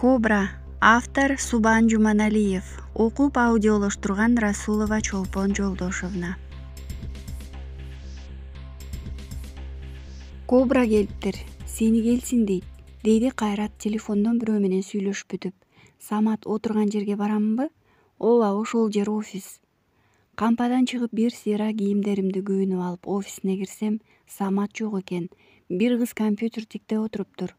кобра автор субан жуманалиев окуп аудиолоштурган расулова чолпон жолдошовна кобра келиптир сени келсин дейт деди кайрат телефондон бирөө менен сүйлөшүп бүтүп самат отурган жерге барамбы ооба ошол жер офис кампадан чыгып бир сыйра кийимдеримди күүнүп алып офисине кирсем самат жок экен бир кыз компьютер тиктеп отуруптур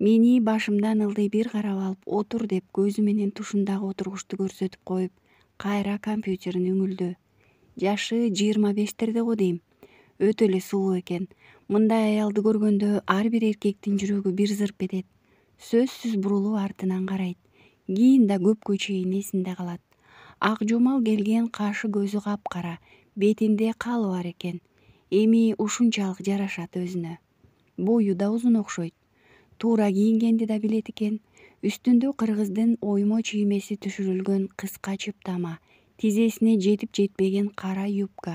мени башымдан ылдый бир карап алып отур деп көзү менен тушундагы отургучту көрсөтүп коюп кайра компьютерин үңүлдү жашы жыйырма бештерде го дейм өтө эле сулуу экен мындай аялды көргөндө ар бир эркектин жүрөгү бир зырп этет сөзсүз бурулуп артынан карайт кийин да көпкө чейин эсинде калат ак жумал келген кашы көзү капкара бетинде калы бар экен эми ушунчалык жарашат өзүнө бою да узун окшойт туура кийингенди да билет экен үстүндө кыргыздын оймо чүймеси түшүрүлгөн кыска чыптама тизесине жетип жетпеген кара юбка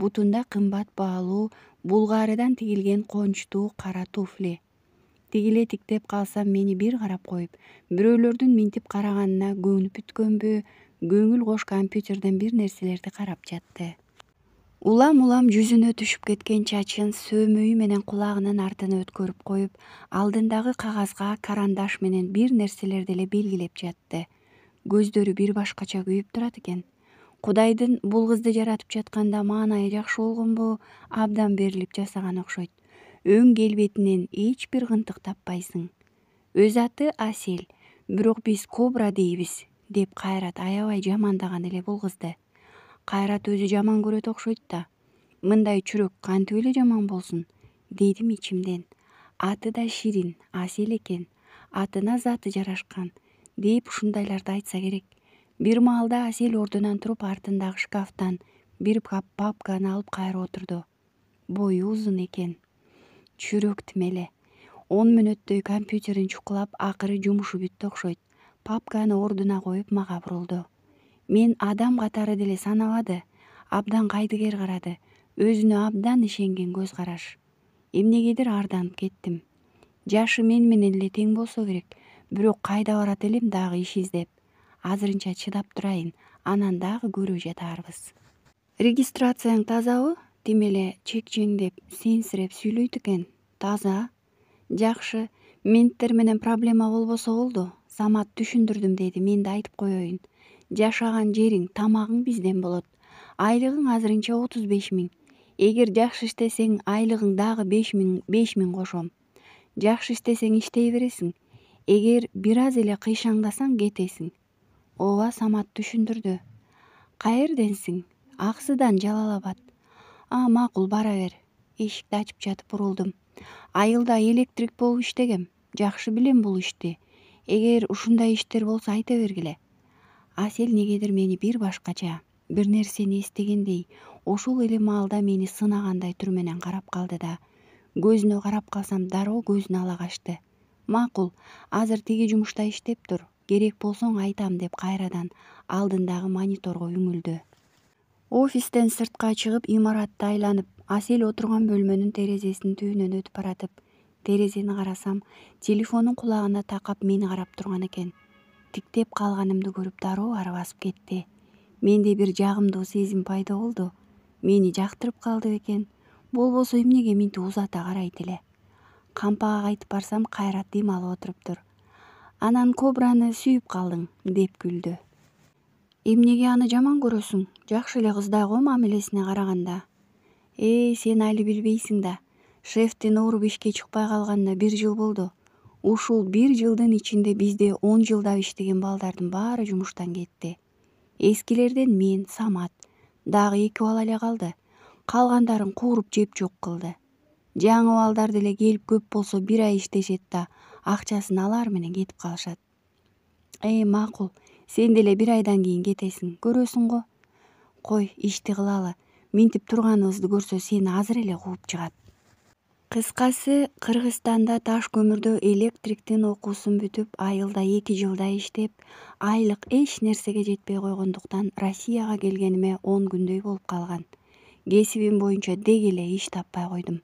бутунда кымбат баалуу булгаарыдан тигилген конучтуу кара туфли тигиле тиктеп калсам мени бир карап коюп бирөөлөрдүн минтип караганына көнүп бүткөнбү көңүл кош компьютерден бир нерселерди карап жатты улам улам жүзүнө түшүп кеткен чачын сөөмөйү менен кулагынын артына өткөрүп коюп алдындагы кагазга карандаш менен бир нерселерди эле белгилеп жатты көздөрү бир башкача күйүп турат экен кудайдын бул кызды жаратып жатканда маанайы жакшы болгонбу абдан берилип жасаган окшойт өң келбетинен эч бир кынтык таппайсың өз аты асель бирок биз кобра дейбиз деп кайрат аябай жамандаган эле бул кызды кайрат өзү жаман көрөт окшойт да мындай чүрөк кантип эле жаман болсун дедим ичимден аты да ширин асел экен атына заты жарашкан деп ушундайларды айтса керек бир маалда асел ордунан туруп артындагы шкафтан бир кап папканы алып кайра отурду бою узун экен чүрөк тим эле он мүнөттөй компьютерин чукулап акыры жумушу бүттү окшойт папканы ордуна коюп мага бурулду мен адам катары деле саналады абдан кайдыгер карады өзүнө абдан ишенген көз караш эмнегедир арданып кеттим жашы мен менен эле тең болсо керек бирок кайда барат элем дагы иш издеп азырынча чыдап турайын анан дагы көрүп жатарбыз регистрацияң тазабы тим эле чекчеңдеп сенсиреп сүйлөйт экен таза жакшы менттер менен проблема болбосо болду самат түшүндүрдүм деди мен да айтып коеюн жашаган жериң тамагың бизден болот айлыгың азырынча отуз беш миң эгер жакшы иштесең айлыгың дагы беш миң беш миң кошом жакшы иштесең иштей бересиң эгер бир аз эле кыйшаңдасаң кетесиң ооба самат түшүндүрдү кайерденсиң аксыдан жалал абад а макул бара бер эшикти ачып жатып бурулдум айылда электрик болуп иштегем жакшы билем бул ишти эгер ушундай иштер болсо айта бергиле а сен негедир мени бир башкача бир нерсени эстегендей ошол эле маалда мени сынагандай түр менен карап калды да көзүнө карап калсам дароо көзүн ала качты макул азыр тиги жумушта иштеп тур керек болсоң айтам деп кайрадан алдындагы мониторго үңүлдү офистен сыртка чыгып имаратты айланып асель отурган бөлмөнүн терезесинин түбүнөн өтүп баратып терезени карасам телефонун кулагына такап мени карап турган экен титиктеп калганымды көрүп дароо ары басып кетти менде бир жагымдуу сезим пайда болду мени жактырып калды бекен болбосо эмнеге минтип узата карайт эле кампага кайтып барсам кайрат дем алып отуруптур анан кобраны сүйүп калдың деп күлдү эмнеге аны жаман көрөсүң жакшы эле кыздай го мамилесине караганда э сен али билбейсиң да шефтин ооруп ишке чыкпай калганына бир жыл болду ушул бир жылдын ичинде бизде он жылдап иштеген балдардын баары жумуштан кетти эскилерден мен самат дагы эки бала эле калды калгандарын кууруп жеп жок кылды жаңы балдар деле келип көп болсо бир ай иштешет да акчасын алар менен кетип калышат э макул сен деле бир айдан кийин кетесиң көрөсүң го кой ишти кылалы минтип турганыбызды көрсө сени азыр эле кууп чыгат кыскасы кыргызстанда таш көмүрдө электриктин окуусун бүтүп айылда эки жылдай иштеп айлык эч нерсеге жетпей койгондуктан россияга келгениме он күндөй болуп калган кесибим боюнча деги эле иш таппай койдум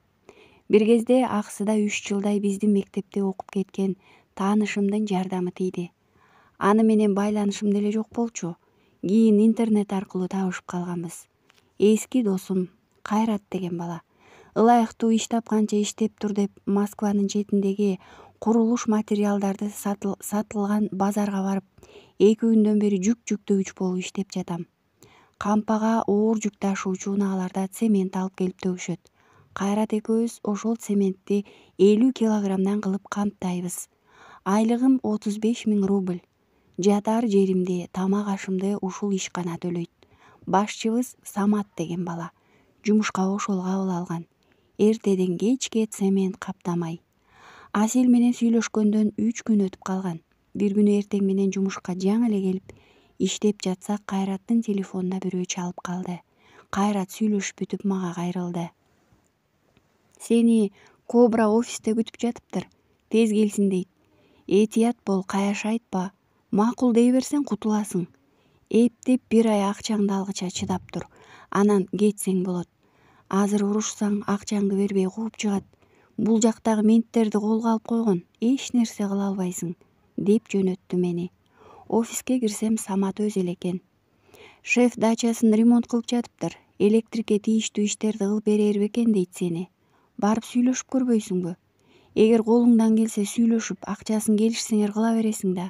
бир кезде аксыда үч жылдай биздин мектепте окуп кеткен таанышымдын жардамы тийди аны менен байланышым деле жок болчу кийин интернет аркылуу табышып калганбыз эски досум кайрат деген бала ылайыктуу иш тапканча иштеп тур деп москванын четиндеги курулуш материалдарды сатылган базарга барып эки күндөн бери жүк жүктөгүч болуп иштеп жатам кампага оор жүк ташуучу унааларда цемент алып келип төгүшөт кайрат экөөбүз ошол цементти элүү килограммдан кылып камптайбыз айлыгым отуз беш миң рубль жатар жеримди тамак ашымды ушул ишкана төлөйт башчыбыз самат деген бала жумушка ошол кабыл алган эртеден кечке цемент каптамай асель менен сүйлөшкөндөн үч күн өтүп калган бир күнү эртең менен жумушка жаңы эле келип иштеп жатса кайраттын телефонуна бирөө чалып калды кайрат сүйлөшүп бүтүп мага кайрылды сени кобра офисте күтүп жатыптыр тез келсин дейт этият бол каяш айтпа макул дей берсең кутуласың эптеп бир ай акчаңды алгыча чыдап тур анан кетсең болот азыр урушсаң акчаңды бербей кууп чыгат бул жактагы менттерди колго алып койгон эч нерсе кыла албайсың деп жөнөттү мени офиске кирсем самат өзү эле экен шеф дачасын ремонт кылып жатыптыр электрикке тийиштүү иштерди кылып берер бекен дейт сени барып сүйлөшүп көрбөйсүңбү эгер колуңдан келсе сүйлөшүп акчасын келишсеңер кыла бересиң да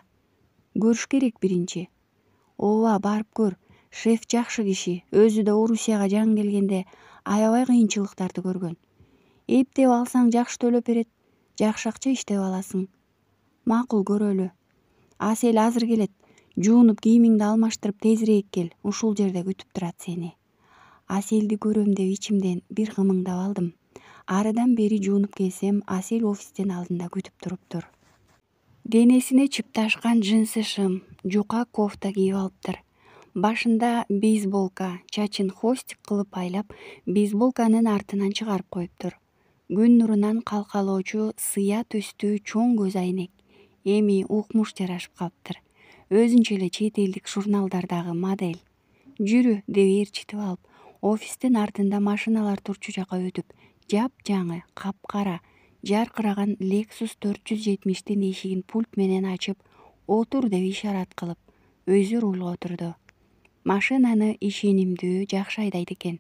көрүш керек биринчи ооба барып көр шеф жакшы киши өзү да орусияга жаңы келгенде аябай кыйынчылыктарды көргөн эптеп алсаң жакшы төлөп берет жакшы акча иштеп аласың макул көрөлү асель азыр келет жуунуп кийимиңди алмаштырып тезирээк кел ушул жерде күтүп турат сени аселди көрөм деп ичимден бир кымыңдап алдым арыдан бери жуунуп келсем асель офистин алдында күтүп туруптур денесине чыпташкан джинсы шым жука кофта кийип алыптыр башында бейсболка чачын хвостик кылып айлап бейсболканын артынан чыгарып коюптур күн нурунан калкалоочу сыя түстүү чоң көз айнек эми укмуш жарашып калыптыр өзүнчө эле чет элдик журналдардагы модель жүрү деп ээрчитип алып офистин артында машиналар турчу жака өтүп жапжаңы капкара жаркыраган лексус төрт жүз жетимиштин эшигин пульт менен ачып отур деп ишарат кылып өзү рулга отурду машинаны ишенимдүү жакшы айдайт экен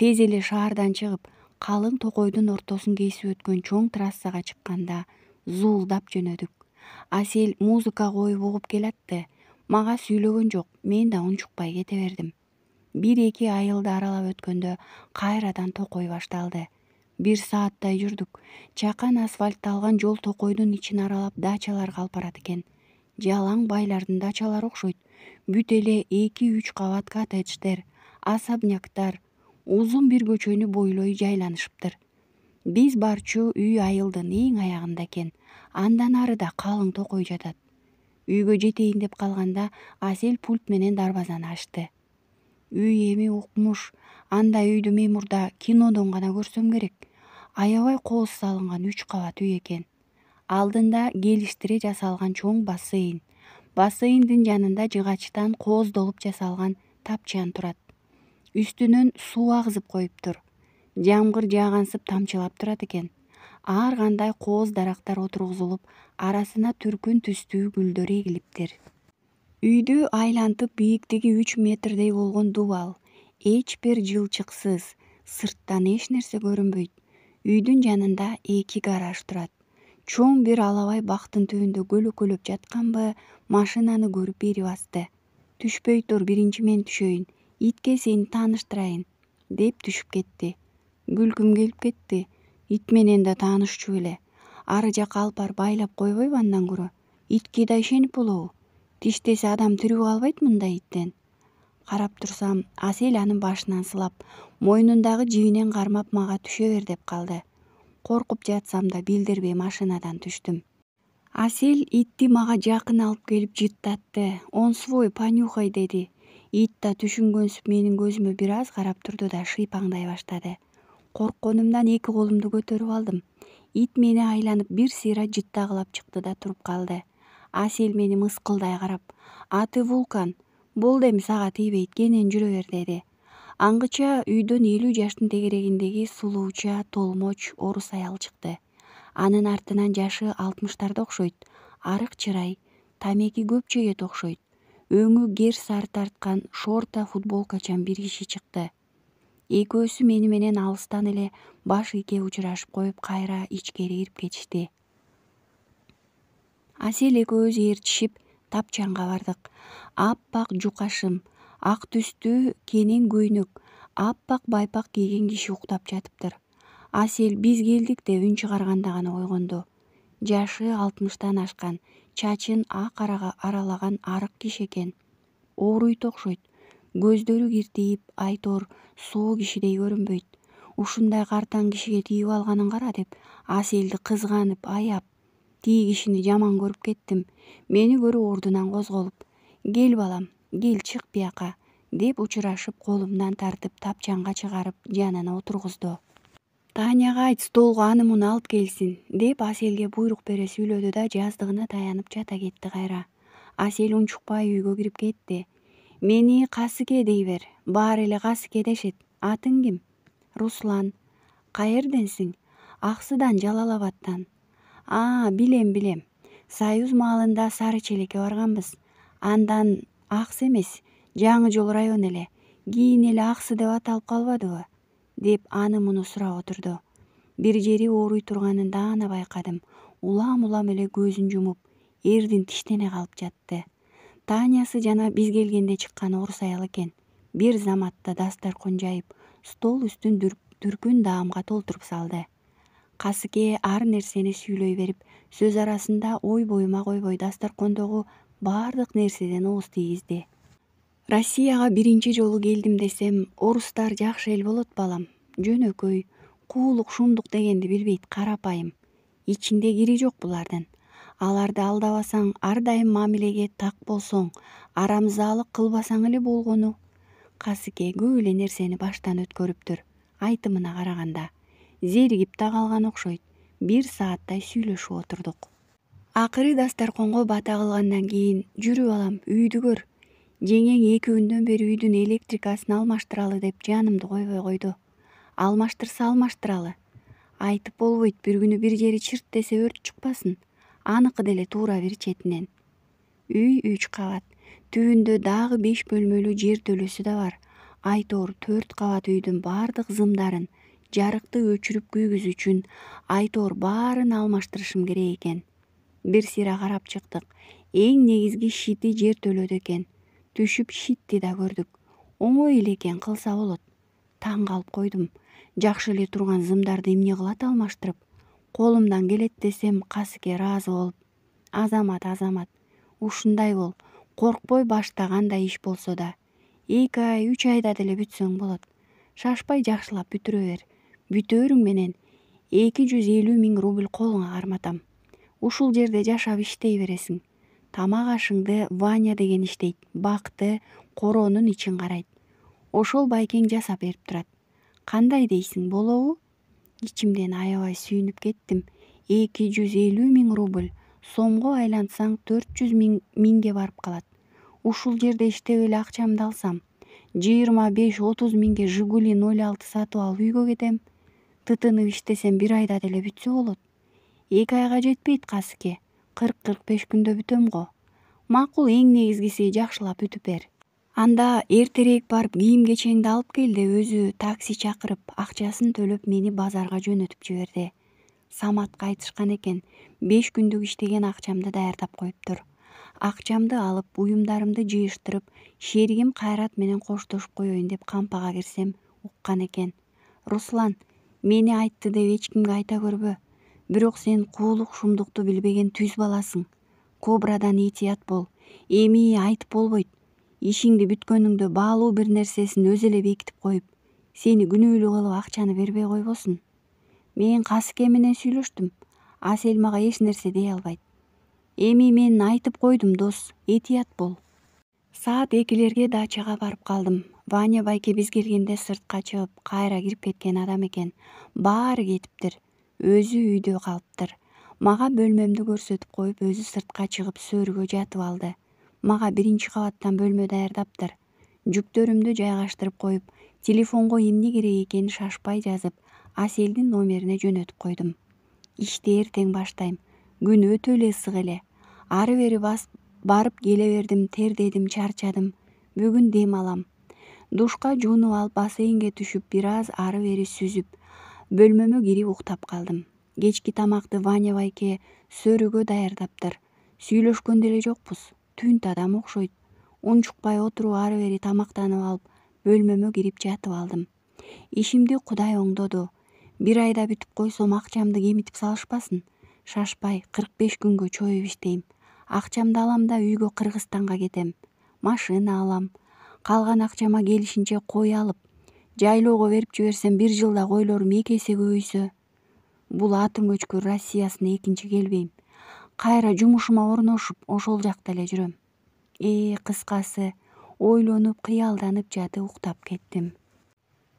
тез эле шаардан чыгып калың токойдун ортосун кесип өткөн чоң трассага чыкканда зуулдап жөнөдүк асель музыка коюп угуп келатты мага сүйлөгөн жок мен да унчукпай кете бердим бир эки айылды аралап өткөндө кайрадан токой башталды бир сааттай жүрдүк чакан асфальтталган жол токойдун ичин аралап дачалар алып барат экен жалаң байлардын дачалары окшойт бүт эле эки үч кабат коттедждер особняктар узун бир көчөнү бойлой жайланышыптыр биз барчу үй айылдын эң аягында экен андан ары да калың токой жатат үйгө жетейин деп калганда асель пульт менен дарбазаны ачты үй эми укмуш андай үйдү мен мурда кинодон гана көрсөм керек аябай кооз салынган үч кабат үй экен алдында келиштире жасалган чоң бассейн бассейндин жанында жыгачтан кооздолуп жасалган тапчан турат үстүнөн суу агызып коюптур жамгыр жаагансып тамчылап турат экен ар кандай кооз дарактар отургузулуп арасына түркүн түстүү гүлдөр эгилиптир үйдү айлантып бийиктиги үч метрдей болгон дубал эч бир жылчыксыз сырттан эч нерсе көрүнбөйт үйдүн жанында эки гараж турат чоң бир алабай бактын түбүндө көлөкөлөп жатканбы машинаны көрүп бери басты түшпөй тур биринчи мен түшөйүн итке сени тааныштырайын деп түшүп кетти күлкүм келип кетти ит менен да таанышчу беле ары жакка барып байлап койбойбу андан көрө итке да ишенип болобу тиштесе адам тирүү калбайт мындай иттен карап турсам асель анын башынан сылап мойнундагы жибинен кармап мага түшө бер деп калды коркуп жатсам да билдирбей машинадан түштүм асел итти мага жакын алып келип жыттатты он свой понюхай деди ит да түшүнгөнсүп менин көзүмө бир аз карап турду да шыйпаңдай баштады коркконумдан эки колумду көтөрүп алдым ит мени айланып бир сыйра жыттагылап чыкты да туруп калды асел мени мыскылдай карап аты вулкан болду эми сага тийбейт кенен жүрө бер деди аңгыча үйдөн элүү жаштын тегерегиндеги сулууча толмоч орус аял чыкты анын артынан жашы алтымыштарды окшойт арык чырай тамеки көп чегет окшойт өңү кер сары тарткан шорта футболкачан бир киши чыкты экөөсү мени менен алыстан эле баш ийке учурашып коюп кайра ичкери кирип кетишти асель экөөбүз ээрчишип тапчанга бардык аппак жука шым ак түстүү кенен көйнөк аппак байпак кийген киши уктап жатыптыр асель биз келдик деп үн чыгарганда гана ойгонду жашы алтымыштан ашкан чачын ак арага аралаган арык киши экен ооруйт окшойт көздөрү киртийип айтор соо кишидей көрүнбөйт ушундай картаң кишиге тийип алганын кара деп аселди кызганып аяп тиги кишини жаман көрүп кеттим мени көрүп ордунан козголуп кел балам кел чык бияка деп учурашып колумдан тартып тапчанга чыгарып жанына отургузду таняга айт столго аны муну алып келсин деп аселге буйрук бере сүйлөдү да жаздыгына таянып жата кетти кайра асель унчукпай үйгө кирип кетти мени касыке дей бер баары эле касыке дешет атың ким руслан каерденсиң аксыдан жалал абаддан а билем билем союз маалында сары челекке барганбыз андан аксы эмес жаңы жол району эле кийин эле аксы деп аталып калбадыбы деп аны муну сурап отурду бир жери ооруй турганын даана байкадым улам улам эле көзүн жумуп эрдин тиштене калып жатты танясы жана биз келгенде чыккан орус аял экен бир заматта дасторкон жайып стол үстүн дүркүн даамга толтуруп салды касыке ар нерсени сүйлөй берип сөз арасында ой боюма койбой дасторкондогу бардык нерседен ооз тийгизди россияга биринчи жолу келдим десем орустар жакшы эл болот балам жөнөкөй куулук шумдук дегенди билбейт карапайым ичинде кири жок булардын аларды алдабасаң ар дайым мамилеге так болсоң арамзаалык кылбасаң эле болгону касыке көп эле нерсени баштан өткөрүптүр айтымына караганда зеригип да калган окшойт бир сааттай сүйлөшүп отурдук акыры дасторконго бата кылгандан кийин жүрү балам үйдү көр жеңең эки күндөн бери үйдүн электрикасын алмаштыралы деп жанымды койбой койду алмаштырса алмаштыралы айтып болбойт бир күнү бир жери чырт десе өрт чыкпасын аныкы деле туура бир четинен үй үч кабат түбүндө дагы беш бөлмөлүү жер төлөсү да бар айтор төрт кабат үйдүн баардык зымдарын жарыкты өчүрүп күйгүзүү үчүн айтор баарын алмаштырышым керек экен бир сыйра карап чыктык эң негизги шити жер төлөдө экен түшүп шитти да көрдүк оңой эле экен кылса болот таң калып койдум жакшы эле турган зымдарды эмне кылат алмаштырып колумдан келет десем касыке ыраазы болуп азамат азамат ушундай бол коркпой башта кандай иш болсо да эки ай үч айда деле бүтсөң болот шашпай жакшылап бүтүрө бер бүтөөрүң менен эки жүз элүү миң рубль колуңа карматам ушул жерде жашап иштей бересиң тамак ашыңды ваня деген иштейт бакты короонун ичин карайт ошол байкең жасап берип турат кандай дейсиң болобу ичимден аябай сүйүнүп кеттим эки жүз элүү миң рубль сомго айлантсаң төрт жүз миңге барып калат ушул жерде иштеп эле акчамды алсам жыйырма беш отуз миңге жигули ноль алты сатып алып үйгө кетем тытынып иштесем бир айда деле бүтсө болот эки айга жетпейт касыке кырк кырк беш күндө бүтөм го макул эң негизгиси жакшылап бүтүп бер анда эртерээк барып кийим кечеңди алып кел деп өзү такси чакырып акчасын төлөп мени базарга жөнөтүп жиберди саматка айтышкан экен беш күндүк иштеген акчамды даярдап коюптур акчамды алып буюмдарымды жыйыштырып шеригим кайрат менен коштошуп коеюн деп кампага кирсем уккан экен руслан мени айтты деп эч кимге айта көрбө бирок сен куулук шумдукту билбеген түз баласың кобрадан этият бол эми айтып болбойт ишиңди бүткөнүңдө баалуу бир нерсесин өзү эле бекитип коюп сени күнөөлүү кылып акчаны бербей койбосун мен касыке менен сүйлөштүм а сел мага эч нерсе дей албайт эми мен айтып койдум дос этият бол саат экилерге дачага барып калдым ваня байке биз келгенде сыртка чыгып кайра кирип кеткен адам экен баары кетиптир өзү үйдө калыптыр мага бөлмөмдү көрсөтүп коюп өзү сыртка чыгып сөөргө жатып алды мага биринчи кабаттан бөлмө даярдаптыр жүктөрүмдү жайгаштырып коюп телефонго эмне керек экенин шашпай жазып аселдин номерине жөнөтүп койдум ишти эртең баштайм күн өтө эле ысык эле ары бери барып келе бердим тердедим чарчадым бүгүн дем алам душка жуунуп алып бассейнге түшүп бир аз ары бери сүзүп бөлмөмө кирип уктап калдым кечки тамакты ваня байке сөрөгө даярдаптыр сүйлөшкөн деле жокпуз түнт адам окшойт унчукпай отуруп ары бери тамактанып алып бөлмөмө кирип жатып алдым ишимди кудай оңдоду бир айда бүтүп койсом акчамды кемитип салышпасын шашпай кырк беш күнгө чоюп иштейм акчамды алам да үйгө кыргызстанга кетем машина алам калган акчама келишинче кой алып жайлоого берип жиберсем бир жылда койлорум эки эсе көбөйсө бул атым көчкүр россиясына экинчи келбейм кайра жумушума орношуп ошол жакта эле жүрөм э кыскасы ойлонуп кыялданып жатып уктап кеттим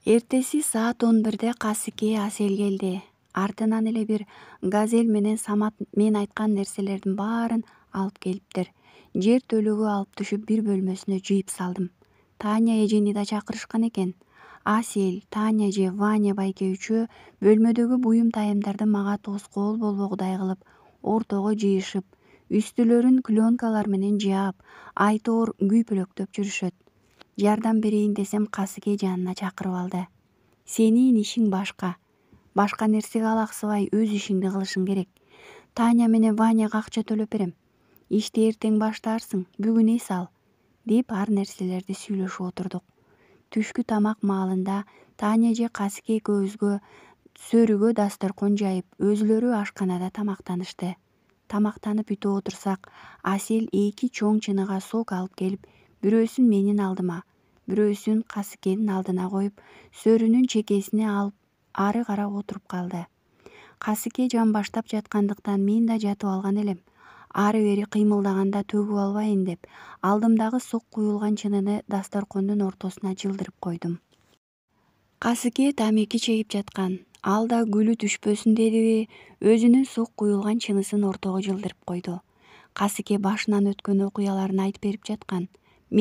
эртеси саат он бирде касыке асел келди артынан эле бир газель менен самат мен айткан нерселердин баарын алып келиптир жер төлөгө алып түшүп бир бөлмөсүнө жыйып салдым таня эжени да чакырышкан экен асель таня же ваня байке үчөө бөлмөдөгү буюм тайымдарды мага тоскоол болбогудай кылып ортого жыйышып үстүлөрүн кленкалар менен жаап айтор күйпөлөктөп жүрүшөт жардам берейин десем касыке жанына чакырып алды сенин ишиң башка башка нерсеге алаксыбай өз ишиңди кылышың керек таня менен ванияга акча төлөп берем ишти эртең баштаарсың бүгүн эс ал деп ар нерселерди сүйлөшүп отурдук түшкү тамак маалында таня же касыке экөөбүзгө сөрүгө дасторкон жайып өзүлөрү ашканада тамактанышты тамактанып бүтүп отурсак асель эки чоң чыныга сок алып келип бирөөсүн менин алдыма бирөөсүн касыкенин алдына коюп сөрүнүн чекесине алып ары карап отуруп калды касыке жамбаштап жаткандыктан мен да жатып алган элем ары бери кыймылдаганда төгүп албайын деп алдымдагы сук куюлган чыныны дасторкондун ортосуна жылдырып койдум касыке тамеки чегип жаткан ал да гүлү түшпөсүн дедиби өзүнүн сок куюлган чынысын ортого жылдырып койду касыке башынан өткөн окуяларын айтып берип жаткан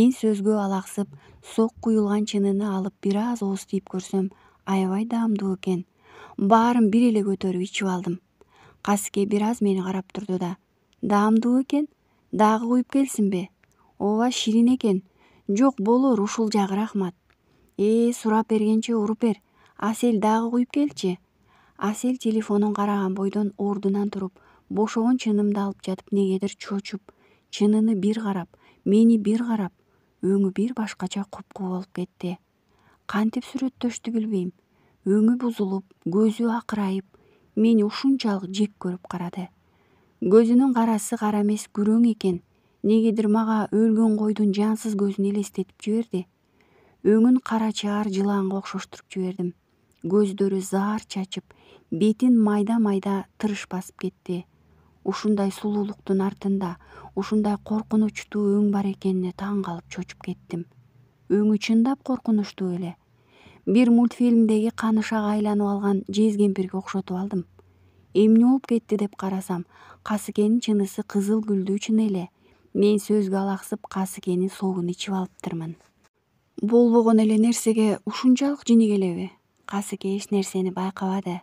мен сөзгө алаксып сок куюлган чыныны алып бир аз ооз тийип көрсөм аябай даамдуу экен баарын бир эле көтөрүп ичип алдым касыке бир аз мени карап турду да даамдуу экен дагы куюп келсинби ооба ширин экен жок болор ушул жагы рахмат э сурап бергенче уруп бер асель дагы куюп келчи асель телефонун караган бойдон ордунан туруп бошогон чынымды алып жатып негедир чочуп чыныны бир карап мени бир карап өңү бир башкача купку болуп кетти кантип сүрөттөштү билбейм өңү бузулуп көзү акырайып мени ушунчалык жек көрүп карады көзүнүн карасы кара эмес күрөң экен негедир мага өлгөн койдун жансыз көзүн элестетип жиберди өңүн кара чаар жылаанга окшоштуруп жибердим көздөрү заар чачып бетин майда майда тырыш басып кетти ушундай сулуулуктун артында ушундай коркунучтуу өң бар экенине таң калып чочуп кеттим өңү чындап коркунучтуу эле бир мультфильмдеги канышага айланып алган жез кемпирге окшотуп алдым эмне болуп кетти деп карасам касыкенин чынысы кызыл гүлдүү чын эле мен сөзгө алаксып касыкенин согун ичип алыптырмын болбогон эле нерсеге ушунчалык жини келеби касыке эч нерсени байкабады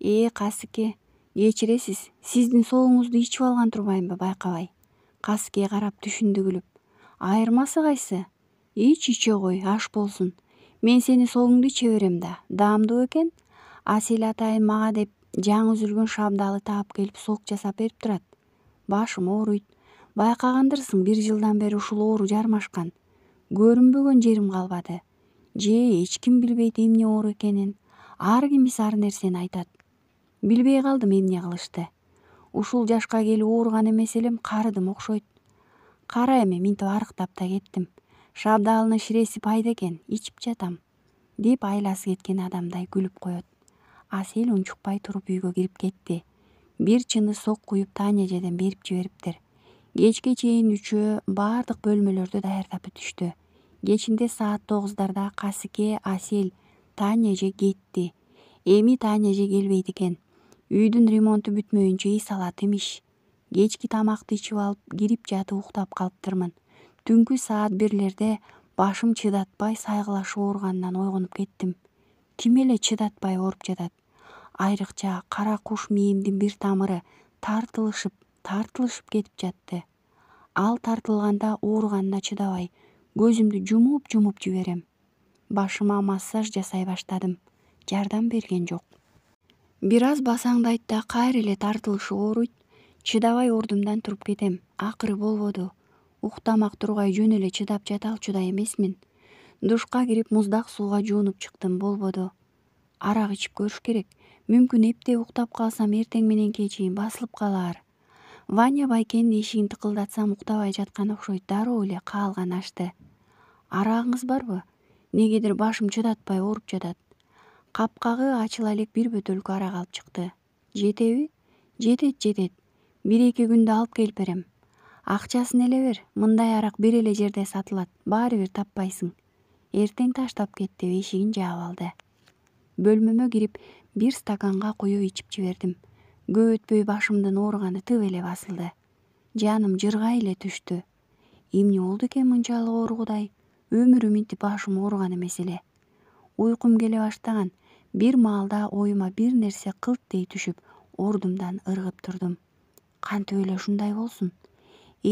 ээ касыке кечиресиз сиздин согуңузду ичип алган турбаймынбы байкабай касыке карап түшүндү күлүп айырмасы кайсы ич иче кой аш болсун мен сенин согуңду иче берем да даамдуу экен асель атайын мага деп жаңы үзүлгөн шабдалы таап келип сок жасап берип турат башым ооруйт байкагандырсың бир жылдан бери ушул оору жармашкан көрүнбөгөн жерим калбады же эч ким билбейт эмне оору экенин ар кимиси ар нерсени айтат билбей калдым эмне кылышты ушул жашка келип ооруган эмес элем карыдым окшойт кара эми минтип арыктап да кеттим шабдалынын ширеси пайда экен ичип жатам деп айласы кеткен адамдай күлүп коет асель унчукпай туруп үйгө кирип кетти бир чыны сок куюп таня жерден берип жибериптир кечке чейин үчөө баардык бөлмөлөрдү даярдап бүтүштү кечинде саат тогуздарда касыке асель таня эже кетти эми таня эже келбейт экен үйдүн ремонту бүтмөйүнчө эс алат имиш кечки тамакты ичип алып кирип жатып уктап калыптырмын түнкү саат бирлерде башым чыдатпай сайгылашып ооруганынан ойгонуп кеттим ким эле чыдатпай ооруп жатат айрыкча кара куш мээмдин бир тамыры тартылышып тартылышып кетип жатты ал тартылганда ооруганына чыдабай көзүмдү жумуп жумуп жиберем башыма массаж жасай баштадым жардам берген жок бир аз басаңдайт да кайра эле тартылышы ооруйт чыдабай ордумдан туруп кетем акыры болбоду уктамак тургай жөн эле чыдап жата алчудай эмесмин душка кирип муздак сууга жуунуп чыктым болбоду арак ичип көрүш керек мүмкүн эптеп уктап калсам эртең мененкиге чейин басылып калаар ваня байкенин эшигин тыкылдатсам уктабай жаткан окшойт дароо эле каалганын ашты арагыңыз барбы негедир башым чыдатпай ооруп жатат капкагы ачыла элек бир бөтөлкө арак алып чыкты жетеби жетет жетет бир эки күндө алып келип берем акчасын эле бер мындай арак бир эле жерде сатылат баары бир таппайсың эртең таштап кет деп эшигин жаап алды бөлмөмө кирип бир стаканга куюп ичип жибердим көп өтпөй башымдын ооруганы тып эле басылды жаным жыргай эле түштү эмне болду экен мынчалык ооругудай өмүрү минтип башым ооруган эмес эле уйкум келе баштаган бир маалда оюма бир нерсе кылт дей түшүп ордумдан ыргып турдум кантип эле ушундай болсун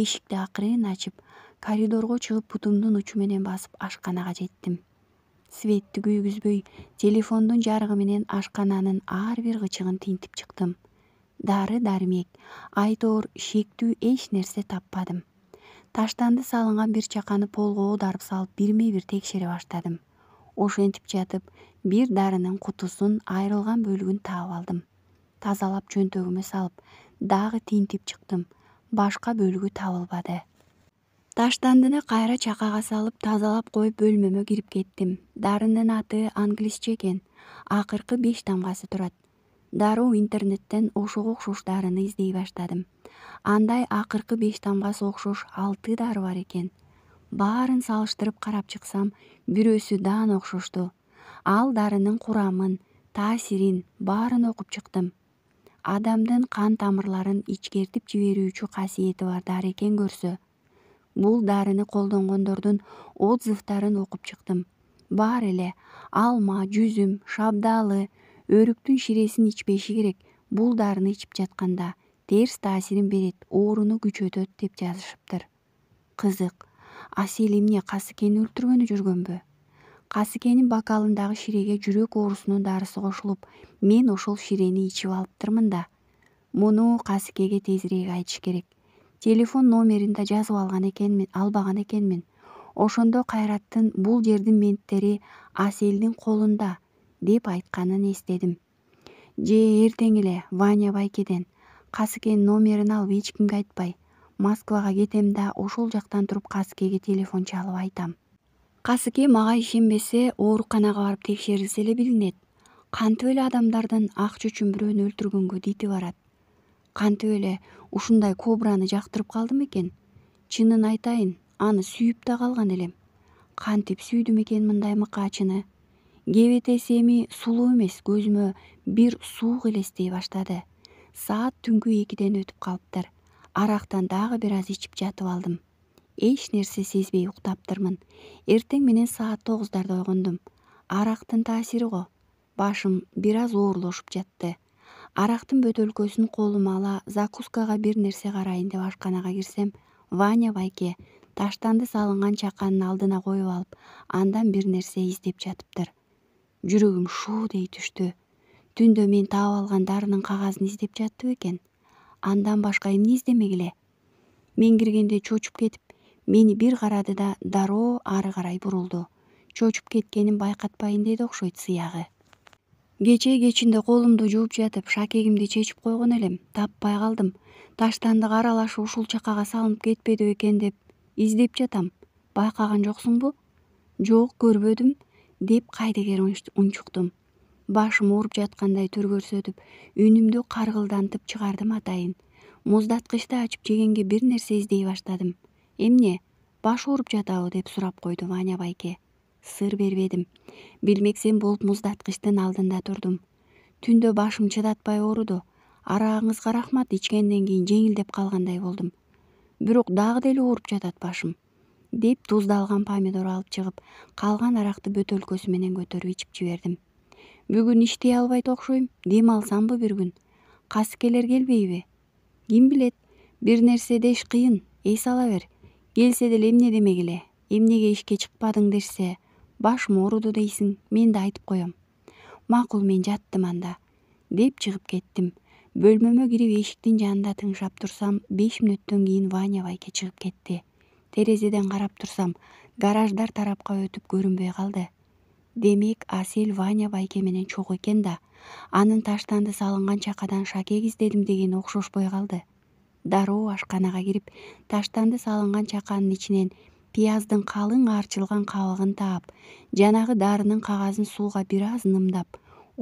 эшикти акырын ачып коридорго чыгып бутумдун учу менен басып ашканага жеттим светти күйгүзбөй телефондун жарыгы менен ашкананын ар бир кычыгын тинтип чыктым дары дармек айтор шектүү эч нерсе таппадым таштанды салынган бир чаканы полго оодарып салып бирме бир текшере баштадым ошентип жатып бир дарынын кутусун айрылган бөлүгүн таап алдым тазалап чөнтөгүмө салып дагы тинтип чыктым башка бөлүгү табылбады таштандыны кайра чакага салып тазалап коюп бөлмөмө кирип кеттим дарынын аты англисче экен акыркы беш тамгасы турат дароо интернеттен ошого окшош дарыны издей баштадым андай акыркы беш тамгасы окшош алты дары бар экен баарын салыштырып карап чыксам бирөөсү даана окшошту ал дарынын курамын таасирин баарын окуп чыктым адамдын кан тамырларын ичкертип жиберүүчү касиети бар дары экен көрсө бул дарыны колдонгондордун отзывдарын окуп чыктым баары эле алма жүзүм шабдалы өрүктүн ширесин ичпеши керек бул дарыны ичип жатканда терс таасирин берет ооруну күчөтөт деп жазышыптыр кызык асел эмне касыкени өлтүргөнү жүргөнбү касыкенин бокалындагы ширеге жүрөк оорусунун дарысы кошулуп мен ошол ширени ичип алыптырмын да муну касыкеге тезирээк айтыш керек телефон номерин да жазып алган экенмин албаган экенмин ошондо кайраттын бул жердин менттери аселдин колунда деп айтканын эстедим же эртең эле ваня байкеден касыкенин номерин алып эч кимге айтпай москвага кетем да ошол жактан туруп касыкеге телефон чалып айтам касыке мага ишенбесе ооруканага барып текшерилсе эле билинет кантип эле адамдардын акча үчүн бирөөнү өлтүргөнгө дити барат кантип эле ушундай кобраны жактырып калдым экен чынын айтайын аны сүйүп да калган элем кантип сүйдүм экен мындай мыкаачыны кебетеси эми сулуу эмес көзүмө бир суук элестей баштады саат түнкү экиден өтүп калыптыр арактан дагы бир аз ичип жатып алдым эч нерсе сезбей уктаптырмын эртең менен саат тогуздарда ойгондум арактын таасири го башым бир аз оорлошуп жатты арактын бөтөлкөсүн колума ала закускага бир нерсе карайын деп ашканага кирсем ваня байке таштанды салынган чаканын алдына коюп алып андан бир нерсе издеп жатыптыр жүрөгүм шуу дей түштү түндө мен таап алган дарынын кагазын издеп жатты бекен андан башка эмне издемек эле мен киргенде чочуп кетип мени бир карады да дароо ары карай бурулду чочуп кеткенин байкатпайын деди окшойт сыягы кече кечинде колумду жууп жатып шакегимди чечип койгон элем таппай калдым таштандыга аралашы ушул чакага салынып кетпеди бекен деп издеп жатам байкаган жоксуңбу жок көрбөдүм деп кайдыгер унчуктум башым ооруп жаткандай түр көрсөтүп үнүмдү каргылдантып чыгардым атайын муздаткычты ачып жегенге бир нерсе издей баштадым эмне баш ооруп жатабы деп сурап койду ваня байке сыр бербедим билмексем болуп муздаткычтын алдында турдум түндө башым чыдатпай ооруду арагыңызга рахмат ичкенден кийин жеңилдеп калгандай болдум бирок дагы деле ооруп жатат башым деп туздалган помидор алып чыгып калган аракты бөтөлкөсү менен көтөрүп ичип жибердим бүгүн иштей албайт окшойм дем алсамбы бир күн касыкелер келбейби ким билет бир нерсе деш кыйын эс ала бер келсе деле эмне демек эле эмнеге ишке чыкпадың дешсе башым ооруду дейсиң мен да айтып коем макул мен жаттым анда деп чыгып кеттим бөлмөмө кирип эшиктин жанында тыңшап турсам беш мүнөттөн кийин ваня байке чыгып кетти терезеден карап турсам гараждар тарапка өтүп көрүнбөй калды демек асель ваня байке менен чогуу экен да анын таштанды салынган чакадан шакек издедим дегени окшошпой калды дароо ашканага кирип таштанды салынган чаканын ичинен пияздын калың аарчылган кабыгын таап жанагы дарынын кагазын сууга бир аз нымдап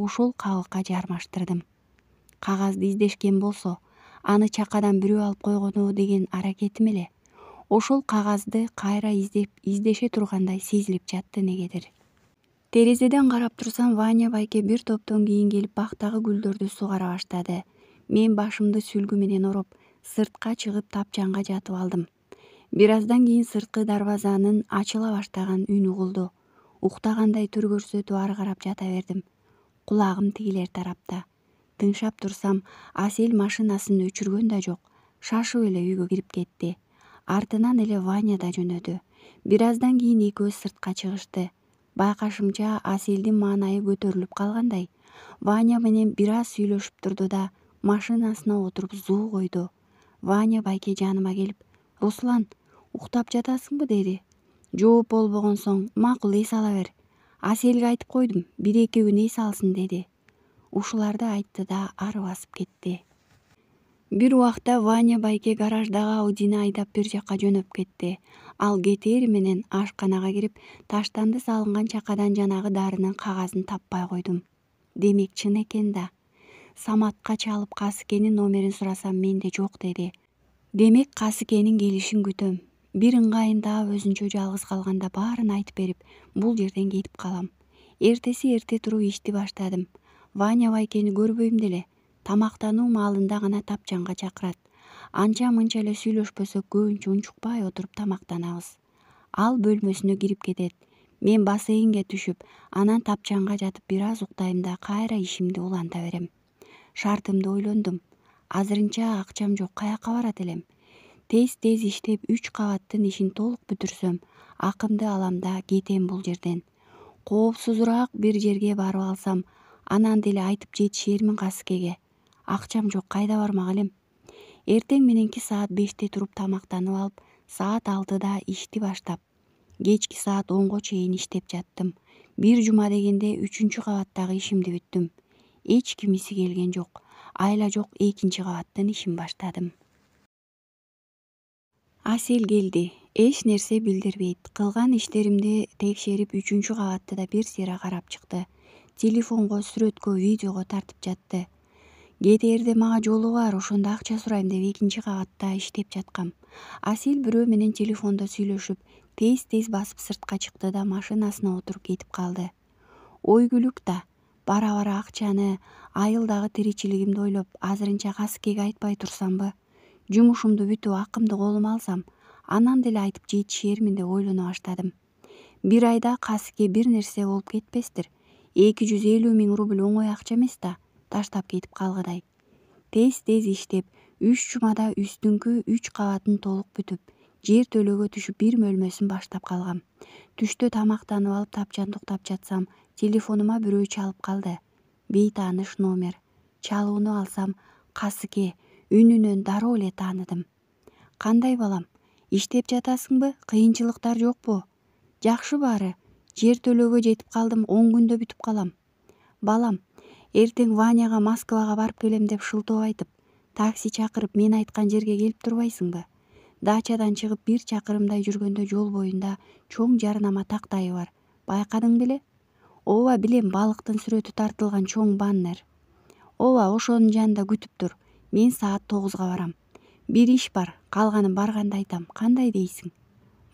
ошол кабыкка жармаштырдым кагазды издешкен болсо аны чакадан бирөө алып койгону деген аракетим эле ошол кагазды кайра издеше тургандай сезилип жатты негедир терезеден карап турсам ваня байке бир топтон кийин келип бактагы гүлдөрдү сугара баштады мен башымды сүлгү менен ороп сыртка чыгып тапчанга жатып алдым бир аздан кийин сырткы дарбазанын ачыла баштаган үн угулду уктагандай түр көрсөтүп ары карап жата бердим кулагым тигилер тарапта тыңшап турсам асель машинасын өчүргөн да жок шашып эле үйгө кирип кетти артынан эле ваня да жөнөдү бир аздан кийин экөөбүз сыртка чыгышты байкашымча аселдин маанайы көтөрүлүп калгандай ваня менен бир аз сүйлөшүп турду да машинасына отуруп зуу койду ваня байке жаныма келип руслан уктап жатасыңбы деди жооп болбогон соң макул эс ала бер аселге айтып койдум бир эки күн эс алсын деди ушуларды айтты да ары басып кетти бир убакта ваня байке гараждагы аудини айдап бир жакка жөнөп кетти ал кетери менен ашканага кирип таштанды салынган чакадан жанагы дарынын кагазын таппай койдум демек чын экен да саматка чалып касыкенин номерин сурасам менде жок деди демек касыкенин келишин күтөм бир ыңгайында өзүнчө жалгыз калганда баарын айтып берип бул жерден кетип калам эртеси эрте туруп ишти баштадым ваня байкени көрбөйм деле тамактануу маалында гана тапчанга чакырат анча мынча эле сүйлөшпөсөк көбүнчө унчукпай отуруп тамактанабыз ал бөлмөсүнө кирип кетет мен бассейнге түшүп анан тапчанга жатып бир аз уктайм да кайра ишимди уланта берем шартымды ойлондум азырынча акчам жок каякка барат элем тез тез иштеп үч кабаттын ишин толук бүтүрсөм акымды алам да кетем бул жерден коопсузураак бир жерге барып алсам анан деле айтып жетишермин касыкеге акчам жок кайда бармак элем эртең мененки саат беште туруп тамактанып алып саат алтыда ишти баштап кечки саат онго чейин иштеп жаттым бир жума дегенде үчүнчү кабаттагы ишимди бүттүм эч кимиси келген жок айла жок экинчи кабаттын ишин баштадым асель келди эч нерсе билдирбейт кылган иштеримди текшерип үчүнчү кабатты да бир сыйра карап чыкты телефонго сүрөткө видеого тартып жатты кетэрде мага жолу бар ошондо акча сурайм деп экинчи кабатта иштеп жаткам асел бирөө менен телефондо сүйлөшүп тез тез басып сыртка чыкты да машинасына отуруп кетип калды ой күлүк да бара бара акчаны айылдагы тиричилигимди ойлоп азырынча каскеге айтпай турсамбы жумушумду бүтүп акымды колума алсам анан деле айтып жетишермин деп ойлоно баштадым бир айда касыке бир нерсе болуп кетпестир эки жүз элүү миң рубль оңой акча эмес да таштап кетип калгыдай тез тез иштеп үч жумада үстүңкү үч кабатын толук бүтүп жер төлөгө түшүп бир бөлмөсүн баштап калгам түштө тамактанып алып тапчанда уктап жатсам телефонума бирөө чалып калды бейтааныш номер чалууну алсам касыке үнүнөн дароо эле тааныдым кандай балам иштеп жатасыңбы кыйынчылыктар жокпу жакшы баары жер төлөгө жетип калдым он күндө бүтүп калам балам эртең ваняга москвага барып келем деп шылтоо айтып такси чакырып мен айткан жерге келип турбайсыңбы дачадан чыгып бир чакырымдай жүргөндө жол боюнда чоң жарнама тактайы бар байкадың беле ооба билем балыктын сүрөтү тартылган чоң баннер ооба ошонун жанында күтүп тур мен саат тогузга барам бир иш бар калганын барганда айтам кандай дейсиң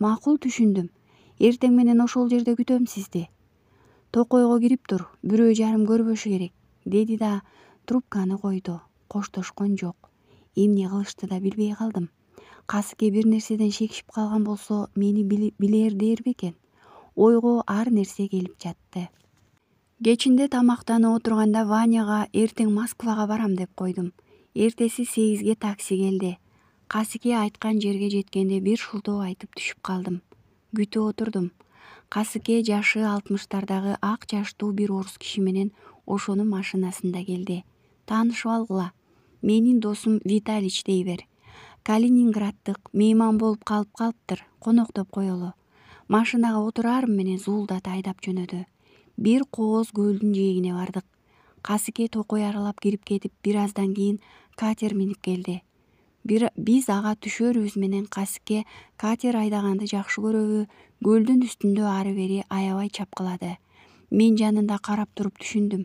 макул түшүндүм эртең менен ошол жерде күтөм сизди токойго кирип тур бирөө жарым көрбөшү керек деди да трубканы койду коштошкон жок эмне кылышты да билбей калдым касыке бир нерседен шекишип калган болсо мени билер дээр бекен ойго ар нерсе келип жатты кечинде тамактанып отурганда ванияга эртең москвага барам деп койдум эртеси сегизге такси келди касыке айткан жерге жеткенде бир шылтоо айтып түшүп калдым күтүп отурдум касыке жашы алтымыштардагы ак жаштуу бир орус киши менен ошонун машинасында келди таанышып алгыла менин досум виталич дей бер калининградтык мейман болуп калып калыптыр коноктоп коелу машинага отурарым менен зуулдата айдап жөнөдү бир кооз көлдүн жээгине бардык касыке токой аралап кирип кетип бир аздан кийин катер минип келди биз ага түшөрүбүз менен касике катер айдаганды жакшы көрөбү көлдүн үстүндө ары бери аябай чапкылады мен жанында карап туруп түшүндүм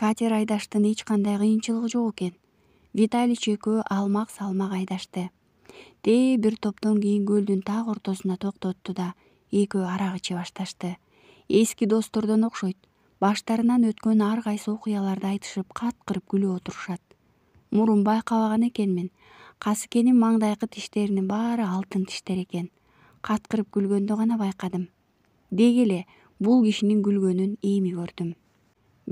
катер айдаштын эч кандай кыйынчылыгы жок экен виталич экөө алмак салмак айдашты те бир топтон кийин көлдүн так ортосуна токтотту да экөө арак иче башташты эски достордон окшойт баштарынан өткөн ар кайсы окуяларды айтышып каткырып күлүп отурушат мурун байкабаган экенмин касыкенин маңдайкы тиштеринин баары алтын тиштер экен каткырып күлгөндө гана байкадым деги эле бул кишинин күлгөнүн эми көрдүм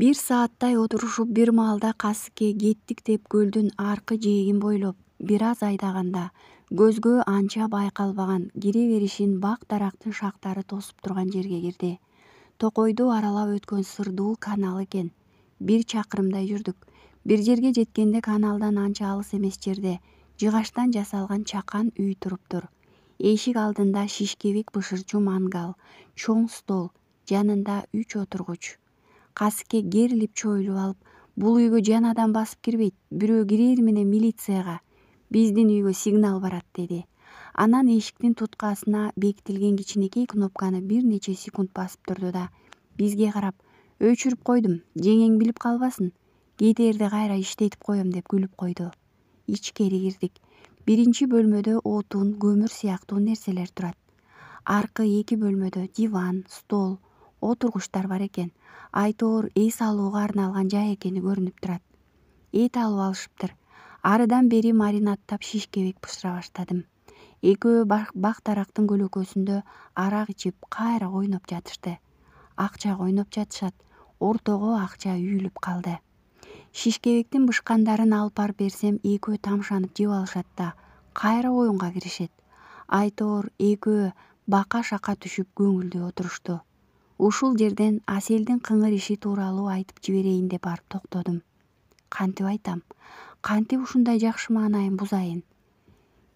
бир сааттай отурушуп бир маалда касыке кеттик деп көлдүн аркы жээгин бойлоп бир аз айдаганда көзгө анча байкалбаган кире беришин бак дарактын шактары тосуп турган жерге кирди токойду аралап өткөн сырдуу канал экен бир чакырымдай жүрдүк бир жерге жеткенде каналдан анча алыс эмес жерде жыгачтан жасалган чакан үй туруптур эшик алдында шишкебек бышырчу мангал чоң стол жанында үч отургуч касыке керилип чоюлуп алып бул үйгө жан адам басып кирбейт бирөө кирэр менен милицияга биздин үйгө сигнал барат деди анан эшиктин туткасына бекитилген кичинекей кнопканы бир нече секунд басып турду да бизге карап өчүрүп койдум жеңең билип калбасын этээрди кайра иштетип коем деп күлүп койду ичкери кирдик биринчи бөлмөдө отун көмүр сыяктуу нерселер турат аркы эки бөлмөдө диван стол отургучтар бар экен айтор эс алууга арналган жай экени көрүнүп турат эт алып алышыптыр арыдан бери маринаддап шишкебек бышыра баштадым экөө бак дарактын көлөкөсүндө арак ичип кайра ойноп жатышты акча ойноп жатышат ортого акча үйүлүп калды шишкебектин бышкандарын алып барып берсем экөө тамшанып жеп алышат да кайра оюнга киришет айтор экөө бака шака түшүп көңүлдүү отурушту ушул жерден аселдин кыңыр иши тууралуу айтып жиберейин деп барып токтодум кантип айтам кантип ушундай жакшы маанайын бузайын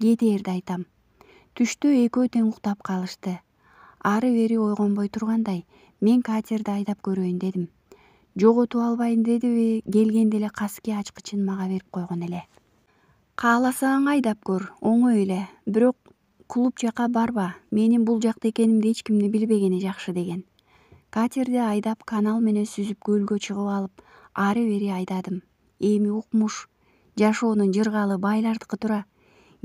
кетээрде айтам түштө экөө тең уктап калышты ары бери ойгонбой тургандай мен катерди айдап көрөйүн дедим жоготуп албайын дедиби келгенде эле каски ачкычын мага берип койгон эле кааласаң айдап көр оңой эле бирок клуб жака барба менин бул жакта экенимди эч кимдин билбегени жакшы деген катерди айдап канал менен сүзүп көлгө чыгып алып ары бери айдадым эми укмуш жашоонун жыргалы байлардыкы тура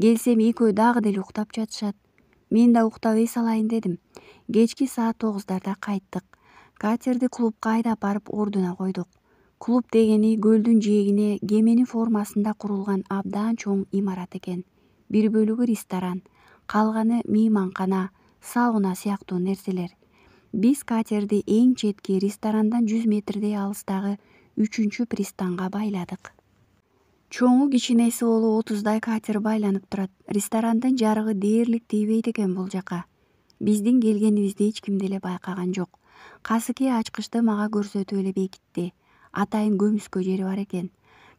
келсем экөө дагы деле уктап жатышат мен да уктап эс алайын дедим кечки саат тогуздарда кайттык катерди клубка айдап барып ордуна койдук клуб дегени көлдүн жээгине кеменин формасында курулган абдан чоң имарат экен бир бөлүгү ресторан калганы мейманкана сауна сыяктуу нерселер биз катерди эң четки ресторандан жүз метрдей алыстагы үчүнчү пристанга байладык чоңу кичинеси болуп отуздай катер байланып турат ресторандын жарыгы дээрлик тийбейт экен бул жака биздин келгенибизди эч ким деле байкаган жок касыки ачкычты мага көрсөтүп эле бекитти атайын көмүскө жери бар экен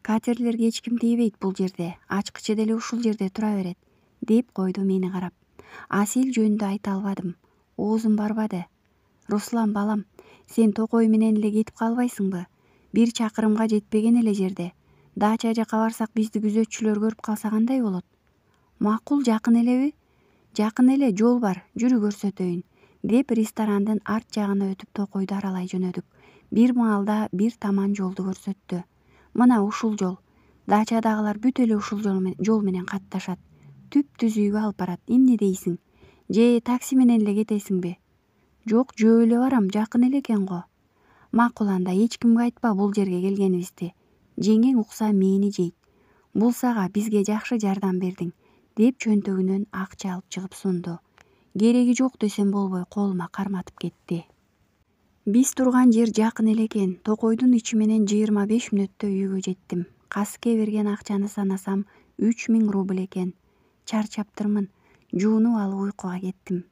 катерлерге эч ким тийбейт бул жерде ачкычы деле ушул жерде тура берет деп койду мени карап асил жөнүндө айта албадым оозум барбады руслан балам сен токой менен эле кетип калбайсыңбы бир чакырымга жетпеген эле жерде дача жака барсак бизди күзөтчүлөр көрүп калса кандай болот макул жакын элеби жакын эле жол бар жүрү көрсөтөйүн деп ресторандын арт жагына өтүп токойду аралай жөнөдүк бир маалда бир таман жолду көрсөттү мына ушул жол дачадагылар бүт эле ушул жол менен катташат түп түз үйгө алып барат эмне дейсиң же такси менен эле кетесиңби жок жөө эле барам жакын эле экен го макул анда эч кимге айтпа бул жерге келгенибизди жеңең укса мээни жейт бул сага бизге жакшы жардам бердиң деп чөнтөгүнөн акча алып чыгып сунду кереги жок десем болбой колума карматып кетти биз турган жер жакын эле экен токойдун ичи менен жыйырма беш мүнөттө үйгө жеттим каске берген акчаны санасам үч миң рубль экен чарчаптырмын жуунуп алып уйкуга кеттим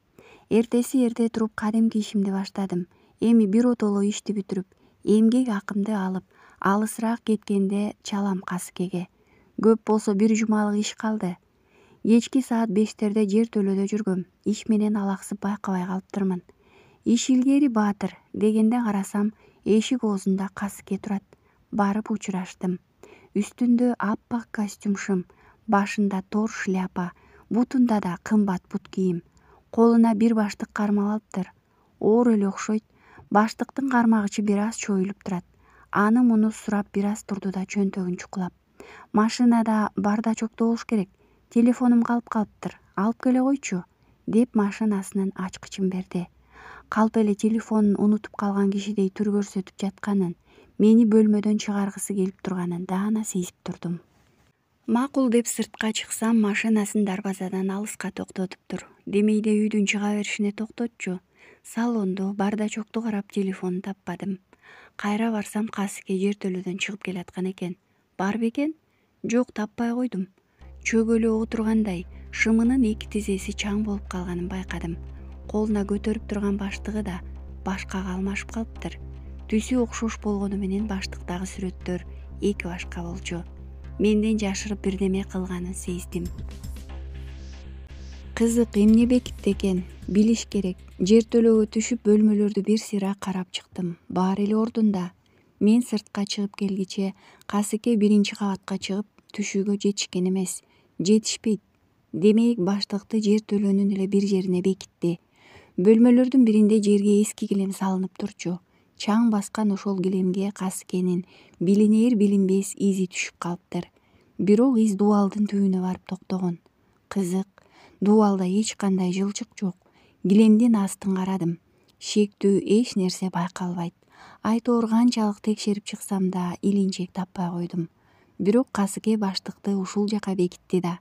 эртеси эрте туруп кадимки ишимди баштадым эми биротоло ишти бүтүрүп эмгек акымды алып алысыраак кеткенде чалам каскеге көп болсо бир жумалык иш калды кечки саат бештерде жер төлөдө жүргөм иш менен алаксып байкабай калыптырмын иш илгери баатыр дегенде карасам эшик оозунда касыке турат барып учураштым үстүндө аппак костюм шым башында тор шляпа бутунда да кымбат бут кийим колуна бир баштык кармап алыптыр оор эле окшойт баштыктын кармагычы бир аз чоюлуп турат аны муну сурап бир аз турду да чөнтөгүн чукулап машинада пардачокто болуш керек телефонум калып калыптыр алып келе койчу деп машинасынын ачкычын берди калп эле телефонун унутуп калган кишидей түр көрсөтүп жатканын мени бөлмөдөн чыгаргысы келип турганын даана сезип турдум макул деп сыртка чыксам машинасын дарбазадан алыска токтотуптур демейде үйдүн чыга беришине токтотчу салонду бардачокту карап телефонду таппадым кайра барсам касыке жер чыгып келаткан экен бар бекен жок таппай койдум чөгөлөп отургандай шымынын эки тизеси чаң болуп калганын байкадым колуна көтөрүп турган баштыгы да башкага алмашып калыптыр түсү окшош болгону менен баштыктагы сүрөттөр эки башка болчу менден жашырып бирдеме кылганын сездим кызык эмне бекитти экен билиш керек жер төлөгө түшүп бөлмөлөрдү бир сыйра карап чыктым баары эле ордунда мен сыртка чыгып келгиче касыке биринчи кабатка чыгып түшүүгө жетишкен эмес жетишпейт демей баштыкты жер төлөнүн эле бир жерине бекитти бөлмөлөрдүн биринде жерге эски килем салынып турчу чаң баскан ошол килемге касыкенин билинеэр билинбес изи түшүп калыптыр бирок из дубалдын түбүнө барып токтогон кызык дубалда эч кандай жылчык жок килемдин астын карадым шектүү эч нерсе байкалбайт айтор канчалык текшерип чыксам да илинчек таппай койдум бирок касыкей баштыкты ушул жака бекитти да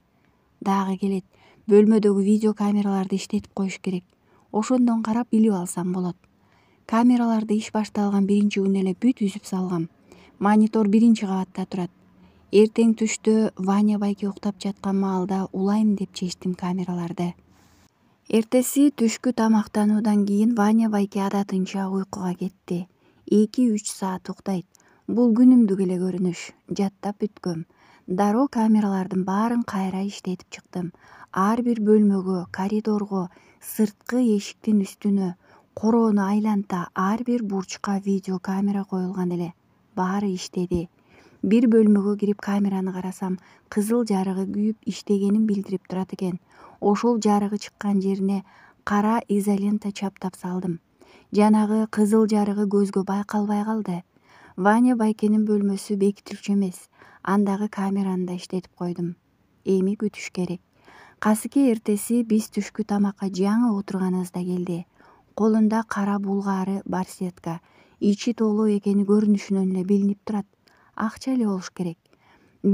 дагы келет бөлмөдөгү видео камераларды иштетип коюш керек ошондон карап билип алсам болот камераларды иш башталган биринчи күнү эле бүт үзүп салгам монитор биринчи кабатта турат эртең түштө ваня байке уктап жаткан маалда улайм деп чечтим камераларды эртеси түшкү тамактануудан кийин ваня байке адатынча уйкуга кетти эки үч саат уктайт бул күнүмдүк эле көрүнүш жаттап бүткөм дароо камералардын баарын кайра иштетип чыктым ар бир бөлмөгө коридорго сырткы эшиктин үстүнө короону айланта ар бир бурчка видео камера коюлган эле баары иштеди бир бөлмөгө кирип камераны карасам кызыл жарыгы күйүп иштегенин билдирип турат экен ошол жарыгы чыккан жерине кара изолента чаптап салдым жанагы кызыл жарыгы көзгө байкалбай калды ваня байкенин бөлмөсү бекитилчү эмес андагы камераны да иштетип койдум эми күтүш керек касыки эртеси биз түшкү тамакка жаңы отурганыбызда келди колунда кара булгаары барсетка ичи толуу экени көрүнүшүнөн эле билинип турат акча эле болуш керек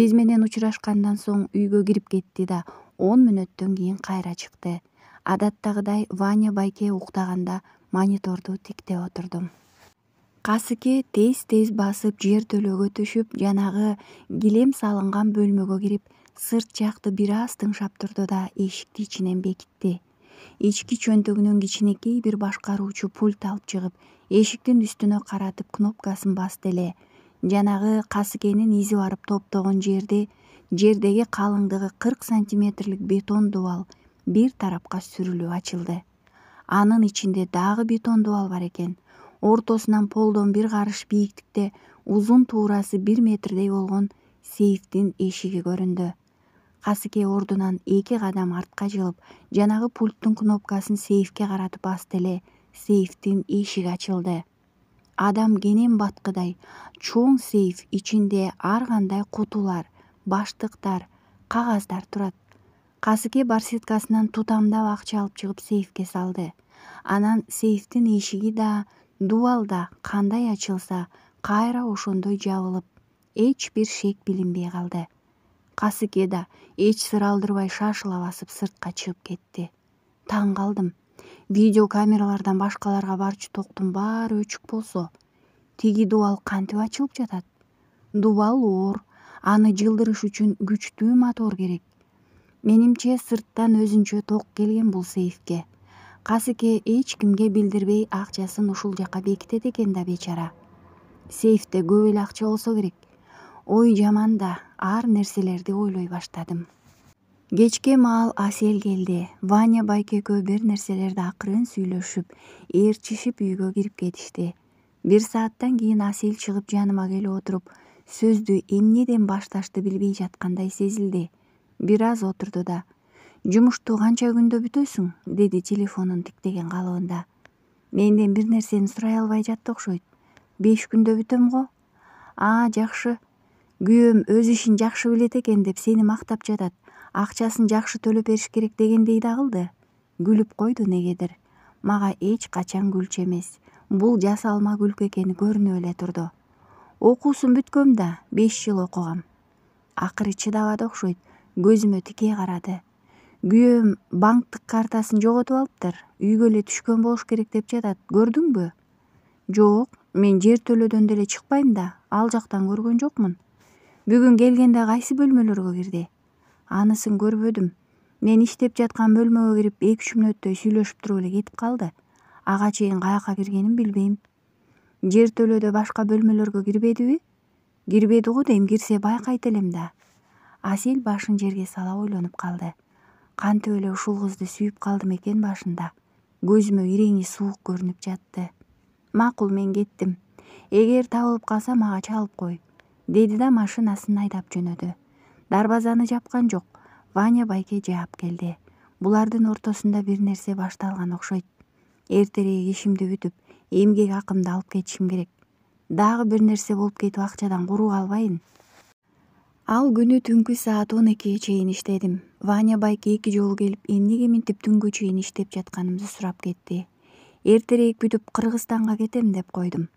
биз менен учурашкандан соң үйгө кирип кетти да он мүнөттөн кийин кайра чыкты адаттагыдай ваня байке уктаганда мониторду тиктеп отурдум касыке тез тез басып жер төлөгө түшүп жанагы килем салынган бөлмөгө кирип сырт жакты бир аз тыңшап турду да эшикти ичинен бекитти ички чөнтөгүнөн кичинекей бир башкаруучу пульт алып чыгып эшиктин үстүнө каратып кнопкасын басты эле жанагы касыкенин изи барып топтогон жерди жердеги калыңдыгы кырк сантиметрлик бетон дубал бир тарапка сүрүлүп ачылды анын ичинде дагы бетон дубал бар экен ортосунан полдон бир карыш бийиктикте узун туурасы бир метрдей болгон сейфтин эшиги көрүндү касыке ордунан эки кадам артка жылып жанагы пульттун кнопкасын сейфке каратып басты эле сейфтин эшиги ачылды адам кенен баткыдай чоң сейф ичинде ар кандай кутулар баштыктар кагаздар турат касыке барсеткасынан тутамдап акча алып чыгып сейфке салды анан сейфтин эшиги да дубалда кандай ачылса кайра ошондой жабылып эч бир шек билинбей калды касыке да эч сыр алдырбай шашыла басып сыртка чыгып кетти таң калдым видео камералардан башкаларга барчу токтун баары өчүк болсо тиги дубал кантип ачылып жатат дубал оор аны жылдырыш үчүн күчтүү мотор керек менимче сырттан өзүнчө ток келген бул сейфке касыке эч кимге билдирбей акчасын ушул жака бекитет экен да бечара сейфте көп эле акча болсо керек ой жаман да ар нерселерди ойлой баштадым кечке маал асель келди ваня байке экөө бир нерселерди акырын сүйлөшүп ээрчишип үйгө кирип кетишти бир сааттан кийин асель чыгып жаныма келип отуруп сөздү эмнеден башташты билбей жаткандай сезилди бир аз отурду да жумушту канча күндө бүтөсүң деди телефонун тиктеген калыбында менден бир нерсени сурай албай жатты окшойт беш күндө бүтөм го а жакшы күйөөм өз ишин жакшы билет экен деп сени мактап жатат акчасын жакшы төлөп бериш керек дегендей да кылды күлүп койду негедир мага эч качан күлчү эмес бул жасалма күлкү экени көрүнүп эле турду окуусун бүткөм да беш жыл окугам акыры чыдабады окшойт көзүмө тике карады күйөөм банктык картасын жоготуп алыптыр үйгө эле түшкөн болуш керек деп жатат көрдүңбү жок мен жер төлөдөн деле чыкпайм да ал жактан көргөн жокмун бүгүн келгенде кайсы бөлмөлөргө кирди анысын көрбөдүм мен иштеп жаткан бөлмөгө кирип эки үч мүнөттөй сүйлөшүп туруп эле кетип калды ага чейин каякка киргенин билбейм жер төлөдө башка бөлмөлөргө кирбедиби кирбеди го дейм кирсе байкайт элем да асел башын жерге сала ойлонуп калды кантип эле ушул кызды сүйүп калдым экен башында көзүмө ирени суук көрүнүп жатты макул мен кеттим эгер табылып калса мага чалып кой деди да машинасын айдап жөнөдү дарбазаны жапкан жок ваня байке жаап келди булардын ортосунда бир нерсе башталган окшойт эртерээк ишимди бүтүп эмгек акымды алып кетишим керек дагы бир нерсе болуп кетип акчадан куру калбайын ал күнү түнкү саат он экиге чейин иштедим ваня байке эки жолу келип эмнеге минтип түнгө чейин иштеп жатканымды сурап кетти эртерээк бүтүп кыргызстанга кетем деп койдум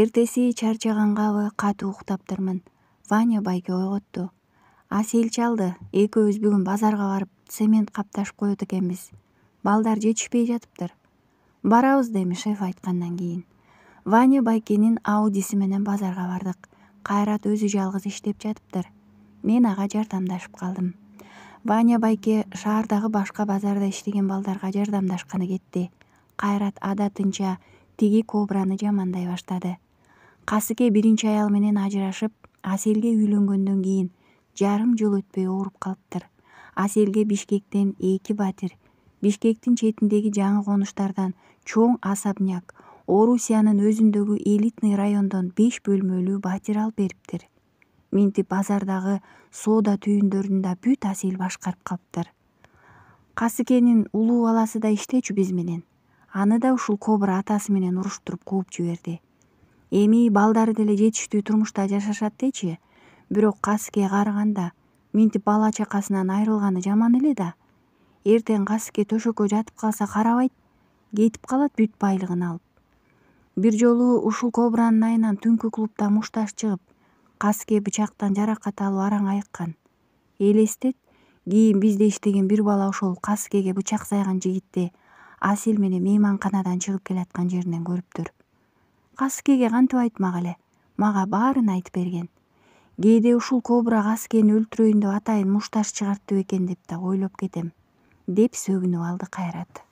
эртеси чарчагангабы катуу уктаптырмын ваня байке ойготту асел чалды экөөбүз бүгүн базарга барып цемент капташып коет экенбиз балдар жетишпей жатыптыр барабыз деми шеф айткандан кийин ваня байкенин аудиси менен базарга бардык кайрат өзү жалгыз иштеп жатыптыр мен ага жардамдашып калдым ваня байке шаардагы башка базарда иштеген балдарга жардамдашканы кетти кайрат адатынча тиги кобраны жамандай баштады касыке биринчи аял менен ажырашып аселге үйлөнгөндөн кийин жарым жыл өтпөй ооруп калыптыр аселге бишкектен эки батир бишкектин четиндеги жаңы конуштардан чоң особняк орусиянын өзүндөгү элитный райондон беш бөлмөлүү батир алып бериптир минтип базардагы соода түйүндөрүн да бүт асель башкарып калыптыр касыкенин улуу баласы да иштечү биз менен аны да ушул кобра атасы менен уруштуруп кууп жиберди эми балдары деле жетиштүү турмушта жашашат дечи бирок касыке карыганда минтип бала чакасынан айрылганы жаман эле да эртең касыке төшөккө жатып калса карабайт кетип калат бүт байлыгын алып бир жолу ушул кобранын айынан түнкү клубда мушташ чыгып касыке бычактан жаракат алып араң айыккан элестет кийин бизде иштеген бир бала ошол касыкеге бычак сайган жигитти асель менен мейманканадан чыгып келаткан жеринен көрүптүр касыкеге кантип айтмак эле мага баарын айтып берген кээде ушул кобра касыкени өлтүрөйүн деп атайын мушташ чыгартты бекен деп да ойлоп кетем деп сөгүнүп алды кайрат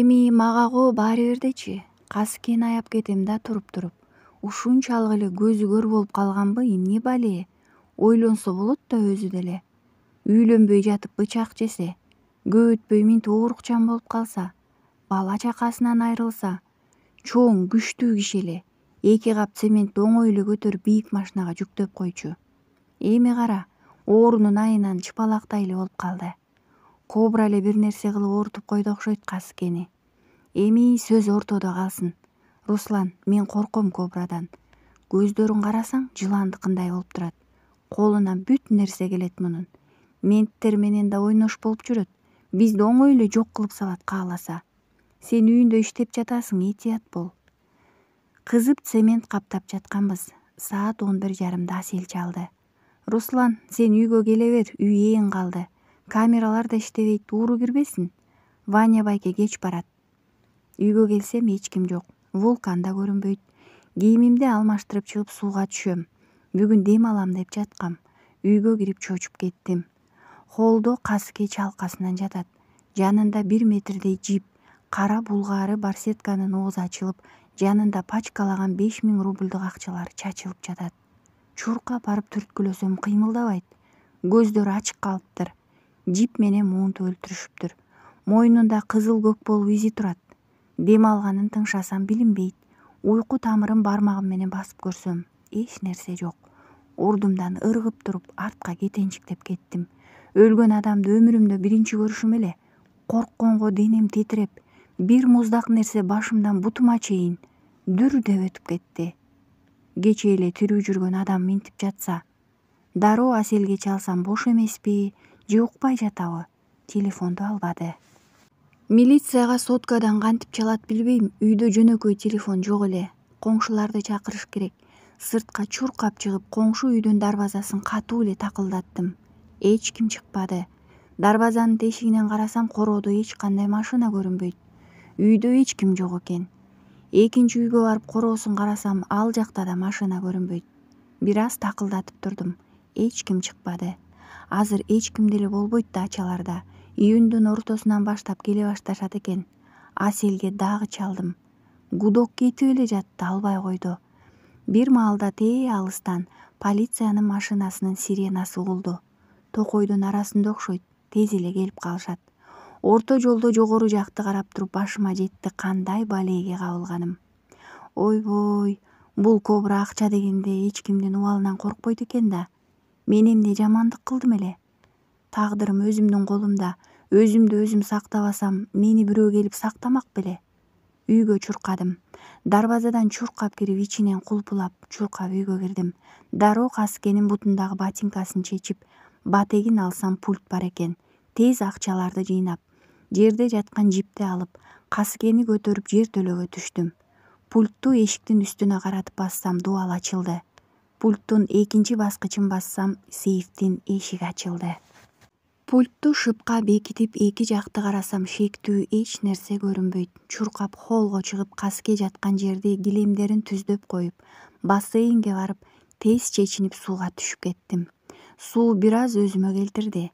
эми мага го баарыбир дечи касыкени аяп кетем да туруп туруп ушунчалык эле көзү көр болуп калганбы эмне бале ойлонсо болот да өзү деле үйлөнбөй жатып бычак жесе көп өтпөй минтип оорукчан болуп калса бала чакасынан айрылса чоң күчтүү киши эле эки кап цементти оңой эле көтөрүп бийик машинага жүктөп койчу эми кара оорунун айынан чыпалактай эле болуп калды кобра эле бир нерсе кылып оорутуп койду окшойт каскени эми сөз ортодо калсын руслан мен корком кобрадан көздөрүн карасаң жыландыкындай болуп турат колуна бүт нерсе келет мунун менттер менен да ойнош болуп жүрөт бизди оңой эле жок кылып салат кааласа сен үйүндө иштеп жатасың этият бол кызып цемент каптап жатканбыз саат он бир жарымда асель чалды руслан сен үйгө келе бер үй ээн калды камералар да иштебейт ууру кирбесин ваня байке кеч барат үйгө келсем эч ким жок вулкан да көрүнбөйт кийимимди алмаштырып чыгып сууга түшөм бүгүн дем алам деп жаткам үйгө кирип чочуп кеттим холдо касыкей чалкасынан жатат жанында бир метрдей жип кара булгаары барсетканын оозу ачылып жанында пачкалаган беш миң рублдук акчалар чачылып жатат чуркап барып түрткүлөсөм кыймылдабайт көздөрү ачык калыптыр жип менен муунтуп өлтүрүшүптүр мойнунда кызыл көк болуп изи турат дем алганын тыңшасам билинбейт уйку тамырын бармагым менен басып көрсөм эч нерсе жок ордумдан ыргып туруп артка кетенчиктеп кеттим өлгөн адамды өмүрүмдө биринчи көрүшүм эле коркконго денем титиреп бир муздак нерсе башымдан бутума чейин дүр деп өтүп кетти кечээ эле тирүү жүргөн адам минтип жатса дароо аселге чалсам бош эмеспи же укпай жатабы телефонду албады милицияга соткадан кантип чалат билбейм үйдө жөнөкөй телефон жок эле коңшуларды чакырыш керек сыртка чуркап чыгып коңшу үйдүн дарбазасын катуу эле такылдаттым эч ким чыкпады дарбазанын тешигинен карасам короодо эч кандай машина көрүнбөйт үйдө эч ким жок экен экинчи үйгө барып короосун карасам ал жакта да машина көрүнбөйт бир аз такылдатып турдум эч ким чыкпады азыр эч ким деле болбойт дачаларда июндун ортосунан баштап келе башташат экен аселге дагы чалдым гудок кетип эле жатты албай койду бир маалда те алыстан полициянын машинасынын сиренасы угулду токойдун арасында окшойт тез эле келип калышат орто жолдо жогору жакты карап туруп башыма жетти кандай балээге кабылганым ойбой бул кобра акча дегенде эч кимдин убалынан коркпойт экен да мен эмне жамандык кылдым эле тагдырым өзүмдүн колумда өзүмдү өзүм сактабасам мени бирөө келип сактамак беле үйгө чуркадым дарбазадан чуркап кирип ичинен кулпулап чуркап үйгө кирдим дароо касыкенин бутундагы ботинкасын чечип батегин алсам пульт бар экен тез акчаларды жыйнап жерде жаткан жипти алып касыкени көтөрүп жер төлөгө түштүм пультту эшиктин үстүнө каратып бассам дубал ачылды пульттун экинчи баскычын бассам сейфтин эшиги ачылды пультту шыпка бекитип эки жакты карасам шектүү эч нерсе көрүнбөйт чуркап холлго чыгып каске жаткан жерди килемдерин түздөп коюп бассейнге барып тез чечинип сууга түшүп кеттим суу бир аз өзүмө келтирди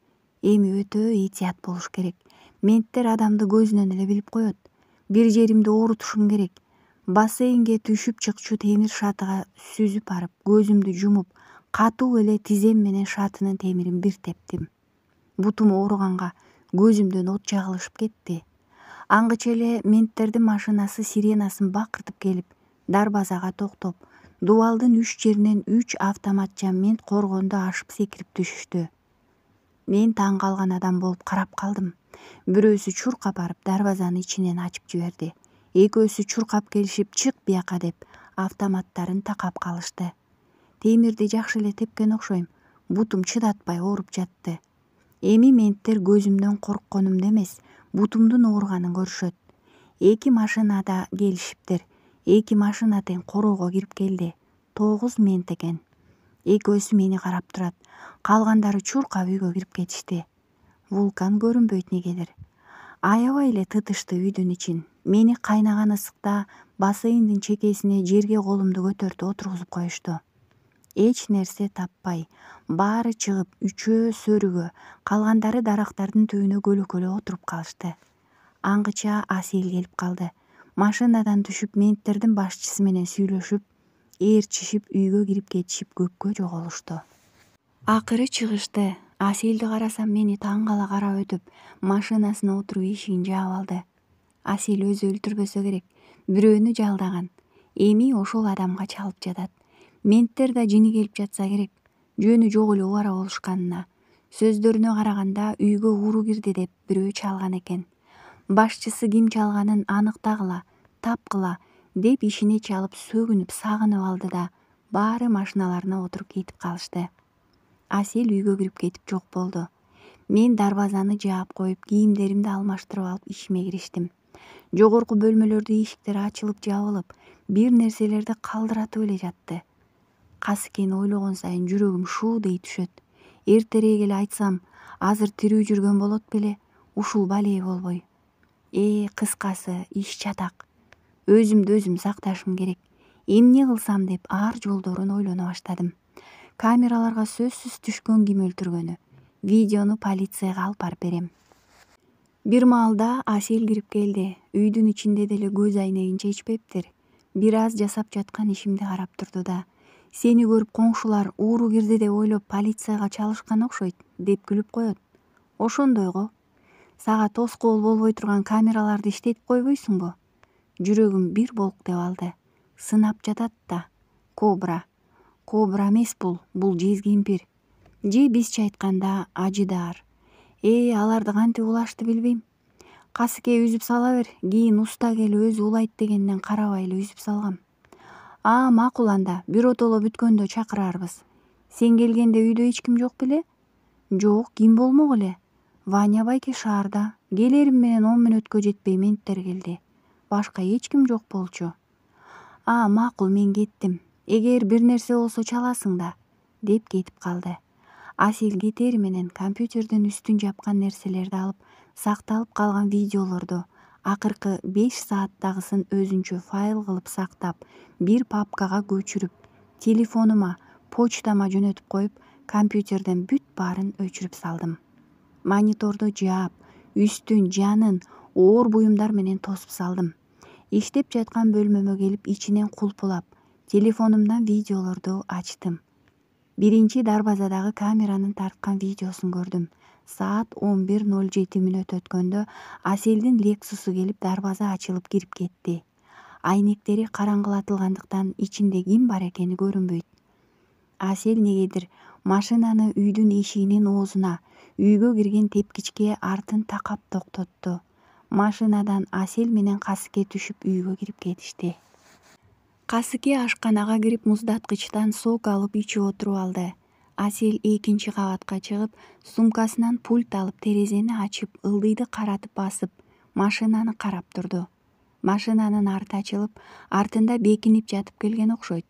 эми өтө этият болуш керек менттер адамды көзүнөн эле билип коет бир жеримди оорутушум керек бассейнге түшүп чыкчу темир шатыга сүзүп барып көзүмдү жумуп катуу эле тизем менен шатынын темирин бир тептим бутум ооруганга көзүмдөн от жагылышып кетти аңгыча эле менттердин машинасы сиренасын бакыртып келип дарбазага токтоп дубалдын үч жеринен үч автоматча мент коргонду ашып секирип түшүштү мен таң калган адам болуп карап калдым бирөөсү чуркап барып дарбазанын ичинен ачып жиберди экөөсү чуркап келишип чык бияка деп автоматтарын такап калышты темирди жакшы эле тепкен окшойм бутум чыдатпай ооруп жатты эми менттер көзүмдөн коркконумду эмес бутумдун ооруганын көрүшөт эки машина да келишиптир эки машина тең короого кирип келди тогуз мент экен экөөсү мени карап турат калгандары чуркап үйгө кирип кетишти вулкан көрүнбөйт негедир аябай эле тытышты үйдүн ичин мени кайнаган ысыкта бассейндин чекесине жерге колумду көтөртүп отургузуп коюшту эч нерсе таппай баары чыгып үчөө сөрүгө калгандары дарактардын түбүнө көлөкөлөп отуруп калышты аңгыча асил келип калды машинадан түшүп менттердин башчысы менен сүйлөшүп ээрчишип үйгө кирип кетишип көпкө жоголушту акыры чыгышты асилди карасам мени таң кала карап өтүп машинасына отуруп эшигин жаап алды асил өзү өлтүрбөсө керек бирөөнү жалдаган эми ошол адамга чалып жатат менттер да жини келип жатса керек жөнү жок эле убара болушканына сөздөрүнө караганда үйгө уру кирди деп бирөө чалган экен башчысы ким чалганын аныктагыла тапкыла деп ишине чалып сөгүнүп сагынып алды да баары машиналарына отуруп кетип калышты асель үйгө кирип кетип жок болду мен дарбазаны жаап коюп кийимдеримди алмаштырып алып ишиме кириштим жогорку бөлмөлөрдү эшиктер ачылып жабылып бир нерселерди калдыратып эле жатты экенин ойлогон сайын жүрөгүм шуу дей түшөт эртерээк эле айтсам азыр тирүү жүргөн болот беле ушул балээ болбой э кыскасы иш чатак өзүмдү өзүм сакташым керек эмне кылсам деп ар жолдорун ойлоно баштадым камераларга сөзсүз түшкөн ким өлтүргөнү видеону полицияга алып барып берем бир маалда асель кирип келди үйдүн ичинде деле көз айнегин чечпептир бир аз жасап жаткан ишимди карап турду да сени көрүп коңшулар ууру кирди деп ойлоп полицияга чалышкан окшойт деп күлүп коет ошондой го сага тоскоол болбой турган камераларды иштетип койбойсуңбу жүрөгүм бир болкдеп алды сынап жатат да кобра кобра эмес бул бул жез кемпир же бизче айтканда ажыдаар ээ аларды кантип улашты билбейм касыкей үзүп сала бер кийин уста келип өзү улайт дегенден карабай эле үзүп салгам а макул анда биротоло бүткөндө чакырарбыз сен келгенде үйдө эч ким жок беле жок ким болмок эле ваня байке шаарда келерим менен он мүнөткө жетпей менттер келди башка эч ким жок болчу а макул мен кеттим эгер бир нерсе болсо чаласың да деп кетип калды асел кетери менен компьютердин үстүн жапкан нерселерди алып сакталып калган видеолорду акыркы беш сааттагысын өзүнчө файл кылып сактап бир папкага көчүрүп телефонума почтама жөнөтүп коюп компьютерден бүт баарын өчүрүп салдым мониторду жаап үстүн жанын оор буюмдар менен тосуп салдым иштеп жаткан бөлмөмө келип ичинен кулпулап телефонумдан видеолорду ачтым биринчи дарбазадагы камеранын тарткан видеосун көрдүм саат он бир ноль жети мүнөт өткөндө аселдин лексусу келип дарбаза ачылып кирип кетти айнектери караңгылатылгандыктан ичинде ким бар экени көрүнбөйт асел негедир машинаны үйдүн эшигинин оозуна үйгө кирген тепкичке артын такап токтотту машинадан асель менен касыке түшүп үйгө кирип кетишти касыке ашканага кирип муздаткычтан сок алып ичип отуруп алды асель экинчи кабатка чыгып сумкасынан пульт алып терезени ачып ылдыйды каратып басып машинаны карап турду машинанын арты ачылып артында бекинип жатып келген окшойт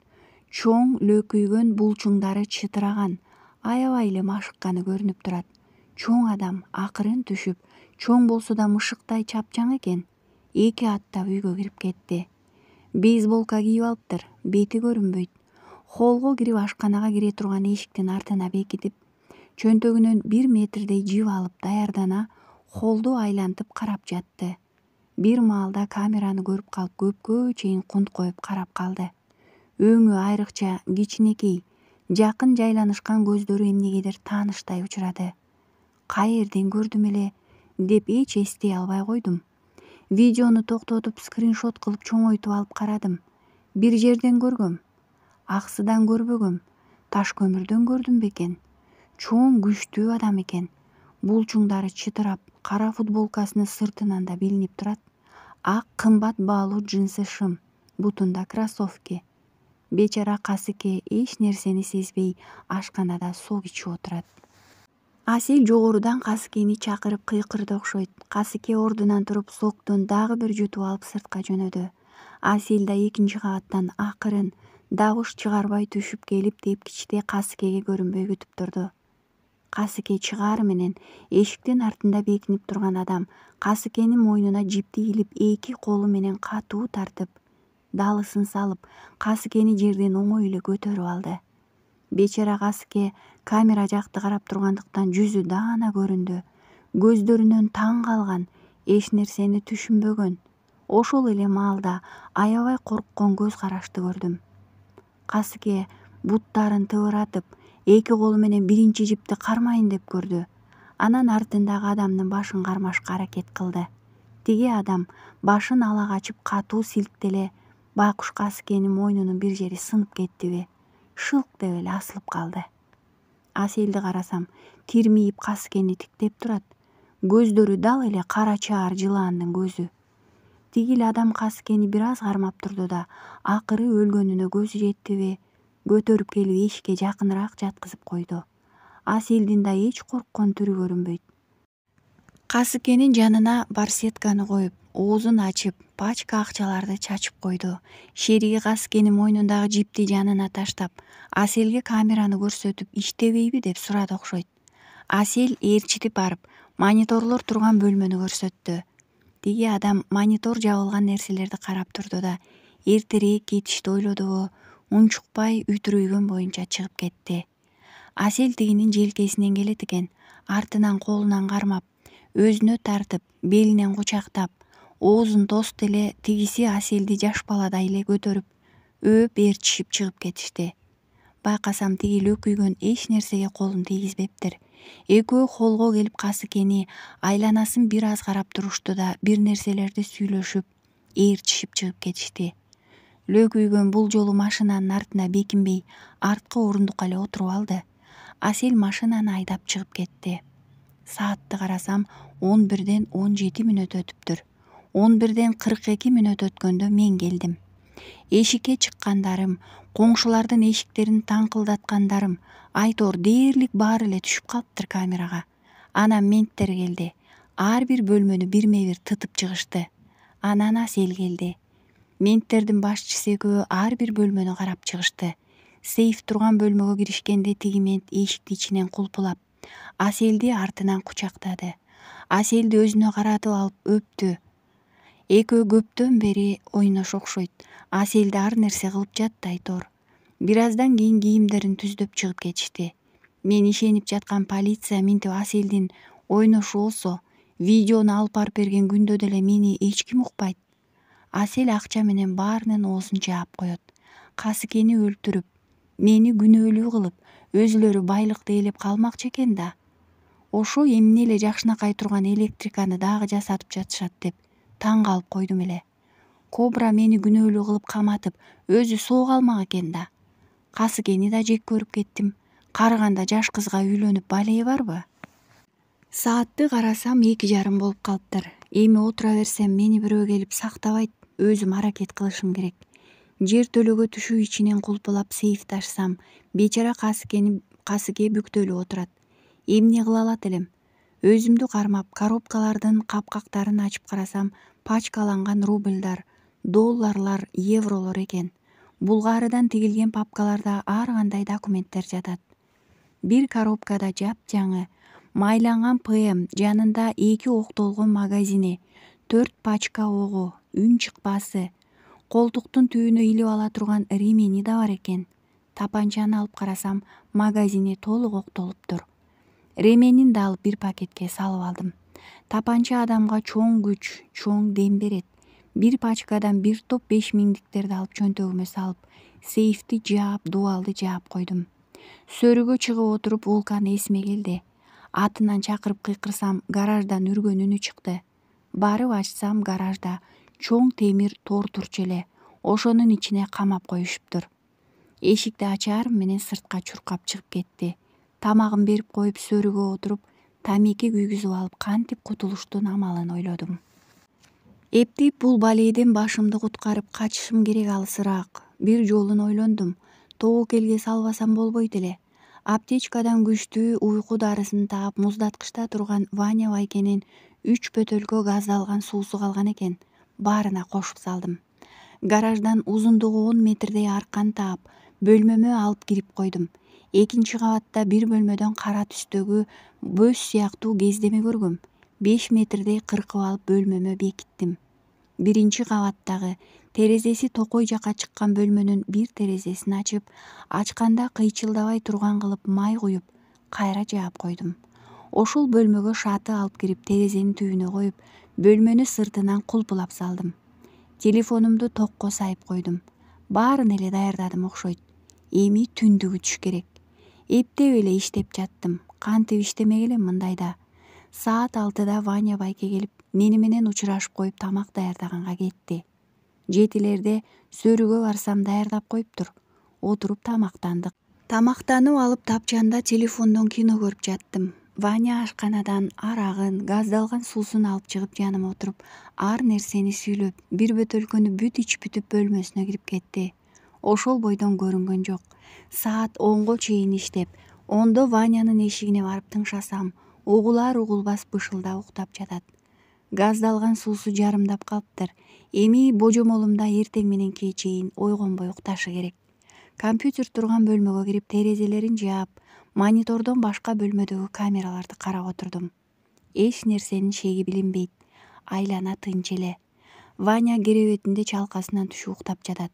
чоң лөкүйгөн булчуңдары чытыраган аябай эле машыкканы көрүнүп турат чоң адам акырын түшүп чоң болсо да мышыктай чапчаң экен эки аттап үйгө кирип кетти бейсболка кийип алыптыр бети көрүнбөйт холлго кирип ашканага кире турган эшиктин артына бекитип чөнтөгүнөн бир метрдей жип алып даярдана холду айлантып карап жатты бир маалда камераны көрүп калып көпкө чейин кунт коюп карап калды өңү айрыкча кичинекей жакын жайланышкан көздөрү эмнегедир тааныштай учурады каерден көрдүм эле деп эч эстей албай койдум видеону токтотуп скриншот кылып чоңойтуп алып карадым бир жерден көргөм аксыдан көрбөгөм таш көмүрдөн көрдүм бекен чоң күчтүү адам экен булчуңдары чытырап кара футболкасынын сыртынан да билинип турат ак кымбат баалуу джинсы шым бутунда кроссовки бечара касыке эч нерсени сезбей ашканада сок ичип отурат асель жогорудан касыкени чакырып кыйкырды окшойт касыке ордунан туруп соктун дагы бир жутуп алып сыртка жөнөдү асель да экинчи кабаттан акырын дабыш чыгарбай түшүп келип тепкичтей касыкеге көрүнбөй күтүп турду касыке чыгары менен эшиктин артында бекинип турган адам касыкенин мойнуна жипти илип эки колу менен катуу тартып далысын салып касыкени жерден оңой эле көтөрүп алды бечара касыке камера жакты карап тургандыктан жүзү даана көрүндү көздөрүнөн таң калган эч нерсени түшүнбөгөн ошол эле маалда аябай корккон көз карашты көрдүм касыке буттарын тыбыратып эки колу менен биринчи жипти кармайын деп көрдү анан артындагы адамдын башын кармашка аракет кылды тиги адам башын ала качып катуу силкти эле байкуш касыкенин мойнунун бир жери сынып кеттиби шылк деп эле асылып калды аселди карасам тирмийип касыкени тиктеп турат көздөрү дал эле кара чаар жылаандын көзү тигил адам касыкени бир аз кармап турду да акыры өлгөнүнө көзү жеттиби көтөрүп келип эшикке жакыныраак жаткызып койду асилдин да эч корккон түрү көрүнбөйт касыкенин жанына барсетканы коюп оозун ачып пачка акчаларды чачып койду шериги касыкенин мойнундагы жипти жанына таштап аселге камераны көрсөтүп иштебейби деп сурады окшойт асель ээрчитип барып мониторлор турган бөлмөнү көрсөттү тиги адам монитор жабылган нерселерди карап турду да эртерээк кетишти ойлодубу унчукпай үтүрөйгөн боюнча чыгып кетти асель тигинин желкесинен келет экен артынан колунан кармап өзүнө тартып белинен кучактап оозун тосту эле тигиси аселди жаш баладай эле көтөрүп өөп ээрчишип чыгып кетишти байкасам тиги лөкүйгөн эч нерсеге колун тийгизбептир экөө холго келип касыкени айланасын бир аз карап турушту да бир нерселерди сүйлөшүп ээрчишип чыгып кетишти лөкүйгөн бул жолу машинанын артына бекинбей арткы орундукка эле отуруп алды асел машинаны айдап чыгып кетти саатты карасам он бирден он жети мүнөт өтүптүр он бирден кырк эки мүнөт өткөндө мен келдим эшикке чыккандарым коңшулардын эшиктерин таңкылдаткандарым айтор дээрлик баары эле түшүп калыптыр камерага анан менттер келди ар бир бөлмөнү бирме бир тытып чыгышты анан асел келди менттердин башчысы экөө ар бир бөлмөнү карап чыгышты сейф турган бөлмөгө киришкенде тиги мент эшикти ичинен кулпулап аселди артынан кучактады аселди өзүнө каратып алып өптү экөө көптөн бери ойнош окшойт аселди ар нерсе кылып жатты айтор бир аздан кийин кийимдерин түздөп чыгып кетишти мен ишенип жаткан полиция минтип аселдин ойношу болсо видеону алып барып берген күндө деле мени эч ким укпайт асель акча менен баарынын оозун жаап коет касыкени өлтүрүп мени күнөөлүү кылып өзүлөрү байлыкты ээлеп калмакчы экен да ошо эмне эле жакшынакай турган электриканы дагы жасатып жатышат деп таң калып койдум эле кобра мени күнөөлүү кылып каматып өзү соо алмак экен да касыгени да жек көрүп кеттим карыганда жаш кызга үйлөнүп балеи барбы саатты карасам эки жарым болуп калыптыр эми отура берсем мени бирөө келип сактабайт өзүм аракет кылышым керек жер төлөгө түшүү ичинен кулпулап сейфти ачсам бечара касыке бүктөлүп отурат эмне кыла алат элем өзүмдү кармап коробкалардын капкактарын ачып карасам пачкаланган рубльдар долларлар евролор экен булгаарыдан тигилген папкаларда ар кандай документтер жатат бир коробкада жапжаңы майланган пм жанында эки октолгон магазини төрт пачка огу үн чыкпасы колтуктун түбүнө илип ала турган ремени да бар экен тапанчаны алып карасам магазини толук октолуптур ременин да алып бир пакетке салып алдым тапанча адамга чоң күч чоң дем берет бир пачкадан бир топ беш миңдиктерди алып чөнтөгүмө салып сейфти жаап дубалды жаап койдум сөрүгө чыгып отуруп вулкан эсиме келди атынан чакырып кыйкырсам гараждан үргөн үнү чыкты барып ачсам гаражда чоң темир тор турчу эле ошонун ичине камап коюшуптур эшикти ачаарым менен сыртка чуркап чыгып кетти тамагын берип коюп сөрүгө отуруп тамеки күйгүзүп алып кантип кутулуштун амалын ойлодум эптип бул балээден башымды куткарып качышым керек алысыраак бир жолун ойлондум тобокелге салбасам болбойт эле аптечкадан күчтүү уйку дарысын таап муздаткычта турган ваня байкенин үч бөтөлкө газдалган суусу калган экен баарына кошуп салдым гараждан узундугу он метрдей аркан таап бөлмөмө алып кирип койдум экинчи кабатта бир бөлмөдөн кара түстөгү бөз сыяктуу кездеме көргөм беш метрдей кыркып алып бөлмөмө бекиттим биринчи кабаттагы терезеси токой жакка чыккан бөлмөнүн бир терезесин ачып ачканда кыйчылдабай турган кылып май куюп кайра жаап койдум ошол бөлмөгө шаты алып кирип терезенин түбүнө коюп бөлмөнү сыртынан кулпулап салдым телефонумду токко сайып койдум баарын эле даярдадым окшойт эми түндүгү түш керек эптеп эле иштеп жаттым кантип иштемек элем мындайда саат алтыда ваня байке келип мени менен учурашып коюп тамак даярдаганга кетти жетилерде сөрүгө барсам даярдап коюптур отуруп тамактандык тамактанып алып тапчанда телефондон кино көрүп жаттым ваня ашканадан арагын газдалган суусун алып чыгып жаныма отуруп ар нерсени сүйлөп бир бөтөлкөнү бүт ичип бүтүп бөлмөсүнө кирип кетти ошол бойдон көрүнгөн жок саат онго чейин иштеп ондо ванянын эшигине барып тыңшасам угулар угулбас бышылдап уктап жатат газдалган суусу жарымдап калыптыр эми божомолумда эртең мененкиге чейин ойгонбой укташы керек компьютер турган бөлмөгө кирип терезелерин жаап монитордон башка бөлмөдөгү камераларды карап отурдум эч нерсенин шеги билинбейт айлана тынч эле ваня керебетинде чалкасынан түшүп уктап жатат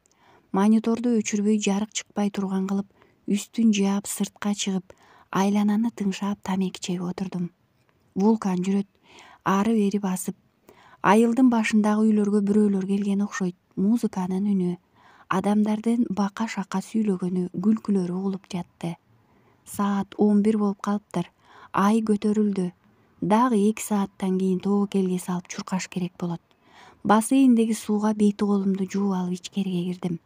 мониторду өчүрбөй жарык чыкпай турган кылып үстүн жаап сыртка чыгып айлананы тыңшаап тамеки чегип отурдум вулкан жүрөт ары бери басып айылдын башындагы үйлөргө бирөөлөр келген окшойт музыканын үнү адамдардын бака шака сүйлөгөнү күлкүлөрү угулуп жатты саат он бир болуп калыптыр ай көтөрүлдү дагы эки сааттан кийин тобокелге салып чуркаш керек болот бассейндеги сууга бети колумду жууп алып ичкериге кирдим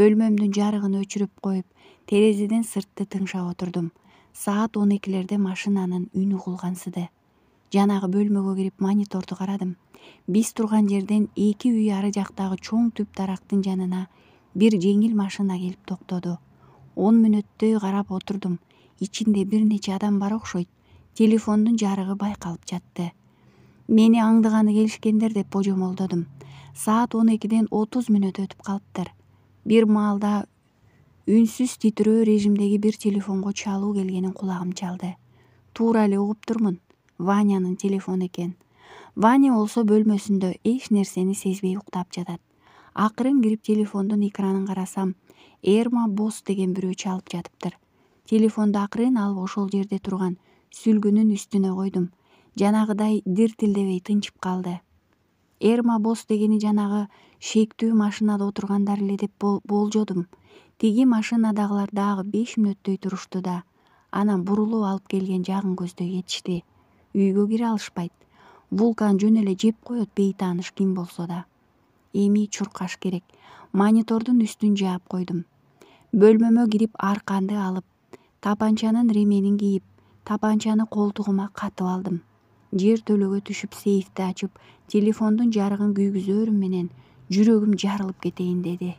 бөлмөмдүн жарыгын өчүрүп коюп терезеден сыртты тыңшап отурдум саат он экилерде машинанын үнү угулгансыды жанагы бөлмөгө кирип мониторду карадым биз турган жерден эки үй ары жактагы чоң түп дарактын жанына бир жеңил машина келип токтоду он мүнөттөй карап отурдум ичинде бир нече адам бар окшойт телефондун жарыгы байкалып жатты мени аңдыганы келишкендер деп божомолдодум саат он экиден отуз мүнөт өтүп калыптыр үнсүз титирөө режимдеги бир телефонго чалуу келгенин кулагым чалды туура эле угуптурмун ванянын телефону экен ваня болсо бөлмөсүндө эч нерсени сезбей уктап жатат акырын кирип телефондун экранын карасам эрма бос деген бирөө чалып жатыптыр телефонду акырын алып ошол жерде турган сүлгүнүн үстүнө койдум жанагыдай диртилдебей тынчып калды эрма бос дегени жанагы шектүү машинада отургандар эле деп болжодум тиги машинадагылар дагы беш мүнөттөй турушту да анан бурулуп алып келген жагын көздөй кетишти үйгө кире алышпайт вулкан жөн эле жеп коет бейтааныш ким болсо да эми чуркаш керек монитордун үстүн жаап койдум бөлмөмө кирип арканды алып тапанчанын ременин кийип тапанчаны колтугума катып алдым жер төлөгө түшүп сейфти ачып телефондун жарыгын күйгүзөрүм менен жүрөгүм жарылып кетейин деди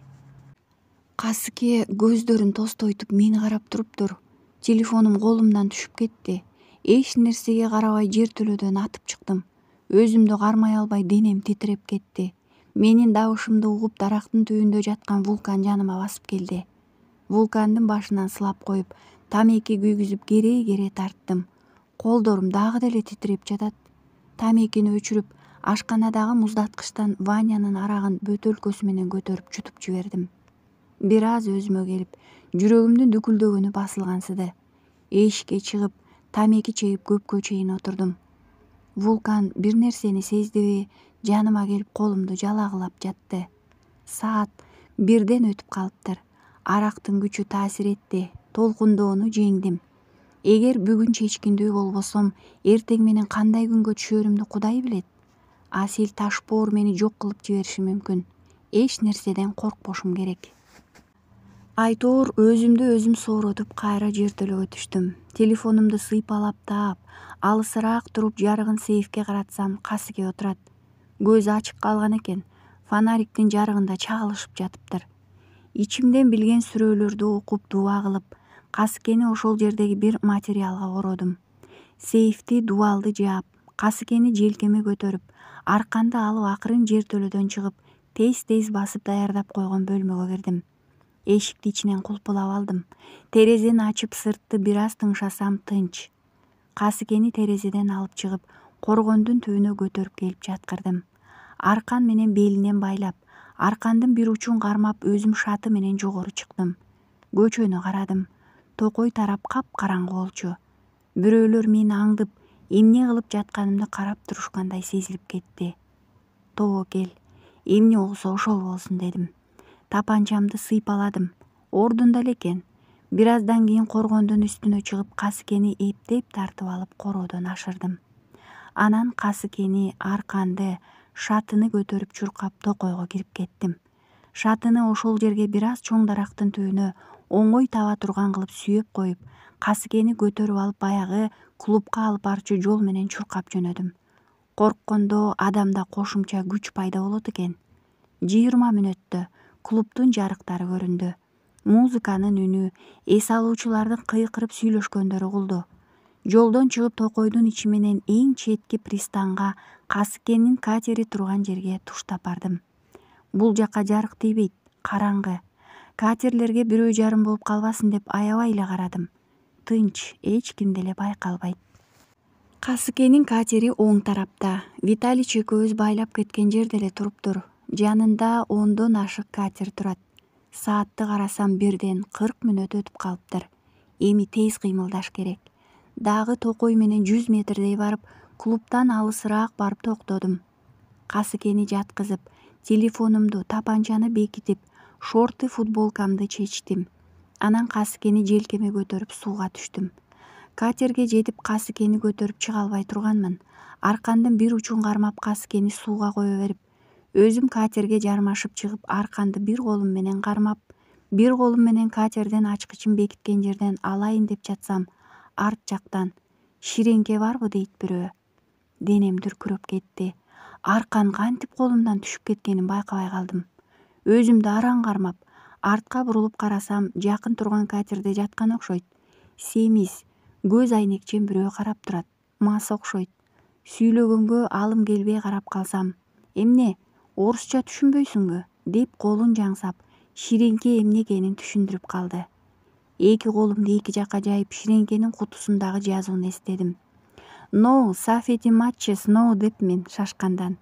касыке көздөрүн тостойтуп мени карап туруптур телефонум колумдан түшүп кетти эч нерсеге карабай жер төлөдөн атып чыктым өзүмдү кармай албай денем титиреп кетти менин дабышымды угуп дарактын түбүндө жаткан вулкан жаныма басып келди вулкандын башынан сылап коюп тамеки күйгүзүп кере кере тарттым колдорум дагы деле титиреп жатат тамекини өчүрүп ашканадагы муздаткычтан ванянын арагын бөтөлкөсү менен көтөрүп жутуп жибердим бир аз өзүмө келип жүрөгүмдүн дүкүлдөгөнү басылгансыды эшикке чыгып тамеки чегип көпкө чейин отурдум вулкан бир нерсени сездиби жаныма келип колумду жалагылап жатты саат бирден өтүп калыптыр арактын күчү таасир этти толкундоону жеңдим эгер бүгүн чечкиндүү болбосом эртең менен кандай күнгө түшөрүмдү кудай билет асил таш боор мени жок кылып жибериши мүмкүн эч нерседен коркпошум керек айтор өзүмдү өзүм сооротуп кайра жер түштүм телефонумду сыйпалап таап алысыраак туруп жарыгын сейфке каратсам касыке отурат көзү ачык калган экен фонариктин жарыгында чагылышып жатыптыр ичимден билген сүрөөлөрдү окуп дуба кылып касыкени ошол жердеги бир материалга ородум сейфти дубалды жаап касыкени желкеме көтөрүп арканды алып акырын жертөлөдөн чыгып тез тез басып даярдап койгон бөлмөгө кирдим эшикти ичинен кулпулап алдым терезени ачып сыртты бир аз тыңшасам тынч касыкени терезеден алып чыгып коргондун түбүнө көтөрүп келип жаткырдым аркан менен белинен байлап аркандын бир учун кармап өзүм шаты менен жогору чыктым көчөнү карадым токой тарап капкараңгы болчу бирөөлөр мени аңдып эмне кылып жатканымды карап турушкандай сезилип кетти тобокел эмне болсо ошол болсун дедим тапанчамды сыйпаладым ордунда эле экен бир аздан кийин коргондун үстүнө чыгып касыкени эптеп тартып алып короодон ашырдым анан касыкени арканды шатыны көтөрүп чуркап токойго кирип кеттим шатыны ошол жерге бир аз чоң дарактын түбүнө оңой таба турган кылып сүйөп коюп касыкени көтөрүп алып баягы клубка алып барчу жол менен чуркап жөнөдүм корккондо адамда кошумча күч пайда болот экен жыйырма мүнөттө клубтун жарыктары көрүндү музыканын үнү эс алуучулардын кыйкырып сүйлөшкөндөрү угулду жолдон чыгып токойдун ичи менен эң четки пристанга касыкенин катери турган жерге туштап бардым бул жака жарык тийбейт караңгы катерлерге бирөө жарым болуп калбасын деп аябай эле карадым тынч эч ким деле байкалбайт касыкенин катери оң тарапта виталич экөөбүз байлап кеткен жерде эле туруптур жанында ондон ашык катер турат саатты карасам бирден кырк мүнөт өтүп калыптыр эми тез кыймылдаш керек дагы токой менен жүз метрдей барып клубтан алысыраак барып токтодум касыкени жаткызып телефонумду тапанчаны бекитип шорты футболкамды чечтим анан касыкени желкеме көтөрүп сууга түштүм катерге жетип касыкени көтөрүп чыга албай турганмын аркандын бир учун кармап касыкени сууга кое берип өзүм катерге жармашып чыгып арканды бир колум менен кармап бир колум менен катерден ачкычын бекиткен жерден алайын деп жатсам арт жактан ширеңке барбы дейт бирөө денем дүркүрөп кетти аркан кантип колумдан түшүп кеткенин байкабай калдым өзүмдү араң кармап артка бурулуп карасам жакын турган катерде жаткан окшойт семиз көз айнекчен бирөө карап турат мас окшойт сүйлөгөнгө алым келбей карап калсам эмне орусча түшүнбөйсүңбү деп колун жаңсап ширеңке эмне экенин түшүндүрүп калды эки колумду эки жакка жайып ширеңкенин кутусундагы жазууну эстедим ноу сафити маче ноу депмин шашкандан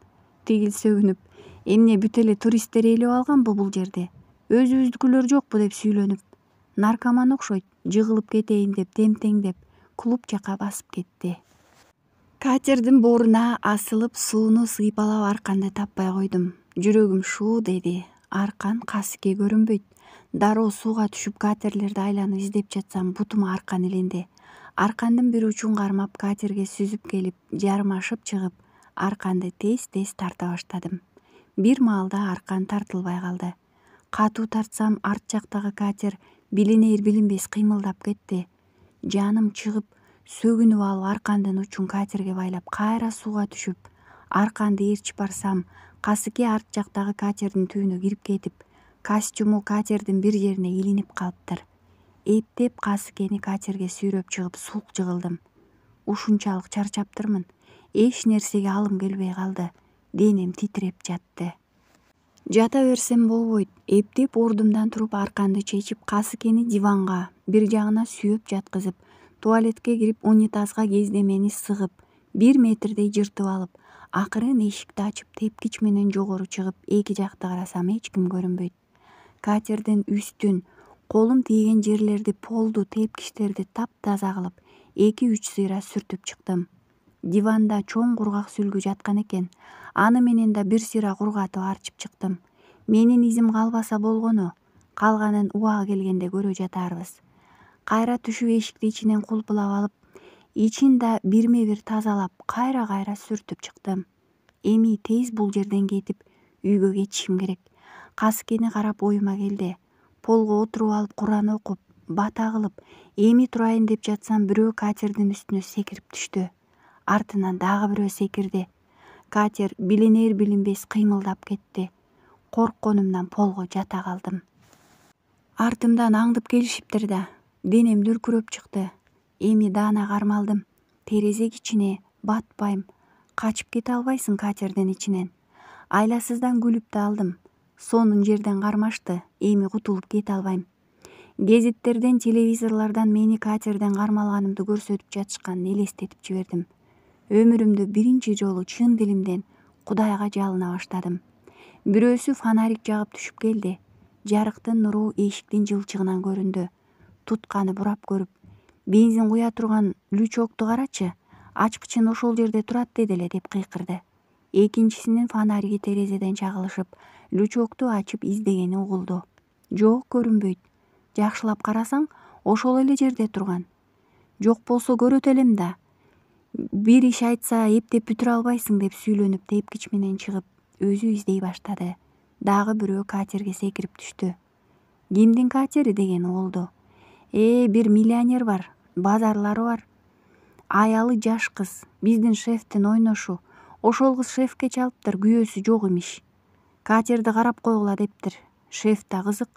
тигил сөгүнүп эмне бүт эле туристтер ээлеп алганбы бул жерди өзүбүздүкүлөр жокпу деп сүйлөнүп наркоман окшойт жыгылып кетейин деп демтеңдеп клуб жакка басып кетти катердин бооруна асылып сууну сыйпалап арканды таппай койдум жүрөгүм шуу деди аркан касыке көрүнбөйт дароо сууга түшүп катерлерди айланып издеп жатсам бутума аркан илинди аркандын бир учун кармап катерге сүзүп келип жармашып чыгып арканды тез тез тарта баштадым бир маалда аркан тартылбай калды катуу тартсам арт жактагы катер билинер билинбес кыймылдап кетти жаным чыгып сөгүнүп алып аркандын учун катерге байлап кайра сууга түшүп арканды ээрчип барсам касыке арт жактагы катердин түбүнө кирип кетип костюму катердин бир жерине илинип калыптыр эптеп касыкени катерге сүйрөп чыгып суук жыгылдым ушунчалык чарчаптырмын эч нерсеге алым келбей калды денем титиреп жатты жата берсем болбойт эптеп ордумдан туруп арканды чечип касыкени диванга бир жагына сүйөп жаткызып туалетке кирип унитазга кездемени сыгып бир метрдей жыртып алып акырын эшикти ачып тепкич менен жогору чыгып эки жакты карасам эч ким көрүнбөйт катердин үстүн колум тийген жерлерди полду тепкичтерди таптаза кылып эки үч сыйра сүртүп чыктым диванда чоң кургак сүлгү жаткан экен аны менен да бир сыйра кургатып арчып чыктым менин изим калбаса болгону калганын убагы келгенде көрө жатарбыз кайра түшүп эшикти ичинен кулпулап алып ичин да бирме бир тазалап кайра кайра сүртүп чыктым эми тез бул жерден кетип үйгө кетишим керек каскени карап оюма келди полго отуруп алып куран окуп бата кылып эми турайын деп жатсам бирөө катердин үстүнө секирип түштү артынан дагы бирөө секирди катер билинер билинбес кыймылдап кетти коркконумдан полго жата калдым артымдан аңдып келишиптир да денем дүркүрөп чыкты эми даана кармалдым терезе кичине батпайм качып кете албайсың катердин ичинен айласыздан күлүп да алдым сонун жерден кармашты эми кутулуп кете албайм гезиттерден телевизорлордон мени катерден кармалганымды көрсөтүп жатышканын элестетип жибердим өмүрүмдө биринчи жолу чын дилимден кудайга жалына баштадым бирөөсү фонарик жагып түшүп келди жарыктын нуру эшиктин жылчыгынан көрүндү тутканы бурап көрүп бензин куя турган лючокту карачы ачкычын ошол жерде турат деди эле деп кыйкырды экинчисинин фонариги терезеден чагылышып лючокту ачып издегени угулду жок көрүнбөйт жакшылап карасаң ошол эле жерде турган жок болсо көрөт элем да бир иш айтса эптеп бүтүрө албайсың деп сүйлөнүп тепкич менен чыгып өзү издей баштады дагы бирөө катерге секирип түштү кимдин катери деген угулду э бир миллионер бар базарлары бар аялы жаш кыз биздин шефтин ойношу ошол кыз шефке чалыптыр күйөөсү жок имиш катерди карап койгула дептир шеф да кызык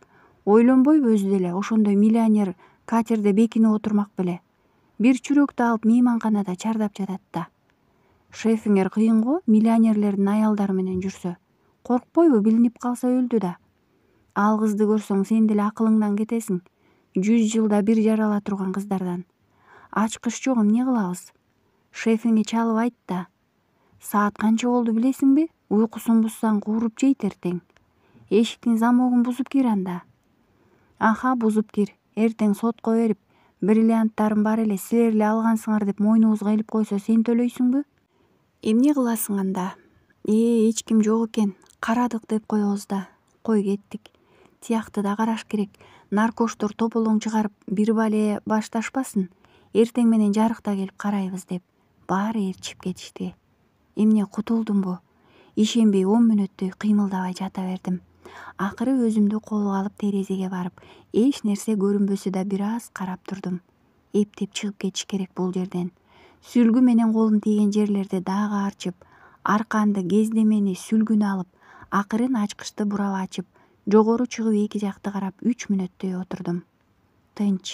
ойлонбойбу өзү деле ошондой миллионер катерде бекинип отурмак беле бир чүрөктү алып мейманканада чардап жатат да шефиңер кыйын го миллионерлердин аялдары менен жүрсө коркпойбу билинип калса өлдү да ал кызды көрсөң сен деле акылыңдан кетесиң жүз жылда бир жарала турган кыздардан ачкыч жок эмне кылабыз шефиңе чалып айт да саат канча болду билесиңби уйкусун бузсаң кууруп жейт эртең эшиктин замогун бузуп кир анда аха бузуп кир эртең сотко берип бриллианттарым бар эле силер эле алгансыңар деп мойнубузга илип койсо сен төлөйсүңбү эмне кыласың анда ээ эч ким жок экен карадык деп коебуз да кой кеттик тиякты да караш керек наркоштор тополоң чыгарып бир бале башташпасын эртең менен жарыкта келип карайбыз деп баары ээрчип кетишти эмне кутулдумбу ишенбей он мүнөттөй кыймылдабай жата бердим акыры өзүмдү колго алып терезеге барып эч нерсе көрүнбөсө да бир аз карап турдум эптеп чыгып кетиш керек бул жерден сүлгү менен колун тийген жерлерди дагы арчып арканды кездемени сүлгүнү алып акырын ачкычты бурап ачып жогору чыгып эки жакты карап үч мүнөттөй отурдум тынч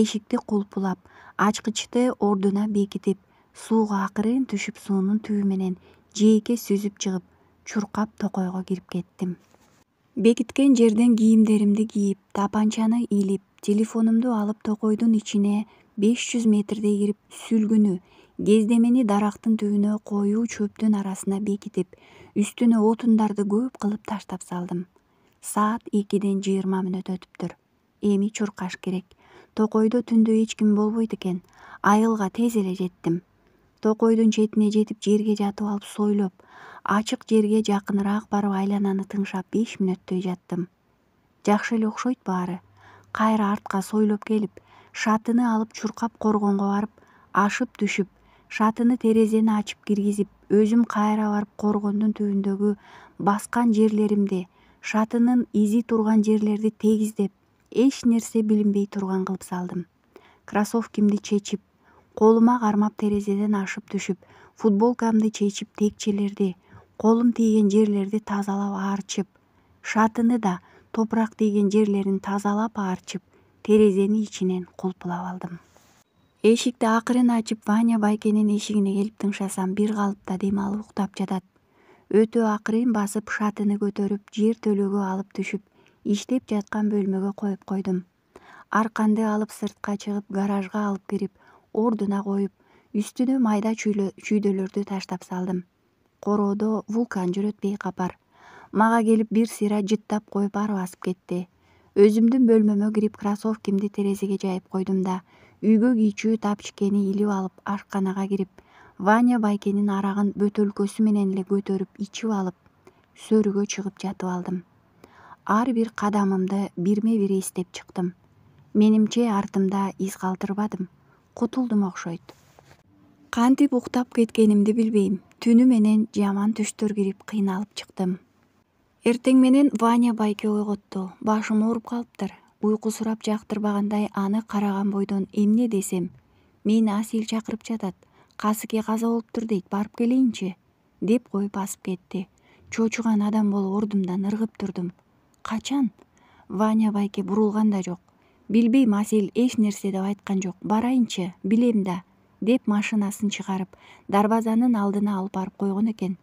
эшикти кулпулап ачкычты ордуна бекитип сууга акырын түшүп суунун түбү менен жээкке сүзүп чыгып чуркап токойго кирип кеттим бекиткен жерден кийимдеримди кийип тапанчаны илип телефонумду алып токойдун ичине беш жүз метрдей кирип сүлгүнү кездемени дарактын түбүнө коюу чөптүн арасына бекитип үстүнө отундарды көп кылып таштап салдым саат экиден жыйырма мүнөт өтүптүр эми чуркаш керек токойдо түндө эч ким болбойт экен айылга тез эле жеттим токойдун четине жетип жерге жатып алып сойлоп ачык жерге жакыныраак барып айлананы тыңшап беш мүнөттөй жаттым жакшы эле окшойт баары кайра артка сойлоп келип шатыны алып чуркап коргонго барып ашып түшүп шатыны терезени ачып киргизип өзүм кайра барып коргондун түбүндөгү баскан жерлеримди шатынын изи турган жерлерди тегиздеп эч нерсе билинбей турган кылып салдым кроссовкимди чечип колума кармап терезеден ашып түшүп футболкамды чечип текчелерди колум тийген жерлерди тазалап аарчып шатыны да топурак тийген жерлерин тазалап аарчып терезени ичинен кулпулап алдым эшикти акырын ачып ваня байкенин эшигине келип тыңшасам бир калыпта дем алып уктап жатат өтө акырын басып шатыны көтөрүп жер төлөгө алып түшүп иштеп жаткан бөлмөгө коюп койдум арканды алып сыртка чыгып гаражга алып кирип ордуна коюп үстүнө майда чүйдөлөрдү таштап салдым короодо вулкан жүрөт бейкапар мага келип бир сыйра жыттап коюп ар басып кетти өзүмдүн бөлмөмө кирип кроссовкимди терезеге жайып койдум да үйгө кичүү тапичкени илип алып ашканага кирип ваня байкенин арагын бөтөлкөсү менен эле көтөрүп ичип алып сөрүгө чыгып жатып алдым ар бир кадамымды бирме бир эстеп чыктым менимче артымда из калтырбадым кутулдум окшойт кантип уктап кеткенимди билбейм түнү менен жаман түштөр кирип кыйналып чыктым эртең менен ваня байке ойготту башым ооруп калыптыр уйку сурап жактырбагандай аны караган бойдон эмне десем мени асел чакырып жатат касыке каза болуптур дейт барып келейинчи деп коюп басып кетти чочуган адам болуп ордумдан ыргып турдум качан ваня байке бурулган да жок билбейм асель эч нерсе деп айткан жок барайынчы билем да деп машинасын чыгарып дарбазанын алдына алып барып койгон экен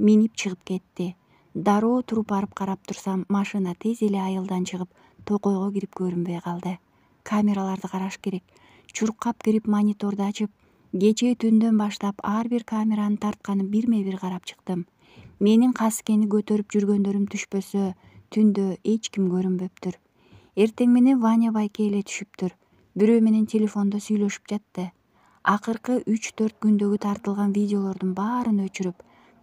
минип чыгып кетти дароо туруп барып карап турсам машина тез эле айылдан чыгып токойго кирип көрүнбөй калды камераларды караш керек чуркап кирип мониторду ачып кечээ түндөн баштап ар бир камераны тартканы бирме бир карап чыктым менин каскени көтөрүп жүргөндөрүм түшпөсө түндө эч ким көрүнбөптүр эртең менен ваня байке эле түшүптүр бирөө менен телефондо сүйлөшүп жатты акыркы үч төрт күндөгү тартылган видеолордун баарын өчүрүп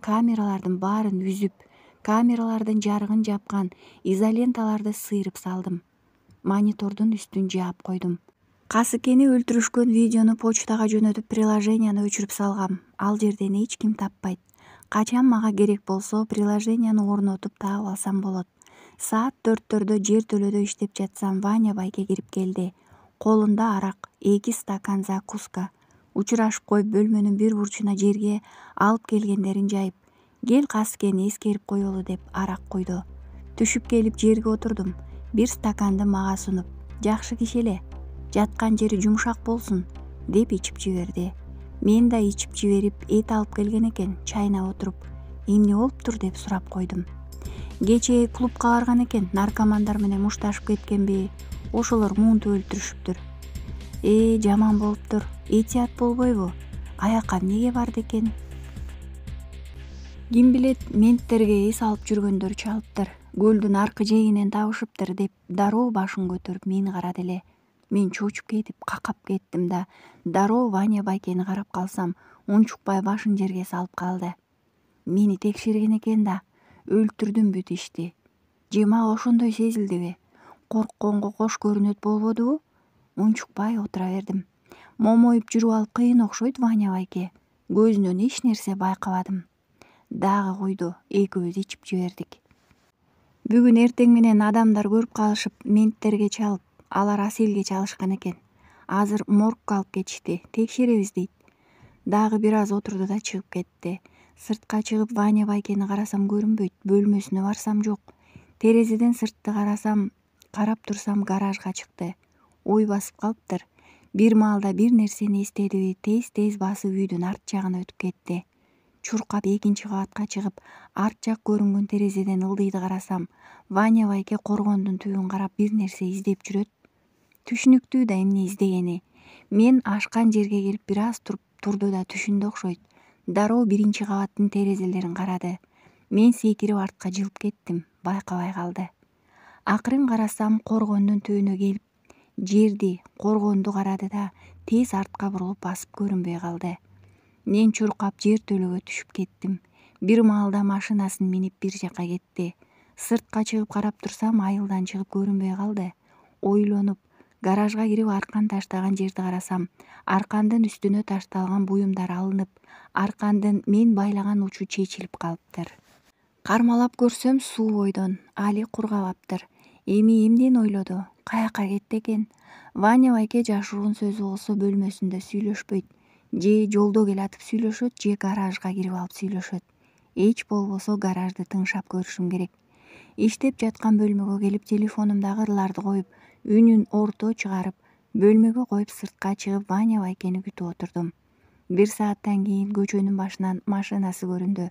камералардын баарын үзүп камералардын жарыгын жапкан изоленталарды сыйрып салдым монитордун үстүн жаап койдум касыкени өлтүрүшкөн видеону почтага жөнөтүп приложенияны өчүрүп салгам ал жерден эч ким таппайт качан мага керек болсо приложенияны орнотуп таап алсам болот саат төрттөрдө жер төлөдө иштеп жатсам ваня байке кирип келди колунда арак эки стакан закуска учурашып коюп бөлмөнүн бир бурчуна жерге алып келгендерин жайып кел касыкени эскерип коелу деп арак куйду түшүп келип жерге отурдум бир стаканды мага сунуп жакшы киши эле жаткан жери жумшак болсун деп ичип жиберди мен да ичип жиберип эт алып келген экен чайнап отуруп эмне болуптур деп сурап койдум кечээ клубка барган экен наркомандар менен мушташып кеткенби ошолор муунтуп өлтүрүшүптүр э жаман болуптур этият болбойбу аяка эмнеге барды экен ким билет менттерге эс алып жүргөндөр чалыптыр көлдүн аркы жээгинен табышыптыр деп дароо башын көтөрүп мени карады эле мен чочуп кетип какап кеттим да дароо ваня байкени карап калсам унчукпай башын жерге салып калды мени текшерген экен да өлтүрдүм бүт ишти же мага ошондой сезилдиби коркконго кош көрүнөт болбодубу унчукпай отура бердим момоюп жүрүп алып кыйын окшойт ваня байке көзүнөн эч нерсе байкабадым дагы куйду экөөбүз ичип жибердик бүгүн эртең менен адамдар көрүп калышып менттерге чалып алар асилге чалышкан экен азыр моргко алып кетишти текшеребиз дейт дагы бир аз отурду да чыгып кетти сыртка чыгып ваня байкени карасам көрүнбөйт бөлмөсүнө барсам жок терезеден сыртты карасам карап турсам гаражга чыкты ой басып калыптыр бир маалда бир нерсени эстедиби тез тез басып үйдүн арт жагына өтүп кетти чуркап экинчи кабатка чыгып арт жак көрүнгөн терезеден ылдыйды карасам ваня байке коргондун түбүн карап бир нерсе издеп жүрөт түшүнүктүү да эмне издегени мен ашкан жерге келип бир аз турду да түшүндү окшойт дароо биринчи кабаттын терезелерин карады мен секирип артка жылып кеттим байкабай калды акырын карасам коргондун түбүнө келип жерди коргонду карады да тез артка бурулуп басып көрүнбөй калды мен чуркап жер төлөгө түшүп кеттим бир маалда машинасын минип бир жака кетти сыртка чыгып карап турсам айылдан чыгып көрүнбөй калды ойлонуп гаражга кирип аркан таштаган жерди карасам аркандын үстүнө ташталган буюмдар алынып аркандын мен байлаган учу чечилип калыптыр кармалап көрсөм суу бойдон али кургабаптыр эми эмнени ойлоду каякка кетти экен ваня байке жашыруун сөзү болсо бөлмөсүндө сүйлөшпөйт же жолдо келатып сүйлөшөт же гаражга кирип алып сүйлөшөт эч болбосо гаражды тыңшап көрүшүм керек иштеп жаткан бөлмөгө келип телефонумдагы ырларды коюп үнүн орто чыгарып бөлмөгө коюп сыртка чыгып ваня байкени күтүп отурдум бир сааттан кийин көчөнүн башынан машинасы көрүндү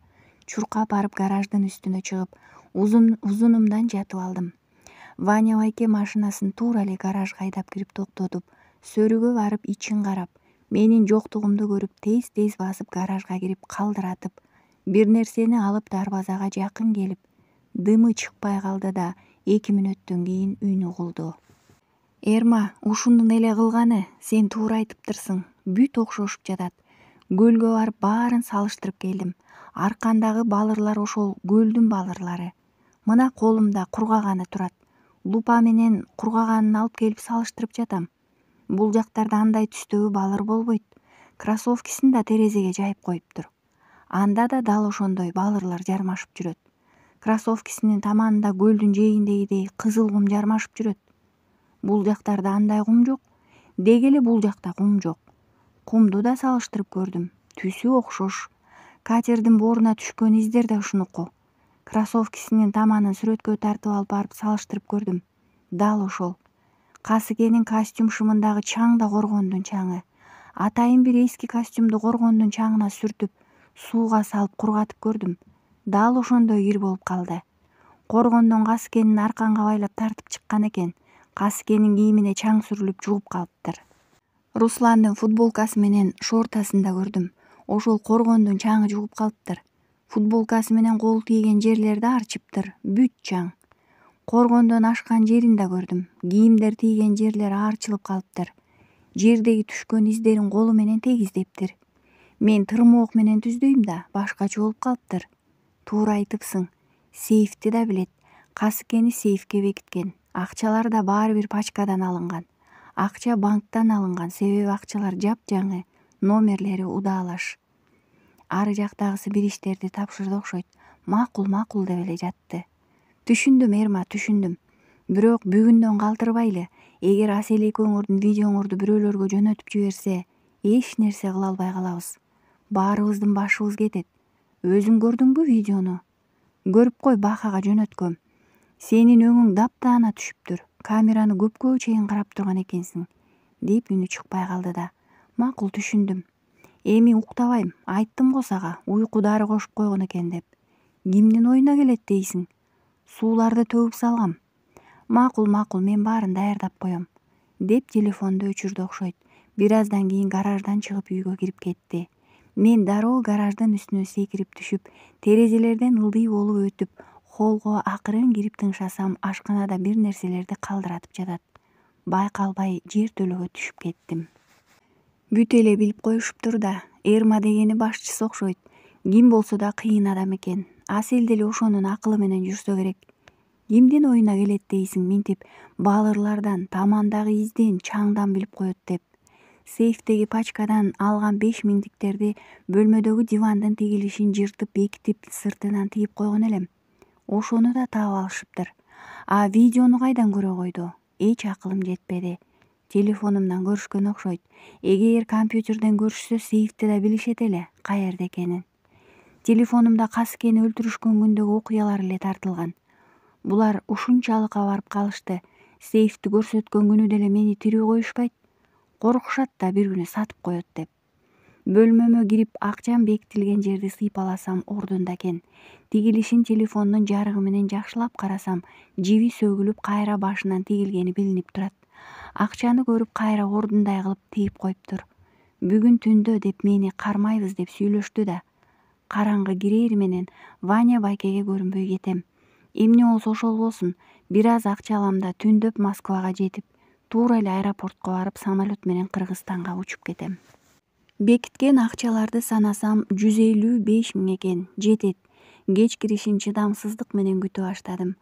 чуркап барып гараждын үстүнө чыгып узунумдан жатып алдым ваня байке машинасын туура эле гаражга айдап кирип токтотуп сөрүгө барып ичин карап менин жоктугумду көрүп тез тез басып гаражга кирип калдыратып бир нерсени алып дарбазага жакын келип дымы чыкпай калды да эки мүнөттөн кийин үн угулду эрма ушундун эле кылганы сен туура айтыптырсың бүт окшошуп жатат көлгө барып баарын салыштырып келдим аркандагы балырлар ошол көлдүн балырлары мына колумда кургаганы турат лупа менен кургаганын алып келип салыштырып жатам бул жактарда андай түстөгү балыр болбойт кроссовкисин да терезеге жайып коюптур анда да дал ошондой балырлар жармашып жүрөт кроссовкисинин таманында көлдүн жээгиндегидей кызыл кум жармашып жүрөт бул жактарда андай кум жок деги эле бул жакта кум жок кумду да салыштырып көрдүм түсү окшош катердин бооруна түшкөн издер да ушунуку кроссовкисинин таманын сүрөткө тартып алып барып салыштырып көрдүм дал ошол касыкенин костюм шымындагы чаң да коргондун чаңы атайын бир эски костюмду коргондун чаңына сүртүп сууга салып кургатып көрдүм дал ошондой кир болуп калды коргондон касыкенин арканга байлап тартып чыккан экен касыкенин кийимине чаң сүрүлүп жугуп калыптыр русландын футболкасы менен шортасын да көрдүм ошол коргондун чаңы жугуп калыптыр футболкасы менен колу тийген жерлерди аарчыптыр бүт чаң коргондон ашкан жерин да көрдүм кийимдер тийген жерлер аарчылып калыптыр жердеги түшкөн издерин колу менен тегиздептир мен тырмоок менен түздөйм да башкача болуп калыптыр туура айтыпсың сейфти да билет касыкени сейфке бекиткен акчалар да баары бир пачкадан алынган акча банктан алынган себеби акчалар жапжаңы номерлери удаалаш ары жактагысы бир иштерди тапшырды окшойт макул макул деп эле жатты түшүндүм эрма түшүндүм бирок бүгүндөн калтырбайлы эгер асель экөөңөрдүн видеоңорду бирөөлөргө жөнөтүп жиберсе эч нерсе кыла албай калабыз баарыбыздын башыбыз кетет өзүң көрдүңбү видеону көрүп кой бахага жөнөткөм сенин өңүң даптаана түшүптүр камераны көпкө чейин карап турган экенсиң деп үнү чыкпай калды да макул түшүндүм эми уктабайм айттым го сага уйку дары кошуп койгон экен деп кимдин оюна келет дейсиң сууларды төгүп салгам макул макул мен баарын даярдап коем деп телефонду өчүрдү окшойт бир аздан кийин гараждан чыгып үйгө кирип кетти мен дароо гараждын үстүнө секирип түшүп терезелерден ылдый болуп өтүп колго акырын кирип тыңшасам ашканада бир нерселерди калдыратып жатат байкалбай жер төлөгө түшүп кеттим бүт эле билип коюшуптур да эрма дегени башчысы окшойт ким болсо да кыйын адам экен асел деле ошонун акылы менен жүрсө керек кимдин оюна келет дейсиң минтип баалырлардан тамандагы изден чаңдан билип коет деп сейфтеги пачкадан алган беш миңдиктерди бөлмөдөгү дивандын тигилишин жыртып бекитип сыртынан тигип койгон элем ошону да таап алышыптыр а видеону кайдан көрө койду эч акылым жетпеди телефонумдан көрүшкөн окшойт эгер компьютерден көрүшсө сейфти да билишет эле каерде экенин телефонумда каскени өлтүрүшкөн күндөгү окуялар эле тартылган булар ушунчалык абарып калышты сейфти көрсөткөн күнү деле мени тирүү коюшпайт коркушат да бир күнү сатып коет деп бөлмөмө кирип акчам бекитилген жерди сыйпаласам ордунда экен тигилишин телефондун жарыгы менен жакшылап карасам жиби сөгүлүп кайра башынан тигилгени билинип турат акчаны көрүп кайра ордундай кылып тигип коюптур бүгүн түндө деп мени кармайбыз деп сүйлөштү да караңгы кирери менен ваня байкеге көрүнбөй кетем эмне болсо ошол болсун бир аз акча алам да түндөп москвага жетип туура эле аэропортко барып самолет менен кыргызстанга учуп кетем бекиткен акчаларды санасам жүз элүү беш миң экен жетет кеч киришин чыдамсыздык менен күтө баштадым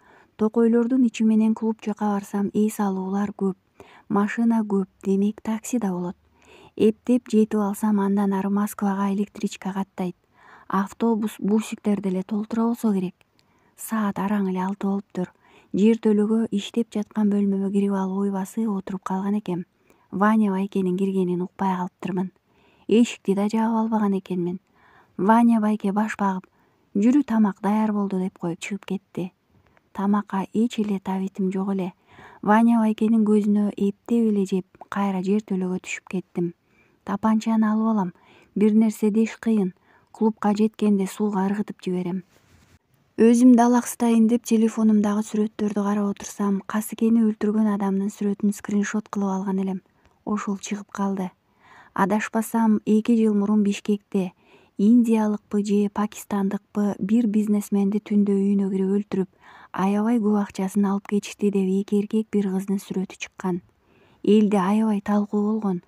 токойлордун ичи менен клуб жака барсам эс алуулар көп машина көп демек такси да болот эптеп жетип алсам андан ары москвага электричка каттайт автобус бусиктерди эле толтура болсо керек саат араң эле алты болуптур жер төлөгө иштеп жаткан бөлмөмө кирип алып ой басып отуруп калган экем ваня байкенин киргенин укпай калыптырмын эшикти да жаап албаган экенмин ваня байке баш багып жүрү тамак даяр болду деп коюп чыгып кетти тамакка эч эле табитим жок эле ваня байкенин көзүнө эптеп эле жеп кайра жер төлөгө түшүп кеттим тапанчаны алып алам бир нерсе деш кыйын клубка жеткенде сууга ыргытып жиберем өзүмдү алаксытайын деп телефонумдагы сүрөттөрдү карап отурсам касыкени өлтүргөн адамдын сүрөтүн скриншот кылып алган элем ошол чыгып калды адашпасам эки жыл мурун бишкекте индиялыкпы же пакистандыкпы бир бизнесменди түндө үйүнө кирип өлтүрүп аябай көп акчасын алып кетишти деп эки эркек бир кыздын сүрөтү чыккан элде аябай талкуу болгон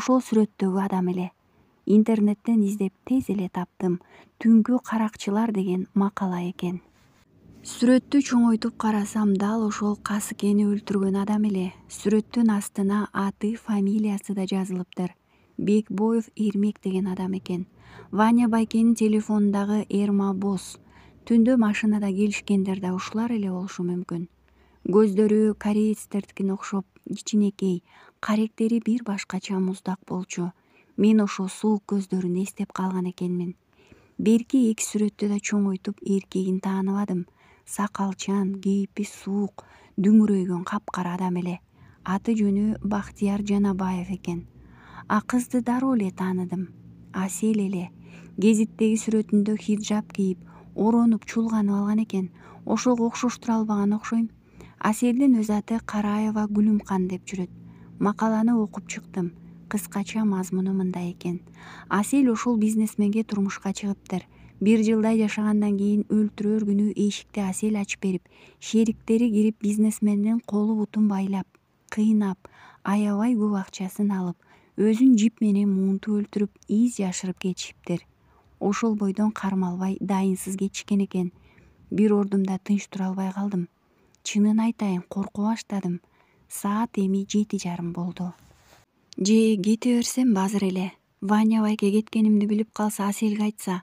ошол сүрөттөгү адам эле интернеттен издеп тез эле таптым түнкү каракчылар деген макала экен сүрөттү чоңойтуп карасам дал ошол касыкени өлтүргөн адам эле сүрөттүн астына аты фамилиясы да жазылыптыр бекбоев эрмек деген адам экен ваня байкенин телефонундагы эрма боз түндө машинада келишкендер да ушулар эле болушу мүмкүн көздөрү кореецтердикине окшоп кичинекей каректери бир башкача муздак болчу мен ошо суук көздөрүн эстеп калган экенмин берки эки сүрөттү да чоңойтуп эркегин тааныбадым сакалчан кейпи суук дүңүрөйгөн капкара адам эле аты жөнү бактияр жанабаев экен а кызды дароо эле тааныдым асел эле гезиттеги сүрөтүндө хиджаб кийип оронуп чулганып алган экен ошого окшоштура албаган окшойм аселдин өз аты караева гүлүмкан деп жүрөт макаланы окуп чыктым кыскача мазмуну мындай экен асель ошол бизнесменге турмушка чыгыптыр бир жылдай жашагандан кийин өлтүрөр күнү эшикти асель ачып берип шериктери кирип бизнесмендин колу бутун байлап кыйнап аябай көп акчасын алып өзүн жип менен муунтуп өлтүрүп из жашырып кетишиптир ошол бойдон кармалбай дайынсыз кетишкен экен бир ордумда тынч тура албай калдым чынын айтайын корко баштадым саат эми жети жарым болду же кете берсемби азыр эле ваня байке кеткенимди билип калса аселге айтса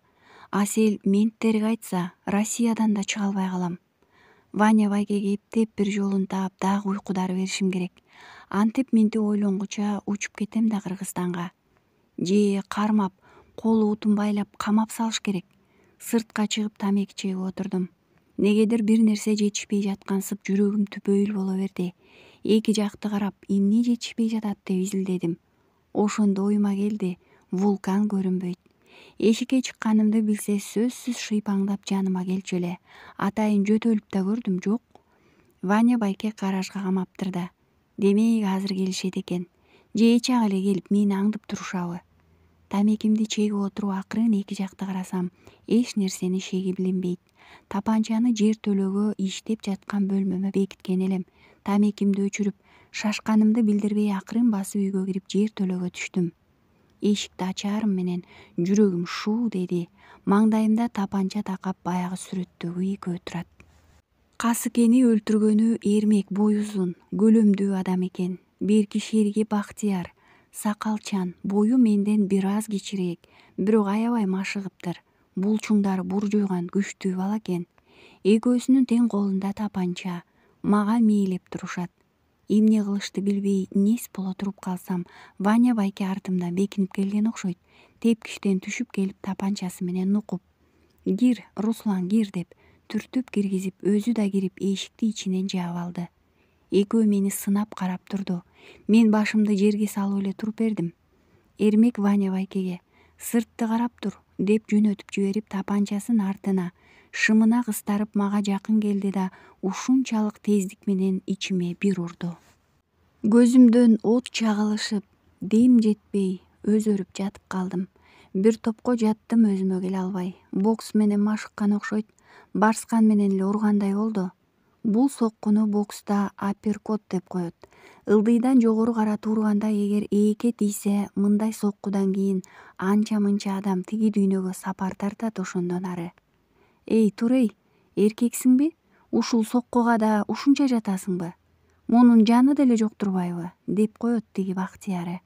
асел менттерге айтса россиядан да чыга албай калам ваня байкеге эптеп бир жолун таап дагы уйку дары беришим керек антип минтип ойлонгуча учуп кетем да кыргызстанга же кармап колу утун байлап камап салыш керек сыртка чыгып тамеки чегип отурдум негедир бир нерсе жетишпей жаткансып жүрөгүм түпөйүл боло берди эки жакты карап эмне жетишпей жатат деп изилдедим ошондо оюма келди вулкан көрүнбөйт эшикке чыкканымды билсе сөзсүз шыйпаңдап жаныма келчү эле атайын жөтөлүп да көрдүм жок ваня байке гаражга камаптыр да демек азыр келишет экен же эчак эле келип мени аңдып турушабы тамекимди чегип отуруп акырын эки жакты карасам эч нерсенин шеги билинбейт тапанчаны жер төлөгө иштеп жаткан бөлмөмө бекиткен элем тамекимди өчүрүп шашканымды билдирбей акырын басып үйгө кирип жер төлөгө түштүм эшикти ачарым менен жүрөгүм шуу деди маңдайымда тапанча такап баягы сүрөттөгү экөө турат касыкени өлтүргөнү эрмек бой узун көлөмдүү адам экен берки шериги бактияр сакалчан бою менден бир аз кичирээк бирок аябай машыгыптыр булчуңдары бур буржуйган күчтүү бала экен экөөсүнүн тең колунда тапанча мага мээлеп турушат эмне кылышты билбей нес боло туруп калсам ваня байке артымда бекинип келген окшойт тепкичтен түшүп келип тапанчасы менен нукуп кир руслан кир деп а түртүп киргизип өзү да кирип эшикти ичинен жаап алды экөө мени сынап карап турду мен башымды жерге салып эле туруп бердим эрмек ваня байкеге сыртты карап тур деп жөнөтүп жиберип тапанчасын артына шымына кыстарып мага жакын келди да ушунчалык тездик менен ичиме бир урду көзүмдөн от чагылышып дем жетпей өзөрүп жатып калдым бир топко жаттым өзүмө келе албай бокс менен машыккан окшойт барскан менен эле ургандай болду бул соккуну бокста апперкот деп коет ылдыйдан жогору карату ургандай эгер ээкке тийсе мындай соккудан кийин анча мынча адам тиги дүйнөгө сапар тартат ошондон ары эй тур эй эркексиңби ушул соккуга да ушунча жатасыңбы мунун жаны деле жок турбайбы деп коет тиги бактияры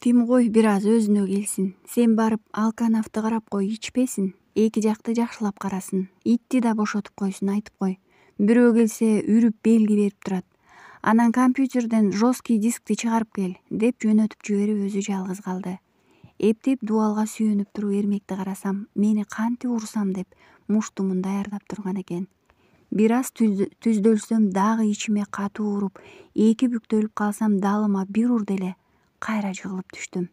тим кой бир аз өзүнө келсин сен барып алканавты карап кой ичпесин эки жакты жакшылап карасын итти да бошотуп койсун айтып кой бирөө келсе үрүп белги берип турат анан компьютерден жесткий дискти чыгарып кел деп жөнөтүп жиберип өзү жалгыз калды эптеп дубалга сүйөнүп туруп эрмекти карасам мени кантип урсам деп муштумун даярдап турган экен бир аз түздөлсөм дагы ичиме катуу уруп эки бүктөлүп калсам далыма бир урду эле кайра жыгылып түштүм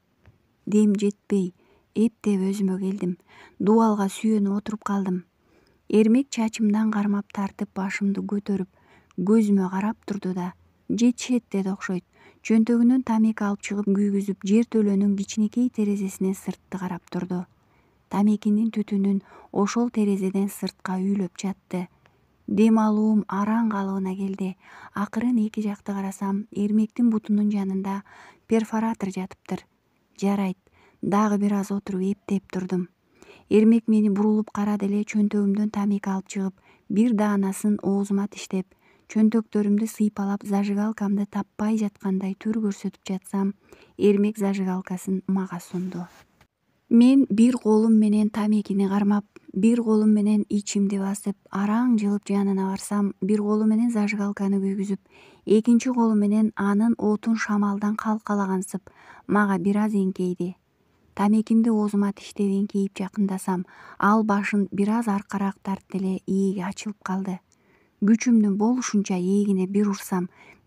дем жетпей эптеп өзүмө келдим дубалга сүйөнүп отуруп калдым эрмек чачымдан кармап тартып башымды көтөрүп көзүмө карап турду да жетишет деди окшойт чөнтөгүнөн тамеки алып чыгып күйгүзүп жер төлөнүн кичинекей терезесинен сыртты карап турду тамекинин түтүнүн ошол терезеден сыртка үйлөп жатты дем алуум араң калыбына келди акырын эки жакты карасам эрмектин бутунун жанында перфоратор жатыптыр жарайт дагы бир аз отуруп эптеп турдум эрмек мени бурулуп карады эле чөнтөгүмдөн тамеки алып чыгып бир даанасын оозума тиштеп чөнтөктөрүмдү сыйпалап зажигалкамды таппай жаткандай түр көрсөтүп жатсам эрмек зажигалкасын мага сунду мен бир колум менен тамекини кармап бир колум менен ичимди басып араң жылып жанына барсам бир колу менен зажигалканы күйгүзүп экинчи колу менен анын отун шамалдан калкалагансып мага бир аз эңкейди тамекимди оозума тиштеден кийип жакындасам ал башын бир аз аркараак тартты эле ээги ачылып калды күчүмдүн болушунча ээгине бир урсам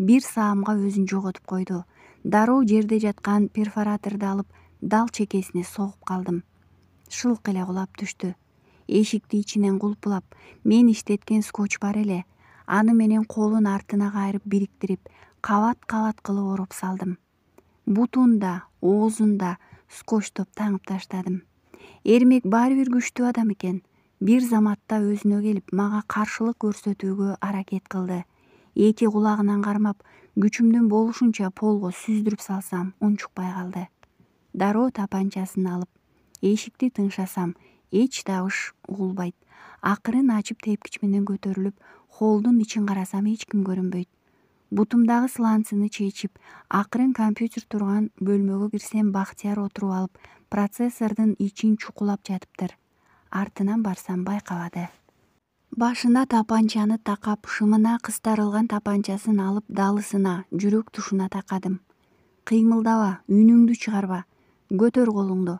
бир саамга өзүн жоготуп койду дароо жерде жаткан перфораторду алып дал чекесине согуп калдым шылк эле кулап түштү эшикти ичинен кулпулап мен иштеткен скотч бар эле аны менен колун артына кайрып бириктирип кабат кабат кылып ороп салдым бутун да оозун да скочтоп таңып таштадым эрмек баары бир күчтүү адам экен бир заматта өзүнө келип мага каршылык көрсөтүүгө аракет кылды эки кулагынан кармап күчүмдүн болушунча полго сүздүрүп салсам унчукпай калды дароо тапанчасын алып эшикти тыңшасам эч дабыш угулбайт акырын ачып тепкич менен көтөрүлүп холлдун ичин карасам эч ким көрүнбөйт бутумдагы сланцыны чечип акырын компьютер турган бөлмөгө кирсем бактияр отуруп алып процессордун ичин чукулап жатыптыр артынан барсам байкабады башына тапанчаны такап шымына кыстарылган тапанчасын алып далысына жүрөк тушуна такадым кыймылдаба үнүңдү чыгарба көтөр колуңду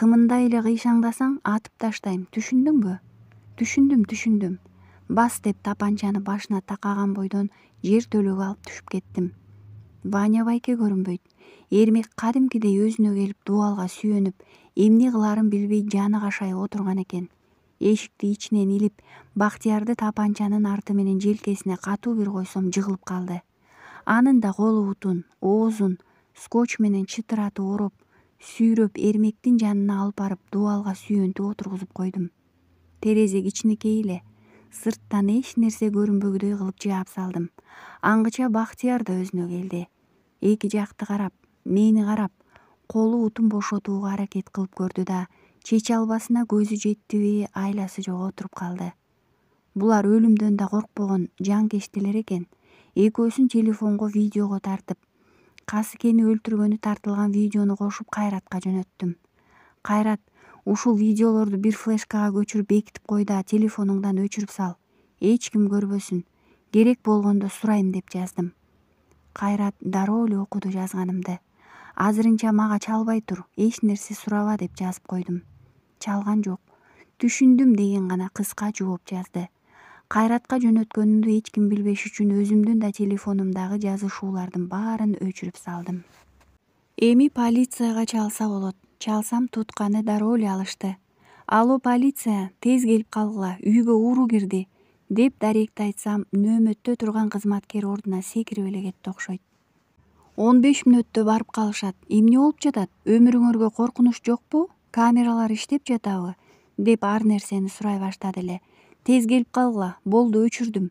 кымындай эле кыйшаңдасаң атып таштайм түшүндүңбү түшүндүм түшүндүм бас деп тапанчаны башына такаган бойдон жер төлөгө алып түшүп кеттим ваня байке көрүнбөйт эрмек кадимкидей өзүнө келип дубалга сүйөнүп эмне кыларын билбей жаны кашайып отурган экен эшикти ичинен илип бактиярды тапанчанын арты менен желкесине катуу бир койсом жыгылып калды анын да колу бутун оозун скотч менен чытыратып ороп сүйрөп эрмектин жанына алып барып дубалга сүйөнтүп отургузуп койдум терезе кичинекей эле сырттан эч нерсе көрүнбөгүдөй кылып жаап салдым аңгыча бактияр да өзүнө келди эки жакты карап мени карап колу утун бошотууга аракет кылып көрдү да чече албасына көзү жеттиби айласы жок отуруп калды булар өлүмдөн да коркпогон жанкечтелер экен экөөсүн телефонго видеого тартып касыкени өлтүргөнү тартылган видеону кошуп кайратка жөнөттүм кайрат ушул видеолорду бир флешкага көчүрүп бекитип кой да телефонуңдан өчүрүп сал эч ким көрбөсүн керек болгондо сурайм деп жаздым кайрат дароо эле окуду жазганымды азырынча мага чалбай тур эч нерсе сураба деп жазып койдум чалган жок түшүндүм деген гана кыска жооп жазды кайратка жөнөткөнүмдү эч ким билбеш үчүн өзүмдүн да телефонумдагы жазышуулардын баарын өчүрүп салдым эми полицияга чалса болот чалсам тутканы дароо эле алышты алло полиция тез келип калгыла үйгө уру кирди деп даректи айтсам нөөмөттө турган кызматкер ордуна секирип эле кетти окшойт он беш мүнөттө барып калышат эмне болуп жатат өмүрүңөргө коркунуч жокпу камералар иштеп жатабы деп ар нерсени сурай баштады эле тез келип калгыла болду өчүрдүм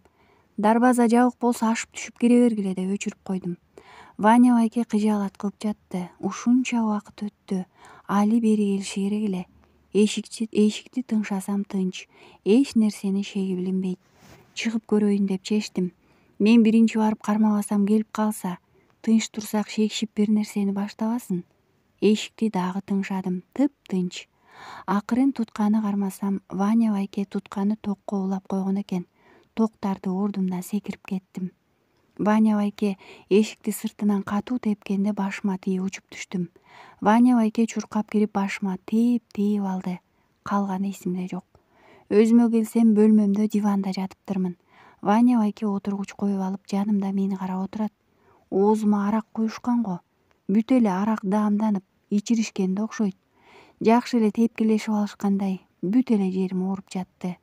дарбаза жабык болсо ашып түшүп кире бергиле деп өчүрүп койдум ваня байке кыжаалат кылып жатты ушунча убакыт өттү али бери келиши керек эле эшикти тыңшасам тынч эч нерсени шеги билинбейт чыгып көрөйүн деп чечтим мен биринчи барып кармабасам келип калса тынч турсак шекшип бир нерсени баштабасын эшикти дагы тыңшадым тыптынч акырын тутканы кармасам ваня байке тутканы токко улап койгон экен токтарды тартып ордумдан секирип кеттим ваня байке эшикти сыртынан катуу тепкенде башыма тийип учуп түштүм ваня байке чуркап кирип башыма тээп тээп алды калганы эсимде жок өзүмө келсем бөлмөмдө диванда жатыптырмын ваня байке отургуч коюп алып жанымда мени карап отурат оозума арак куюшкан го бүт эле арак даамданып ичиришкен окшойт жакшы эле тепкилешип алышкандай бүт эле жерим ооруп жатты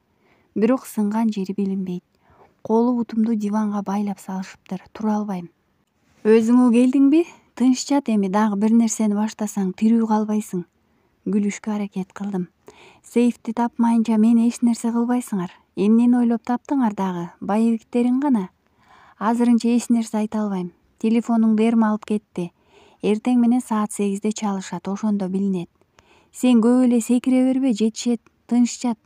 бирок сынган жери билинбейт колу бутумду диванга байлап салышыптыр тура албайм өзүңө келдиңби тынч жат эми дагы бир нерсени баштасаң тирүү калбайсың күлүшкө аракет кылдым сейфти тапмайынча мени эч нерсе кылбайсыңар эмнени ойлоп таптыңар дагы боевиктериң кана азырынча эч нерсе айта албайм телефонуңду эрме алып кетти эртең менен саат сегизде чалышат ошондо билинет сен көп эле секире бербе жетишет тынч жат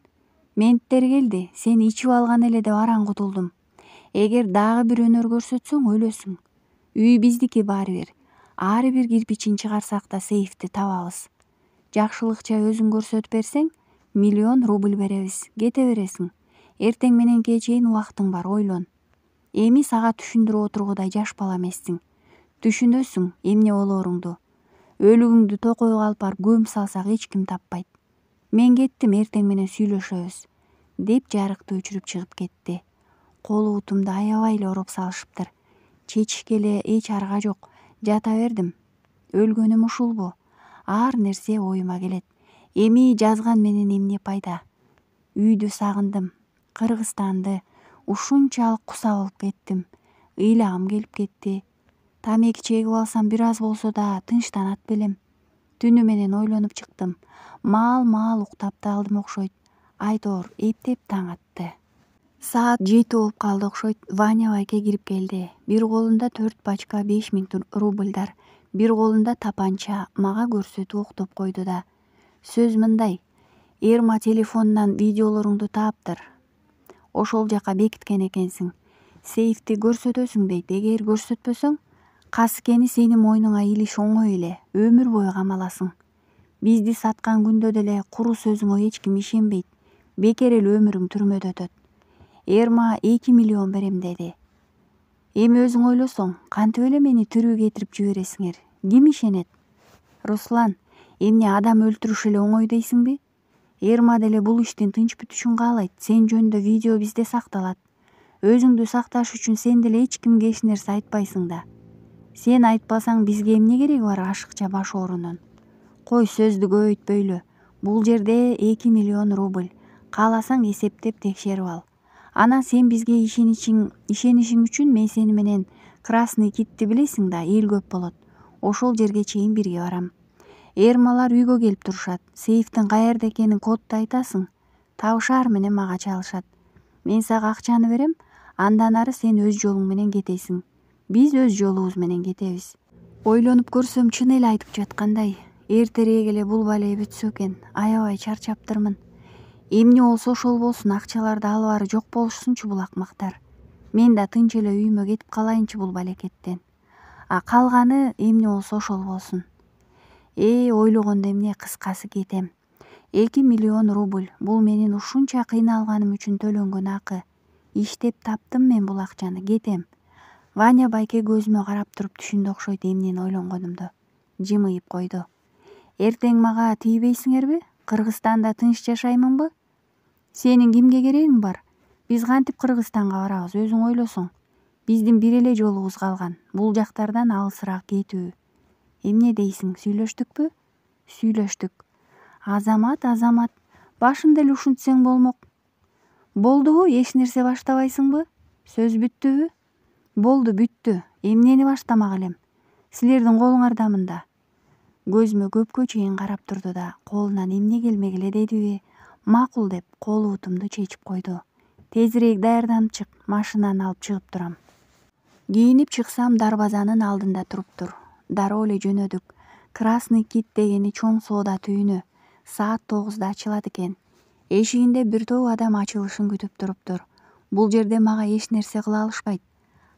менттер келди сени ичип алган эле деп араң кутулдум эгер дагы бир өнөр көрсөтсөң өлөсүң үй биздики баары бир ар бир кирпичин чыгарсак да сейфти табабыз жакшылыкча өзүң көрсөтүп берсең миллион рубль беребиз кете бересиң эртең мененкиге чейин убактың бар ойлон эми сага түшүндүрүп отургудай жаш бала эмессиң түшүнөсүң эмне болоруңду өлүгүңдү токойго алып барып көмүп салсак эч ким таппайт мен кеттим эртең менен сүйлөшөбүз деп жарыкты өчүрүп чыгып кетти колу бутумду аябай эле ороп салышыптыр чечишке эле эч арга жок жата бердим өлгөнүм ушулбу ар нерсе оюма келет эми жазган менен эмне пайда үйдү сагындым кыргызстанды ушунчалык куса болуп кеттим ыйлагым келип кетти тамеки чегип алсам бир аз болсо да тынчтанат белем түнү менен ойлонуп чыктым маал маал уктап да алдым окшойт айтор эптеп таң атты саат жети болуп калды окшойт ваня байке кирип келди бир колунда төрт пачка беш миң рубльдар бир колунда тапанча мага көрсөтүп октоп койду да сөз мындай эрма телефонунан видеолоруңду тааптыр ошол жака бекиткен экенсиң сейфти көрсөтөсүң дейт эгер көрсөтпөсөң касыкени сенин мойнуңа илиш оңой эле өмүр бою камаласың бизди саткан күндө деле куру сөзүңө эч ким ишенбейт бекер эле өмүрүң түрмөдө өтөт эрма эки миллион берем деди эми өзүң ойлосоң кантип эле мени тирүү кетирип жибересиңер ким ишенет руслан эмне адам өлтүрүш эле оңой дейсиңби эрма деле бул иштин тынч бүтүшүн каалайт сен жөнүндө видео бизде сакталат өзүңдү сакташ үчүн сен деле эч кимге эч нерсе айтпайсың да сен айтпасаң бизге эмне кереги бар ашыкча баш оорунун кой сөздү көбөйтпөйлү бул жерде эки миллион рубль кааласаң эсептеп текшерип ал анан сен бизге ишенишиң үчүн мен сени менен красный китти билесиң да эл көп болот ошол жерге чейин бирге барам эрмалар үйгө келип турушат сейфтин каерде экенин кодду айтасың табышаар менен мага чалышат мен сага акчаны берем андан ары сен өз жолуң менен кетесиң биз өз жолубуз менен кетебиз ойлонуп көрсөм чын эле айтып жаткандай эртерээк эле бул бале бүтсө экен аябай чарчаптырмын эмне болсо ошол болсун акчаларды алып жок болушсунчу бул акмактар мен да тынч эле үйүмө кетип калайынчы бул балекеттен а калганы эмне болсо ошол болсун э ойлогондо эмне кыскасы кетем эки миллион рубль бул менин ушунча кыйналганым үчүн төлөнгөн акы иштеп таптым мен бул акчаны кетем ваня байке көзүмө карап туруп түшүндү окшойт эмнени ойлонгонумду жымыйып койду эртең мага тийбейсиңерби кыргызстанда тынч жашаймынбы сенин кимге керегиң бар биз кантип кыргызстанга барабыз өзүң ойлосоң биздин бир эле жолубуз калган бул жактардан алысыраак кетүү эмне дейсиң сүйлөштүкпү сүйлөштүк азамат азамат башында эле ушинтсең болмок болдубу эч нерсе баштабайсыңбы сөз бүттүбү болду бүттү эмнени баштамак элем силердин колуңардамын да көзүмө көпкө чейин карап турду да колунан эмне келмек эле дедиби макул деп кол утумду чечип койду тезирээк даярданып чык машинаны алып чыгып турам кийинип чыксам дарбазанын алдында туруптур дароо эле жөнөдүк красный кит дегени чоң соода түйүнү саат тогузда ачылат экен эшигинде бир топ адам ачылышын күтүп туруптур бул жерде мага эч нерсе кыла алышпайт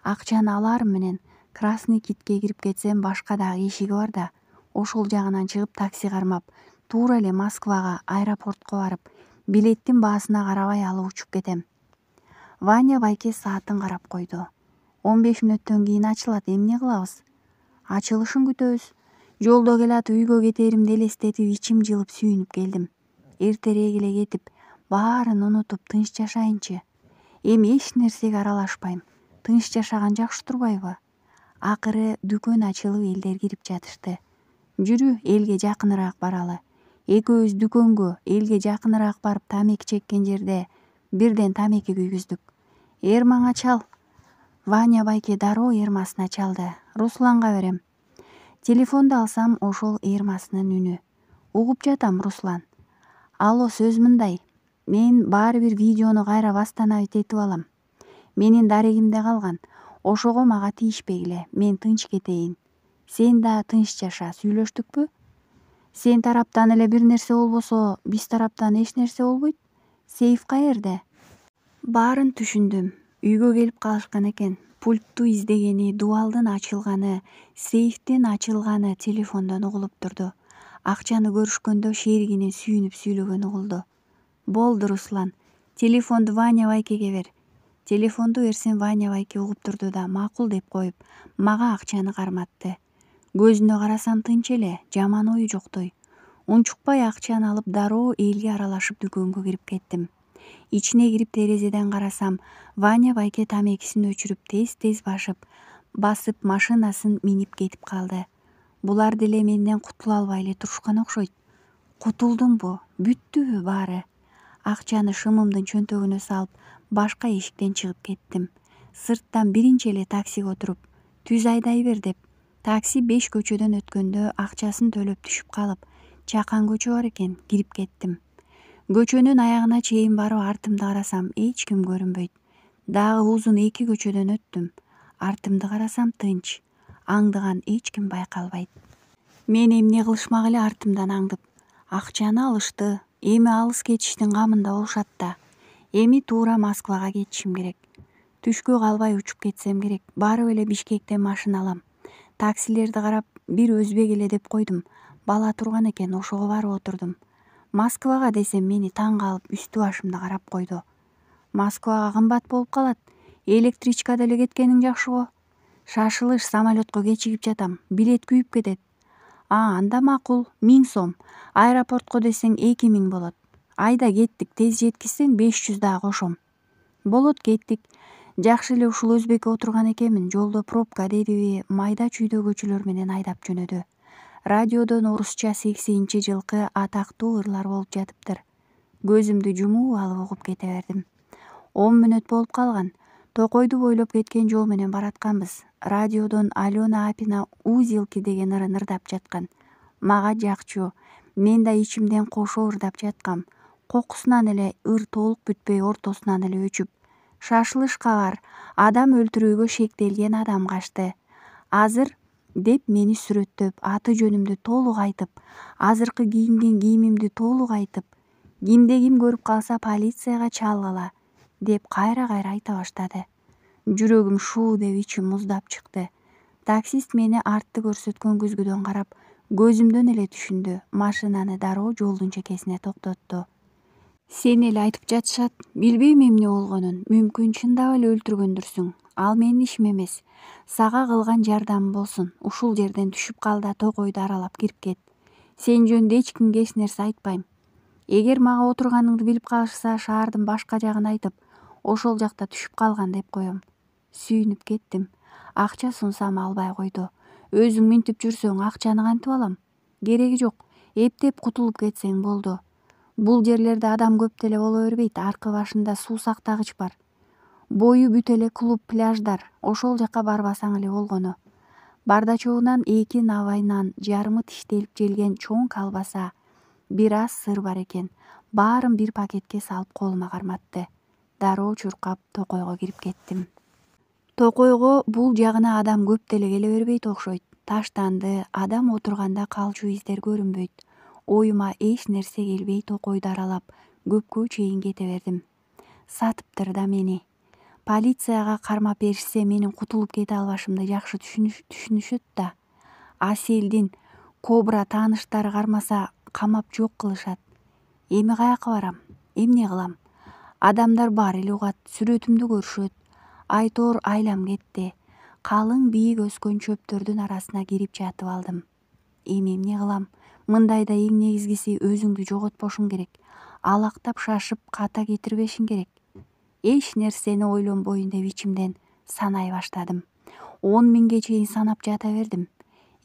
акчаны аларым менен красный китке кирип кетсем башка дагы эшиги бар да ошол жагынан чыгып такси кармап туура эле москвага аэропортко барып билеттин баасына карабай алып учуп кетем ваня байке саатын карап койду он беш мүнөттөн кийин ачылат эмне кылабыз ачылышын күтөбүз жолдо келатып үйгө кетеримди элестетип ичим жылып сүйүнүп келдим эртерээк эле кетип баарын унутуп тынч жашайынчы эми эч нерсеге аралашпайм тынч жашаган жакшы турбайбы акыры дүкөн ачылып элдер кирип жатышты жүрү элге жакыныраак баралы экөөбүз дүкөнгө элге жакыныраак барып тамеки чеккен жерде бирден тамеки күйгүздүк эрмаңа чал ваня байке дароо эрмасына чалды русланга берем телефонду алсам ошол эрмасынын үнү угуп жатам руслан алло сөз мындай мен баары бир видеону кайра восстановить этип алам менин дарегимде калган ошого мага тийишпегиле мен тынч кетейин сен да тынч жаша сүйлөштүкпү сен тараптан эле бир нерсе болбосо биз тараптан эч нерсе болбойт сейф каерде баарын түшүндүм үйгө келип калышкан экен пультту издегени дубалдын ачылганы сейфтин ачылганы телефондон угулуп турду акчаны көрүшкөндө шеригинин сүйүнүп сүйлөгөнү угулду болду руслан телефонду ваня байкеге бер телефонду берсем ваня байке угуп турду да макул деп коюп мага акчаны карматты көзүнө карасам тынч эле жаман ою жоктой унчукпай акчаны алып дароо элге аралашып дүкөнгө кирип кеттим ичине кирип терезеден карасам ваня байке тамекисин өчүрүп тез тез башып басып машинасын минип кетип калды булар деле менден кутула албай эле турушкан окшойт кутулдумбу бүттүбү баары акчаны шымымдын чөнтөгүнө салып башка эшиктен чыгып кеттим сырттан биринчи эле таксиге отуруп түз айдай бер деп такси беш көчөдөн өткөндө акчасын төлөп түшүп калып чакан көчө бар экен кирип кеттим көчөнүн аягына чейин барып артымды карасам эч ким көрүнбөйт дагы узун эки көчөдөн өттүм артымды карасам тынч аңдыган эч ким байкалбайт мени эмне кылышмак эле артымдан аңдып акчаны алышты эми алыс кетиштин камында болушат да эми туура москвага кетишим керек түшкө калбай учуп кетсем керек барып эле бишкектен машина алам таксилерди карап бир өзбек эле деп койдум бала турган экен ошого барып отурдум москвага десем мени таң калып үстү башымды карап койду москвага кымбат болуп калат электричкада эле кеткениң жакшы го шашылыш самолетко кечигип жатам билет күйүп кетет а анда макул миң сом аэропортко десең эки миң болот айда кеттик тез жеткизсең беш жүз дагы кошом болот кеттик жакшы эле ушул өзбекке отурган экенмин жолдо пробка дедиби майда чүйдө көчөлөр менен айдап жөнөдү радиодон орусча сексенинчи жылкы атактуу ырлар болуп жатыптыр көзүмдү жумуп алып угуп кете бердим он мүнөт болуп калган токойду бойлоп кеткен жол менен баратканбыз радиодон алена апина узилки деген ырын ырдап жаткан мага жакчу мен да ичимден кошо ырдап жаткам кокусунан эле ыр толук бүтпөй ортосунан эле өчүп шашылыш кабар адам өлтүрүүгө шектелген адам качты азыр деп мени сүрөттөп аты жөнүмдү толук айтып азыркы кийинген кийимимди толук айтып кимде ким көрүп калса полицияга чалгыла деп кайра кайра айта баштады жүрөгүм шуу деп ичим муздап чыкты таксист мени артты көрсөткөн көзгүдөн карап көзүмдөн эле түшүндү машинаны дароо жолдун чекесине токтотту сени эле айтып жатышат билбейм эмне болгонун мүмкүн чындап эле өлтүргөндүрсүң ал менин ишим эмес сага кылган жардамым болсун ушул жерден түшүп кал да токойду аралап кирип кет сен жөнүндө эч кимге эч нерсе айтпайм эгер мага отурганыңды билип калышса шаардын башка жагын айтып ошол жакта түшүп калган деп коем сүйүнүп кеттим акча сунсам албай койду өзүң минтип жүрсөң акчаны кантип алам кереги жок эптеп кутулуп кетсең болду бул жерлерде адам көп деле боло бербейт аркы башында суу сактагыч бар бою бүт эле клуб пляждар ошол жака барбасаң эле болгону бардачогунан эки навай нан жарымы тиштелип желген чоң колбаса бир аз сыр бар экен баарын бир пакетке салып колума карматты дароо чуркап токойго кирип кеттим токойго бул жагына адам көп деле келе бербейт окшойт таштанды адам отурганда калчу издер көрүнбөйт оюма эч нерсе келбей токойду аралап көпкө чейин кете бердим сатыптыр да мени полицияга кармап беришсе менин кутулуп кете албашымды жакшы түшүнүшөт да аселдин кобра тааныштары кармаса камап жок кылышат эми каяка барам эмне кылам адамдар баары эле угат сүрөтүмдү көрүшөт айтор айлам кетти калың бийик өскөн чөптөрдүн арасына кирип жатып алдым эми эмне кылам мындайда эң негизгиси өзүңдү жоготпошуң керек алактап шашып ката кетирбешиң керек эч нерсени ойлонбоюн деп ичимден санай баштадым он миңге чейин санап жата бердим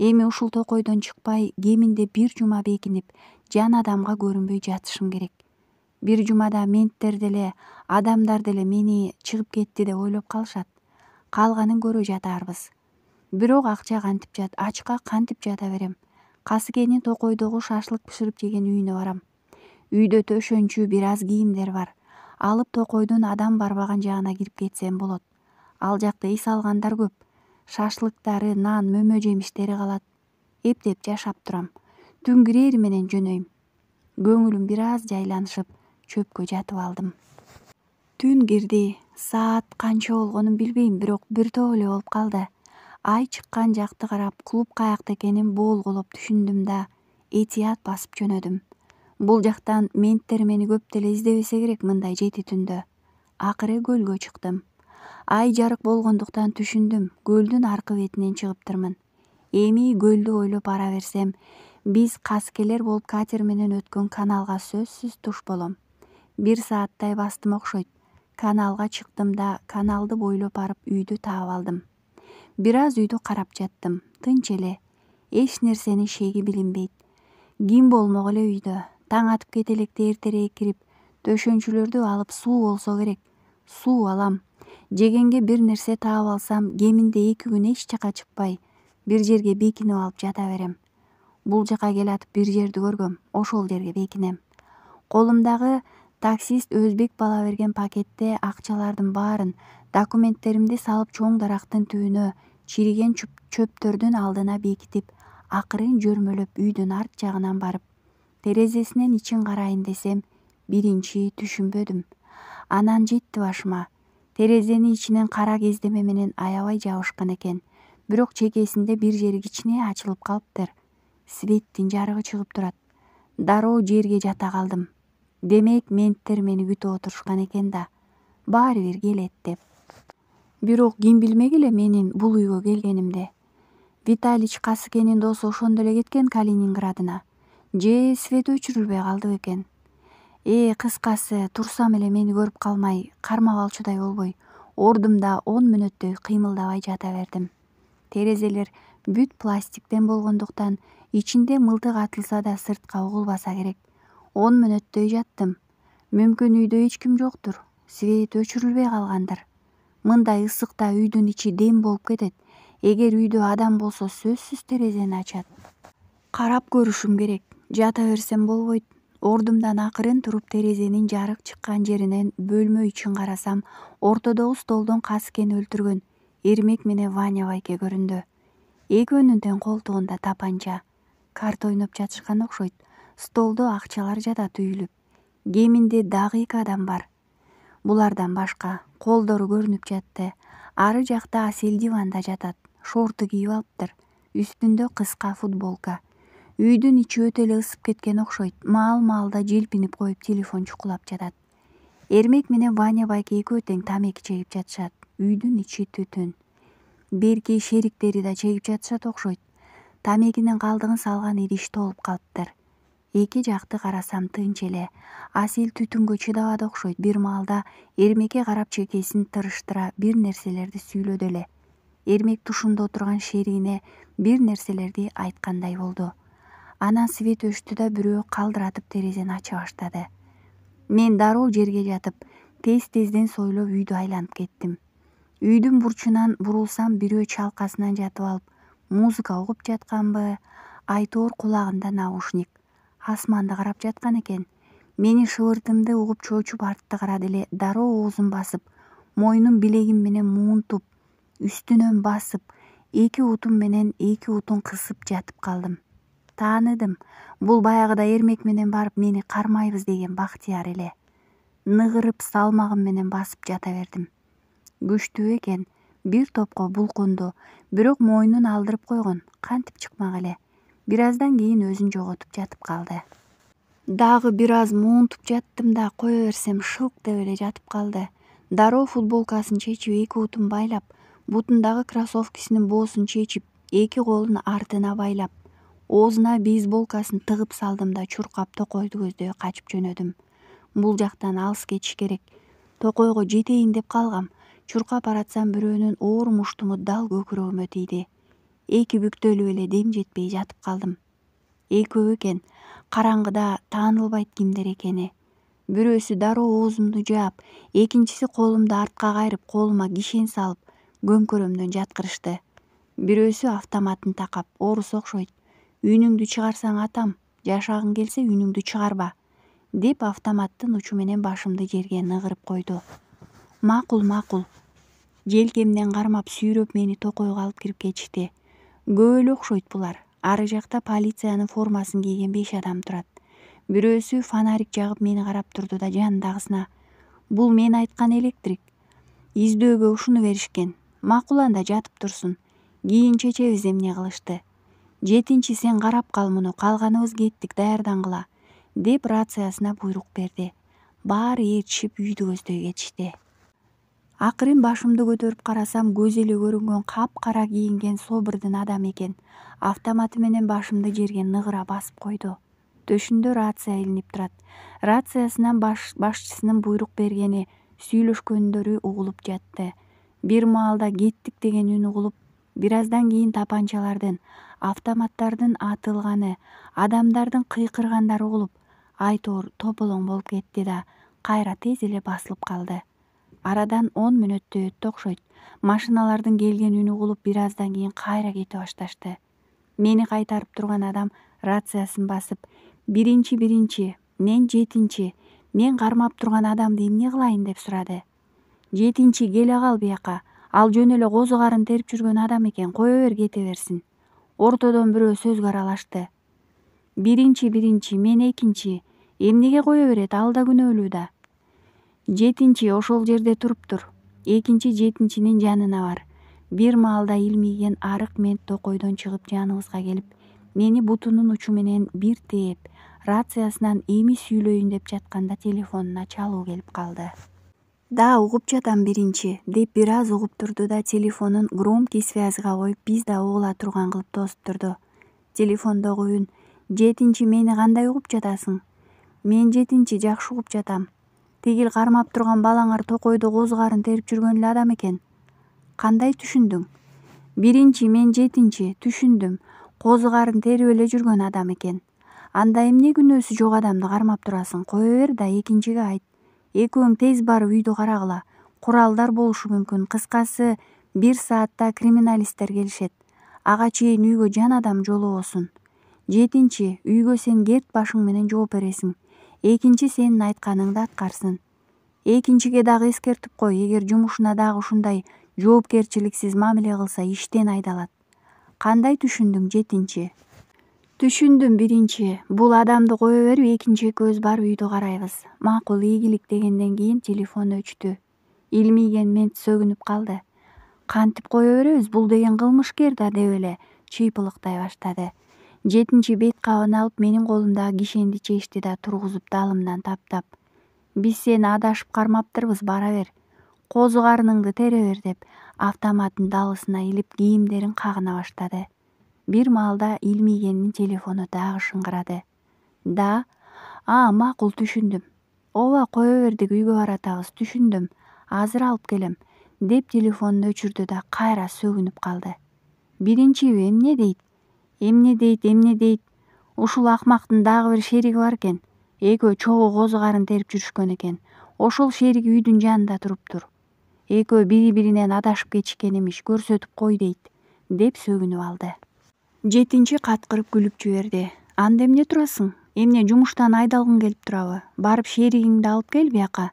эми ушул токойдон чыкпай кеминде бир жума бекинип жан адамга көрүнбөй жатышым керек бир жумада менттер деле адамдар деле мени чыгып кетти деп ойлоп калышат калганын көрө жатарбыз бирок ачка кантип жата берем касыкенин токойдогу шашлык бышырып жеген үйүнө барам үйдө төшөнчү бир аз кийимдер бар алып токойдун адам барбаган жагына кирип кетсем болот ал жакта эс алгандар көп шашлыктары нан мөмө жемиштери калат эптеп жашап турам түн кирери менен жөнөйм көңүлүм бир аз жайланышып чөпкө жатып алдым түн кирди саат канча болгонун билбейм бирок бир топ эле болуп калды ай чыккан жакты карап клуб каякта экенин болголоп түшүндүм да этият басып жөнөдүм бул жактан менттер мени көп деле издебесе керек мындай жети түндө акыры көлгө чыктым ай жарык болгондуктан түшүндүм көлдүн аркы бетинен чыгыптырмын эми көлдү ойлоп бара берсем биз каскелер болуп катер менен өткөн каналга сөзсүз туш болом бир сааттай бастым окшойт каналга чыктым да каналды бойлоп барып үйдү таап алдым бир аз үйдү карап жаттым тынч эле эч нерсенин шеги билинбейт ким болмок эле үйдө таң атып кете электе эртерээк кирип төшөнчүлөрдү алып суу болсо керек суу алам жегенге бир нерсе таап алсам кеминде эки күн эч жака чыкпай бир жерге бекинип алып жата берем бул жакка келатып бир жерди көргөм ошол жерге бекинем колумдагы таксист өзбек бала берген пакетте акчалардын баарын документтеримди салып чоң дарактын түбүнө чириген чөптөрдүн алдына бекитип акырын жөрмөлөп үйдүн арт жагынан барып терезесинен ичин карайын десем биринчи түшүнбөдүм анан жетти башыма терезени ичинен кара кездеме менен аябай жабышкан экен бирок чекесинде бир жери кичине ачылып калыптыр светтин жарыгы чыгып турат дароо жерге жата калдым демек менттер мени күтүп отурушкан экен да баары бир келет деп бирок ким билмек эле менин бул үйгө келгенимди виталич касыкенин досу ошондо эле кеткен калининградына же свет өчүрүлбөй калды бекен э кыскасы турсам эле мени көрүп калмай кармап алчудай болбой ордумда он мүнөттөй кыймылдабай жата бердим терезелер бүт пластиктен болгондуктан ичинде мылтык атылса да сыртка угулбаса керек он мүнөттөй жаттым мүмкүн үйдө эч ким жоктур свет өчүрүлбөй калгандыр мындай ысыкта үйдүн ичи дем болуп кетет эгер үйдө адам болсо сөзсүз терезени ачат карап көрүшүм керек жата берсем болбойт ордумдан акырын туруп терезенин жарык чыккан жеринен бөлмө ичин карасам ортодогу столдон касыкени өлтүргөн эрмек менен ваня байке көрүндү экөөнүн тең колтугунда тапанча карта ойноп жатышкан окшойт столдо акчалар жатат үйүлүп кеминде дагы эки адам бар булардан башка колдору көрүнүп жатты ары жакта асель диванда жатат шорту кийип алыптыр үстүндө кыска футболка үйдүн ичи өтө эле ысып кеткен окшойт маал маалда желпинип коюп телефон чукулап жатат эрмек менен ваня байке экөө тең тамеки чегип жатышат үйдүн ичи түтүн берки шериктери да чегип жатышат окшойт тамекинин калдыгын салган идиш толуп калыптыр эки жакты карасам тынч эле асел түтүнгө чыдабады окшойт бир маалда эрмекке карап чекесин тырыштыра бир нерселерди сүйлөдү эле эрмек тушунда отурган шеригине бир нерселерди айткандай болду анан свет өчтү да бирөө калдыратып терезени ача баштады мен дароо жерге жатып тез тезден сойлоп үйдү айланып кеттим үйдүн бурчунан бурулсам бирөө чалкасынан жатып алып музыка угуп жатканбы айтор кулагында наушник асманды карап жаткан экен менин шыбыртымды угуп чоочуп артты карады эле дароо оозун басып мойнун билегим менен муунтуп үстүнөн басып эки бутум менен эки бутун кысып жатып калдым тааныдым бул баягыда эрмек менен барып мени кармайбыз деген бактияр эле ныгырып салмагым менен басып жата бердим күчтүү экен бир топко булкунду бирок мойнун алдырып койгон кантип чыкмак эле бир аздан кийин өзүн жоготуп жатып калды дагы бир аз муунтуп жаттым да кое берсем шылк деп эле жатып калды дароо футболкасын чечип эки бутун байлап бутундагы кроссовкисинин боосун чечип эки колун артына байлап оозуна бейсболкасын тыгып салдым да чуркап токойду көздөй качып жөнөдүм бул жактан алыс кетиш керек токойго жетейин деп калгам чуркап баратсам бирөөнүн оор муштуму дал көкүрөгүмө тийди эки бүктөлүп эле дем жетпей жатып калдым экөө экен караңгыда таанылбайт кимдер экени бирөөсү дароо оозумду жаап экинчиси колумду артка кайрып колума кишен салып көмкөрөмдөн жаткырышты бирөөсү автоматын такап орус окшойт үнүңдү чыгарсаң атам жашагың келсе үнүңдү чыгарба деп автоматтын учу менен башымды жерге ныгырып койду макул макул желкемден кармап сүйрөп мени токойго алып кирип кетишти көп окшойт булар ары жакта полициянын формасын кийген беш адам турат бирөөсү фонарик жагып мени карап турду да жанындагысына бул мен айткан электрик издөөгө ушуну беришкен макул анда жатып турсун кийин чечебиз эмне кылышты жетинчи сен карап кал муну калганыбыз кеттик даярдангыла деп рациясына буйрук берди баары ээрчишип үйдү көздөй кетишти акырын башымды көтөрүп карасам көзү эле көрүнгөн капкара кийинген собрдын адамы экен автоматы менен башымды жерге ныгыра басып койду төшүндө рация илинип турат рациясынан башчысынын буйрук бергени сүйлөшкөндөрү угулуп жатты бир маалда кеттик деген үн угулуп бир аздан кийин тапанчалардын автоматтардын атылганы адамдардын кыйкыргандары угулуп айтор тополоң болуп кетти да кайра тез эле басылып калды арадан он мүнөттөй өттү окшойт машиналардын келген үнү угулуп бир аздан кийин кайра кете башташты мени кайтарып турган адам рациясын басып биринчи биринчи мен жетинчи мен кармап турган адамды эмне кылайын деп сурады жетинчи келе кал бияка ал жөн эле козу карын терип жүргөн адам экен кое бер кете берсин ортодон бирөө сөзгө аралашты биринчи биринчи мен экинчи эмнеге кое берет ал да күнөөлүү да жетинчи ошол жерде туруптур экинчи жетинчинин жанына бар бир маалда илмийген арык мент токойдон чыгып жаныбызга келип мени бутунун учу менен бир тээп рациясынан эми сүйлөйүн деп жатканда телефонуна чалуу келип калды да угуп жатам биринчи деп бир аз угуп турду да телефонун громкий связга коюп биз да угула турган кылып тосуп турду телефондогу үн жетинчи мени кандай угуп жатасың мен жетинчи жакшы угуп жатам тигил кармап турган балаңар токойдо козу терип жүргөн эле адам экен кандай түшүндүң биринчи мен жетинчи түшүндүм козу карын терип эле жүргөн адам экен анда эмне күнөөсү жок адамды кармап турасың кое бер да экинчиге айт экөөң тез барып үйдү карагыла куралдар болушу мүмкүн кыскасы бир саатта криминалисттер келишет ага чейин үйгө жан адам жолобосун жетинчи үйгө сен керт башың менен жооп бересиң экинчи сенин айтканыңды аткарсын экинчиге дагы эскертип кой эгер жумушуна дагы ушундай жоопкерчиликсиз мамиле кылса иштен айдалат кандай түшүндүң жетинчи түшүндүм биринчи бул адамды кое берип экинчи экөөбүз барып үйдү карайбыз макул ийгилик дегенден кийин телефон өчтү илмийген мент сөгүнүп калды кантип кое беребиз бул деген кылмышкер да деп эле чыйпылыктай баштады жетинчи бет кабын алып менин колумдагы кишенди чечти да тургузуп далымдан таптап биз сени адашып кармаптырбыз бара бер козу карыныңды тере бер деп автоматын далысына илип кийимдерин кагына баштады бир маалда илмийгендин телефону дагы шыңгырады да а макул түшүндүм ооба кое бердик үйгө баратабыз түшүндүм азыр алып келем деп телефонун өчүрдү да кайра сөгүнүп калды биринчиби эмне дейт эмне дейт эмне дейт ушул акмактын дагы бир шериги бар экен экөө чогуу козу карын терип жүрүшкөн экен ошол шериги үйдүн жанында туруптур экөө бири биринен адашып кетишкен имиш көрсөтүп кой дейт деп сөгүнүп алды жетинчи каткырып күлүп жиберди анда эмне турасың эмне жумуштан айдалгың келип турабы барып шеригиңди алып кел бияка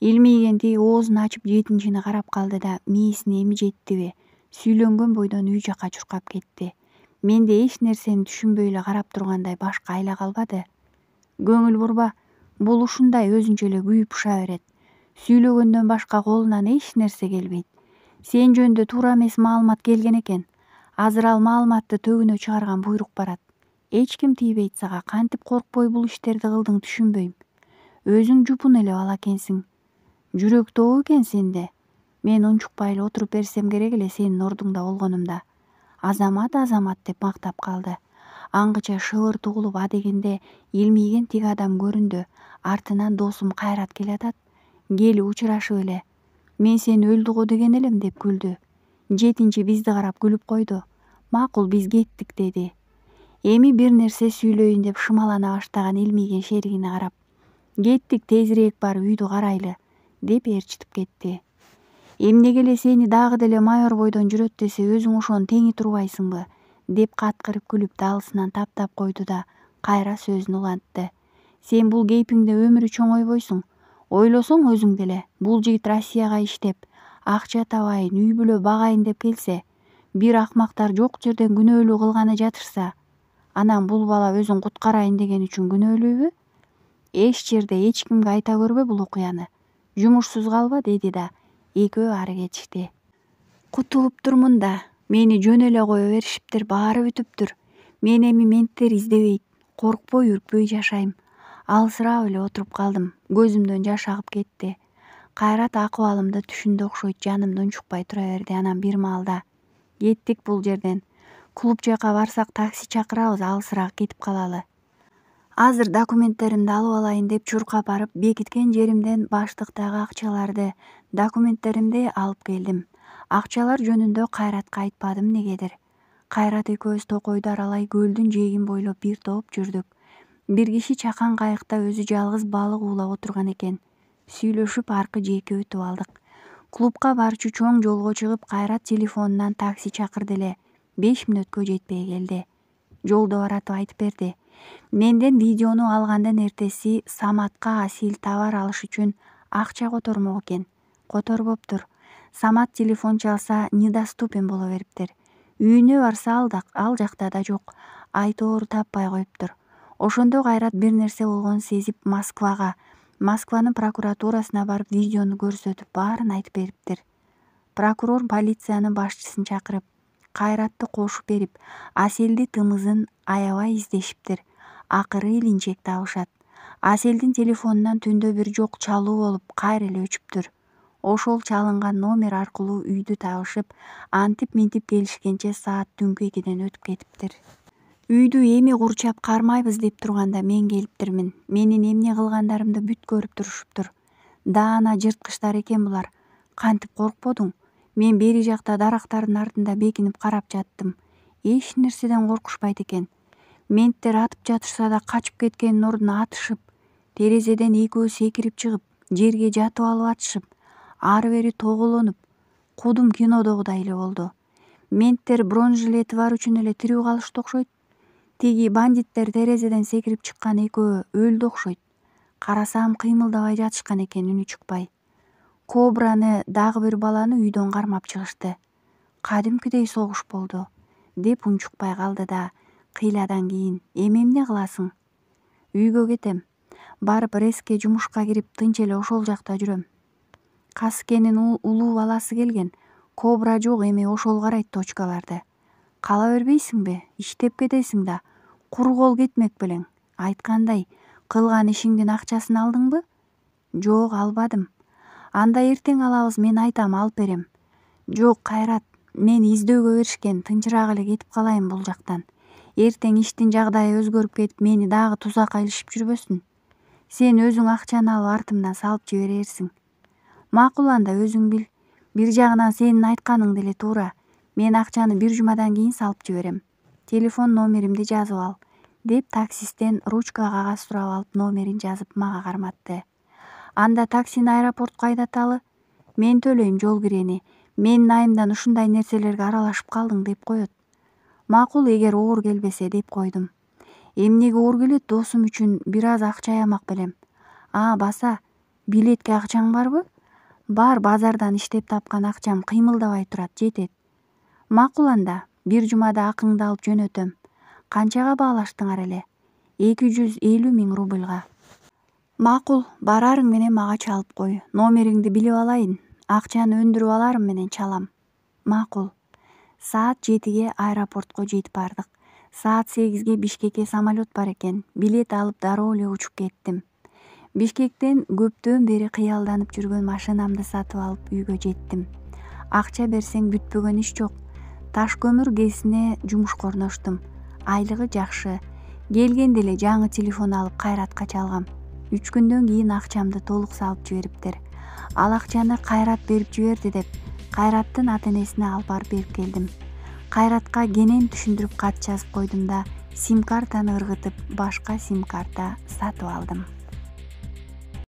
илмейген тиги оозун ачып жетинчини карап калды да мээсине эми жеттиби сүйлөнгөн бойдон үй жакка чуркап кетти менде эч нерсени түшүнбөй эле карап тургандай башка айла калбады көңүл бурба бул ушундай өзүнчө эле күйүп уша берет сүйлөгөндөн башка колунан эч нерсе келбейт сен жөнүндө туура эмес маалымат келген экен азыр ал маалыматты төгүнө чыгарган буйрук барат эч ким тийбейт сага кантип коркпой бул иштерди кылдың түшүнбөйм өзүң жупун эле бала экенсиң жүрөк тоо экен сенде мен унчукпай эле отуруп берсем керек эле сенин ордуңда болгонумда азамат азамат деп мактап калды аңгыча шыбырт угулуп адегенде илмийген тиги адам көрүндү артынан досум кайрат келатат кел учурашып эле мен сени өлдү го деген элем деп күлдү жетинчи бизди карап күлүп койду макул биз кеттик деди эми бир нерсе сүйлөйүн деп шымалана баштаган илмийген шеригине карап кеттик тезирээк барып үйдү карайлы деп ээрчитип кетти эмнеге эле сени дагы деле майор бойдон жүрөт десе өзүң ошону теңи турбайсыңбы деп каткырып күлүп далысынан таптап койду да кайра сөзүн улантты сен бул кейпиңде өмүрү чоңойбойсуң ойлосоң өзүң деле бул жигит россияга иштеп акча табайын үй бүлө багайын деп келсе бир акмактар жок жерден күнөөлүү кылганы жатышса анан бул бала өзүн куткарайын деген үчүн күнөөлүүбү эч жерде эч кимге айта көрбө бул окуяны жумушсуз калба деди да экөө ары кетишти кутулуптурмун да мени жөн эле кое беришиптир баары бүтүптүр мени эми менттер издебейт коркпой үркпөй жашайм алсырап эле отуруп калдым көзүмдөн жаш агып кетти кайрат акыбалымды түшүндү окшойт жанымдан чукпай тура берди анан бир маалда кеттик бул жерден клуб жака барсак такси чакырабыз алысыраак кетип калалы азыр документтеримди алып алайын деп чуркап барып бекиткен жеримден баштыктагы акчаларды документтеримди алып келдим акчалар жөнүндө кайратка айтпадым негедир кайрат экөөбүз токойду аралай көлдүн жээгин бойлоп бир топ жүрдүк бир киши чакан кайыкта өзү жалгыз балык уулап отурган экен сүйлөшүп аркы жээкке өтүп алдык клубка барчу чоң жолго чыгып кайрат телефонунан такси чакырды эле беш мүнөткө жетпей келди жолду баратып айтып берди менден видеону алгандын эртеси саматка асил товар алыш үчүн акча котормок экен которбоптур самат телефон чалса недоступен боло бериптир үйүнө барса ал жакта да жок айтор таппай коюптур ошондо кайрат бир нерсе болгонун сезип москвага москванын прокуратурасына барып видеону көрсөтүп баарын айтып бериптир прокурор полициянын башчысын чакырып кайратты кошуп берип аселди тымызын аябай издешиптир акыры илинчек табышат аселдин телефонунан түндө бир жок чалуу болуп кайра эле өчүптүр ошол чалынган номер аркылуу үйдү табышып антип минтип келишкенче саат түнкү экиден өтүп кетиптир үйдү эми курчап кармайбыз деп турганда мен келиптирмин менин эмне кылгандарымды бүт көрүп турушуптур даана жырткычтар экен булар кантип коркподуң мен бери жакта дарактардын артында бекинип карап жаттым эч нерседен коркушпайт экен менттер атып жатышса да качып кеткендин ордуна атышып терезеден экөө секирип чыгып жерге жатып алып атышып ары бери тоголонуп кудум кинодогудай эле болду менттер броньжилети бар үчүн эле тирүү калышты окшойт тиги бандиттер терезеден секирип чыккан экөө өлдү окшойт карасам кыймылдабай жатышкан экен үнү чыкпай кобраны дагы бир баланы үйдөн кармап чыгышты кадимкидей согуш болду деп унчукпай калды да кыйладан кийин эми эмне кыласың үйгө кетем барып резке жумушка кирип тынч эле ошол жакта жүрөм каскенин улуу баласы келген кобра жок эми ошол карайт точкаларды кала бербейсиңби иштеп кетесиң да кур кол кетмек белең айткандай кылган ишиңдин акчасын алдыңбы жок албадым анда эртең алабыз мен айтам алып берем жок кайрат мен издөөгө беришкен тынчыраак эле кетип калайын бул жактан эртең иштин жагдайы өзгөрүп кетип мени дагы тузакка илишип жүрбөсүн сен өзүң акчаны алып артымдан салып жиберерсиң макул анда өзүң бил бир жагынан сенин айтканың деле туура мен акчаны бир жумадан кийин салып жиберем телефон номеримди жазып ал деп таксисттен ручка кагаз сурап алып номерин жазып мага карматты анда таксини аэропортко айдаталы мен төлөйм жол кирени менин айымдан ушундай нерселерге аралашып калдың деп коет макул эгер оор келбесе деп койдум эмнеге оор келет досум үчүн бир аз акча аямак белем а баса билетке акчаң барбы бар базардан иштеп тапкан акчам кыймылдабай турат жетет макул анда бир жумада акыңды алып жөнөтөм канчага баалаштыңар эле эки жүз элүү миң рубльга макул барарың менен мага чалып кой номериңди билип алайын акчаны өндүрүп аларым менен чалам макул саат жетиге аэропортко жетип бардык саат сегизге бишкекке самолет бар экен билет алып дароо эле учуп кеттим бишкектен көптөн бери кыялданып жүргөн машинамды сатып алып үйгө жеттим акча берсең бүтпөгөн иш жок таш көмүр гэсине жумушка орноштум айлыгы жакшы келгенде эле жаңы телефон алып кайратка чалгам үч күндөн кийин акчамды толук салып жибериптир ал акчаны кайрат берип жиберди деп кайраттын ата энесине алып барып берип келдим кайратка кенен түшүндүрүп кат жазып койдум да сим картаны ыргытып башка сим карта сатып алдым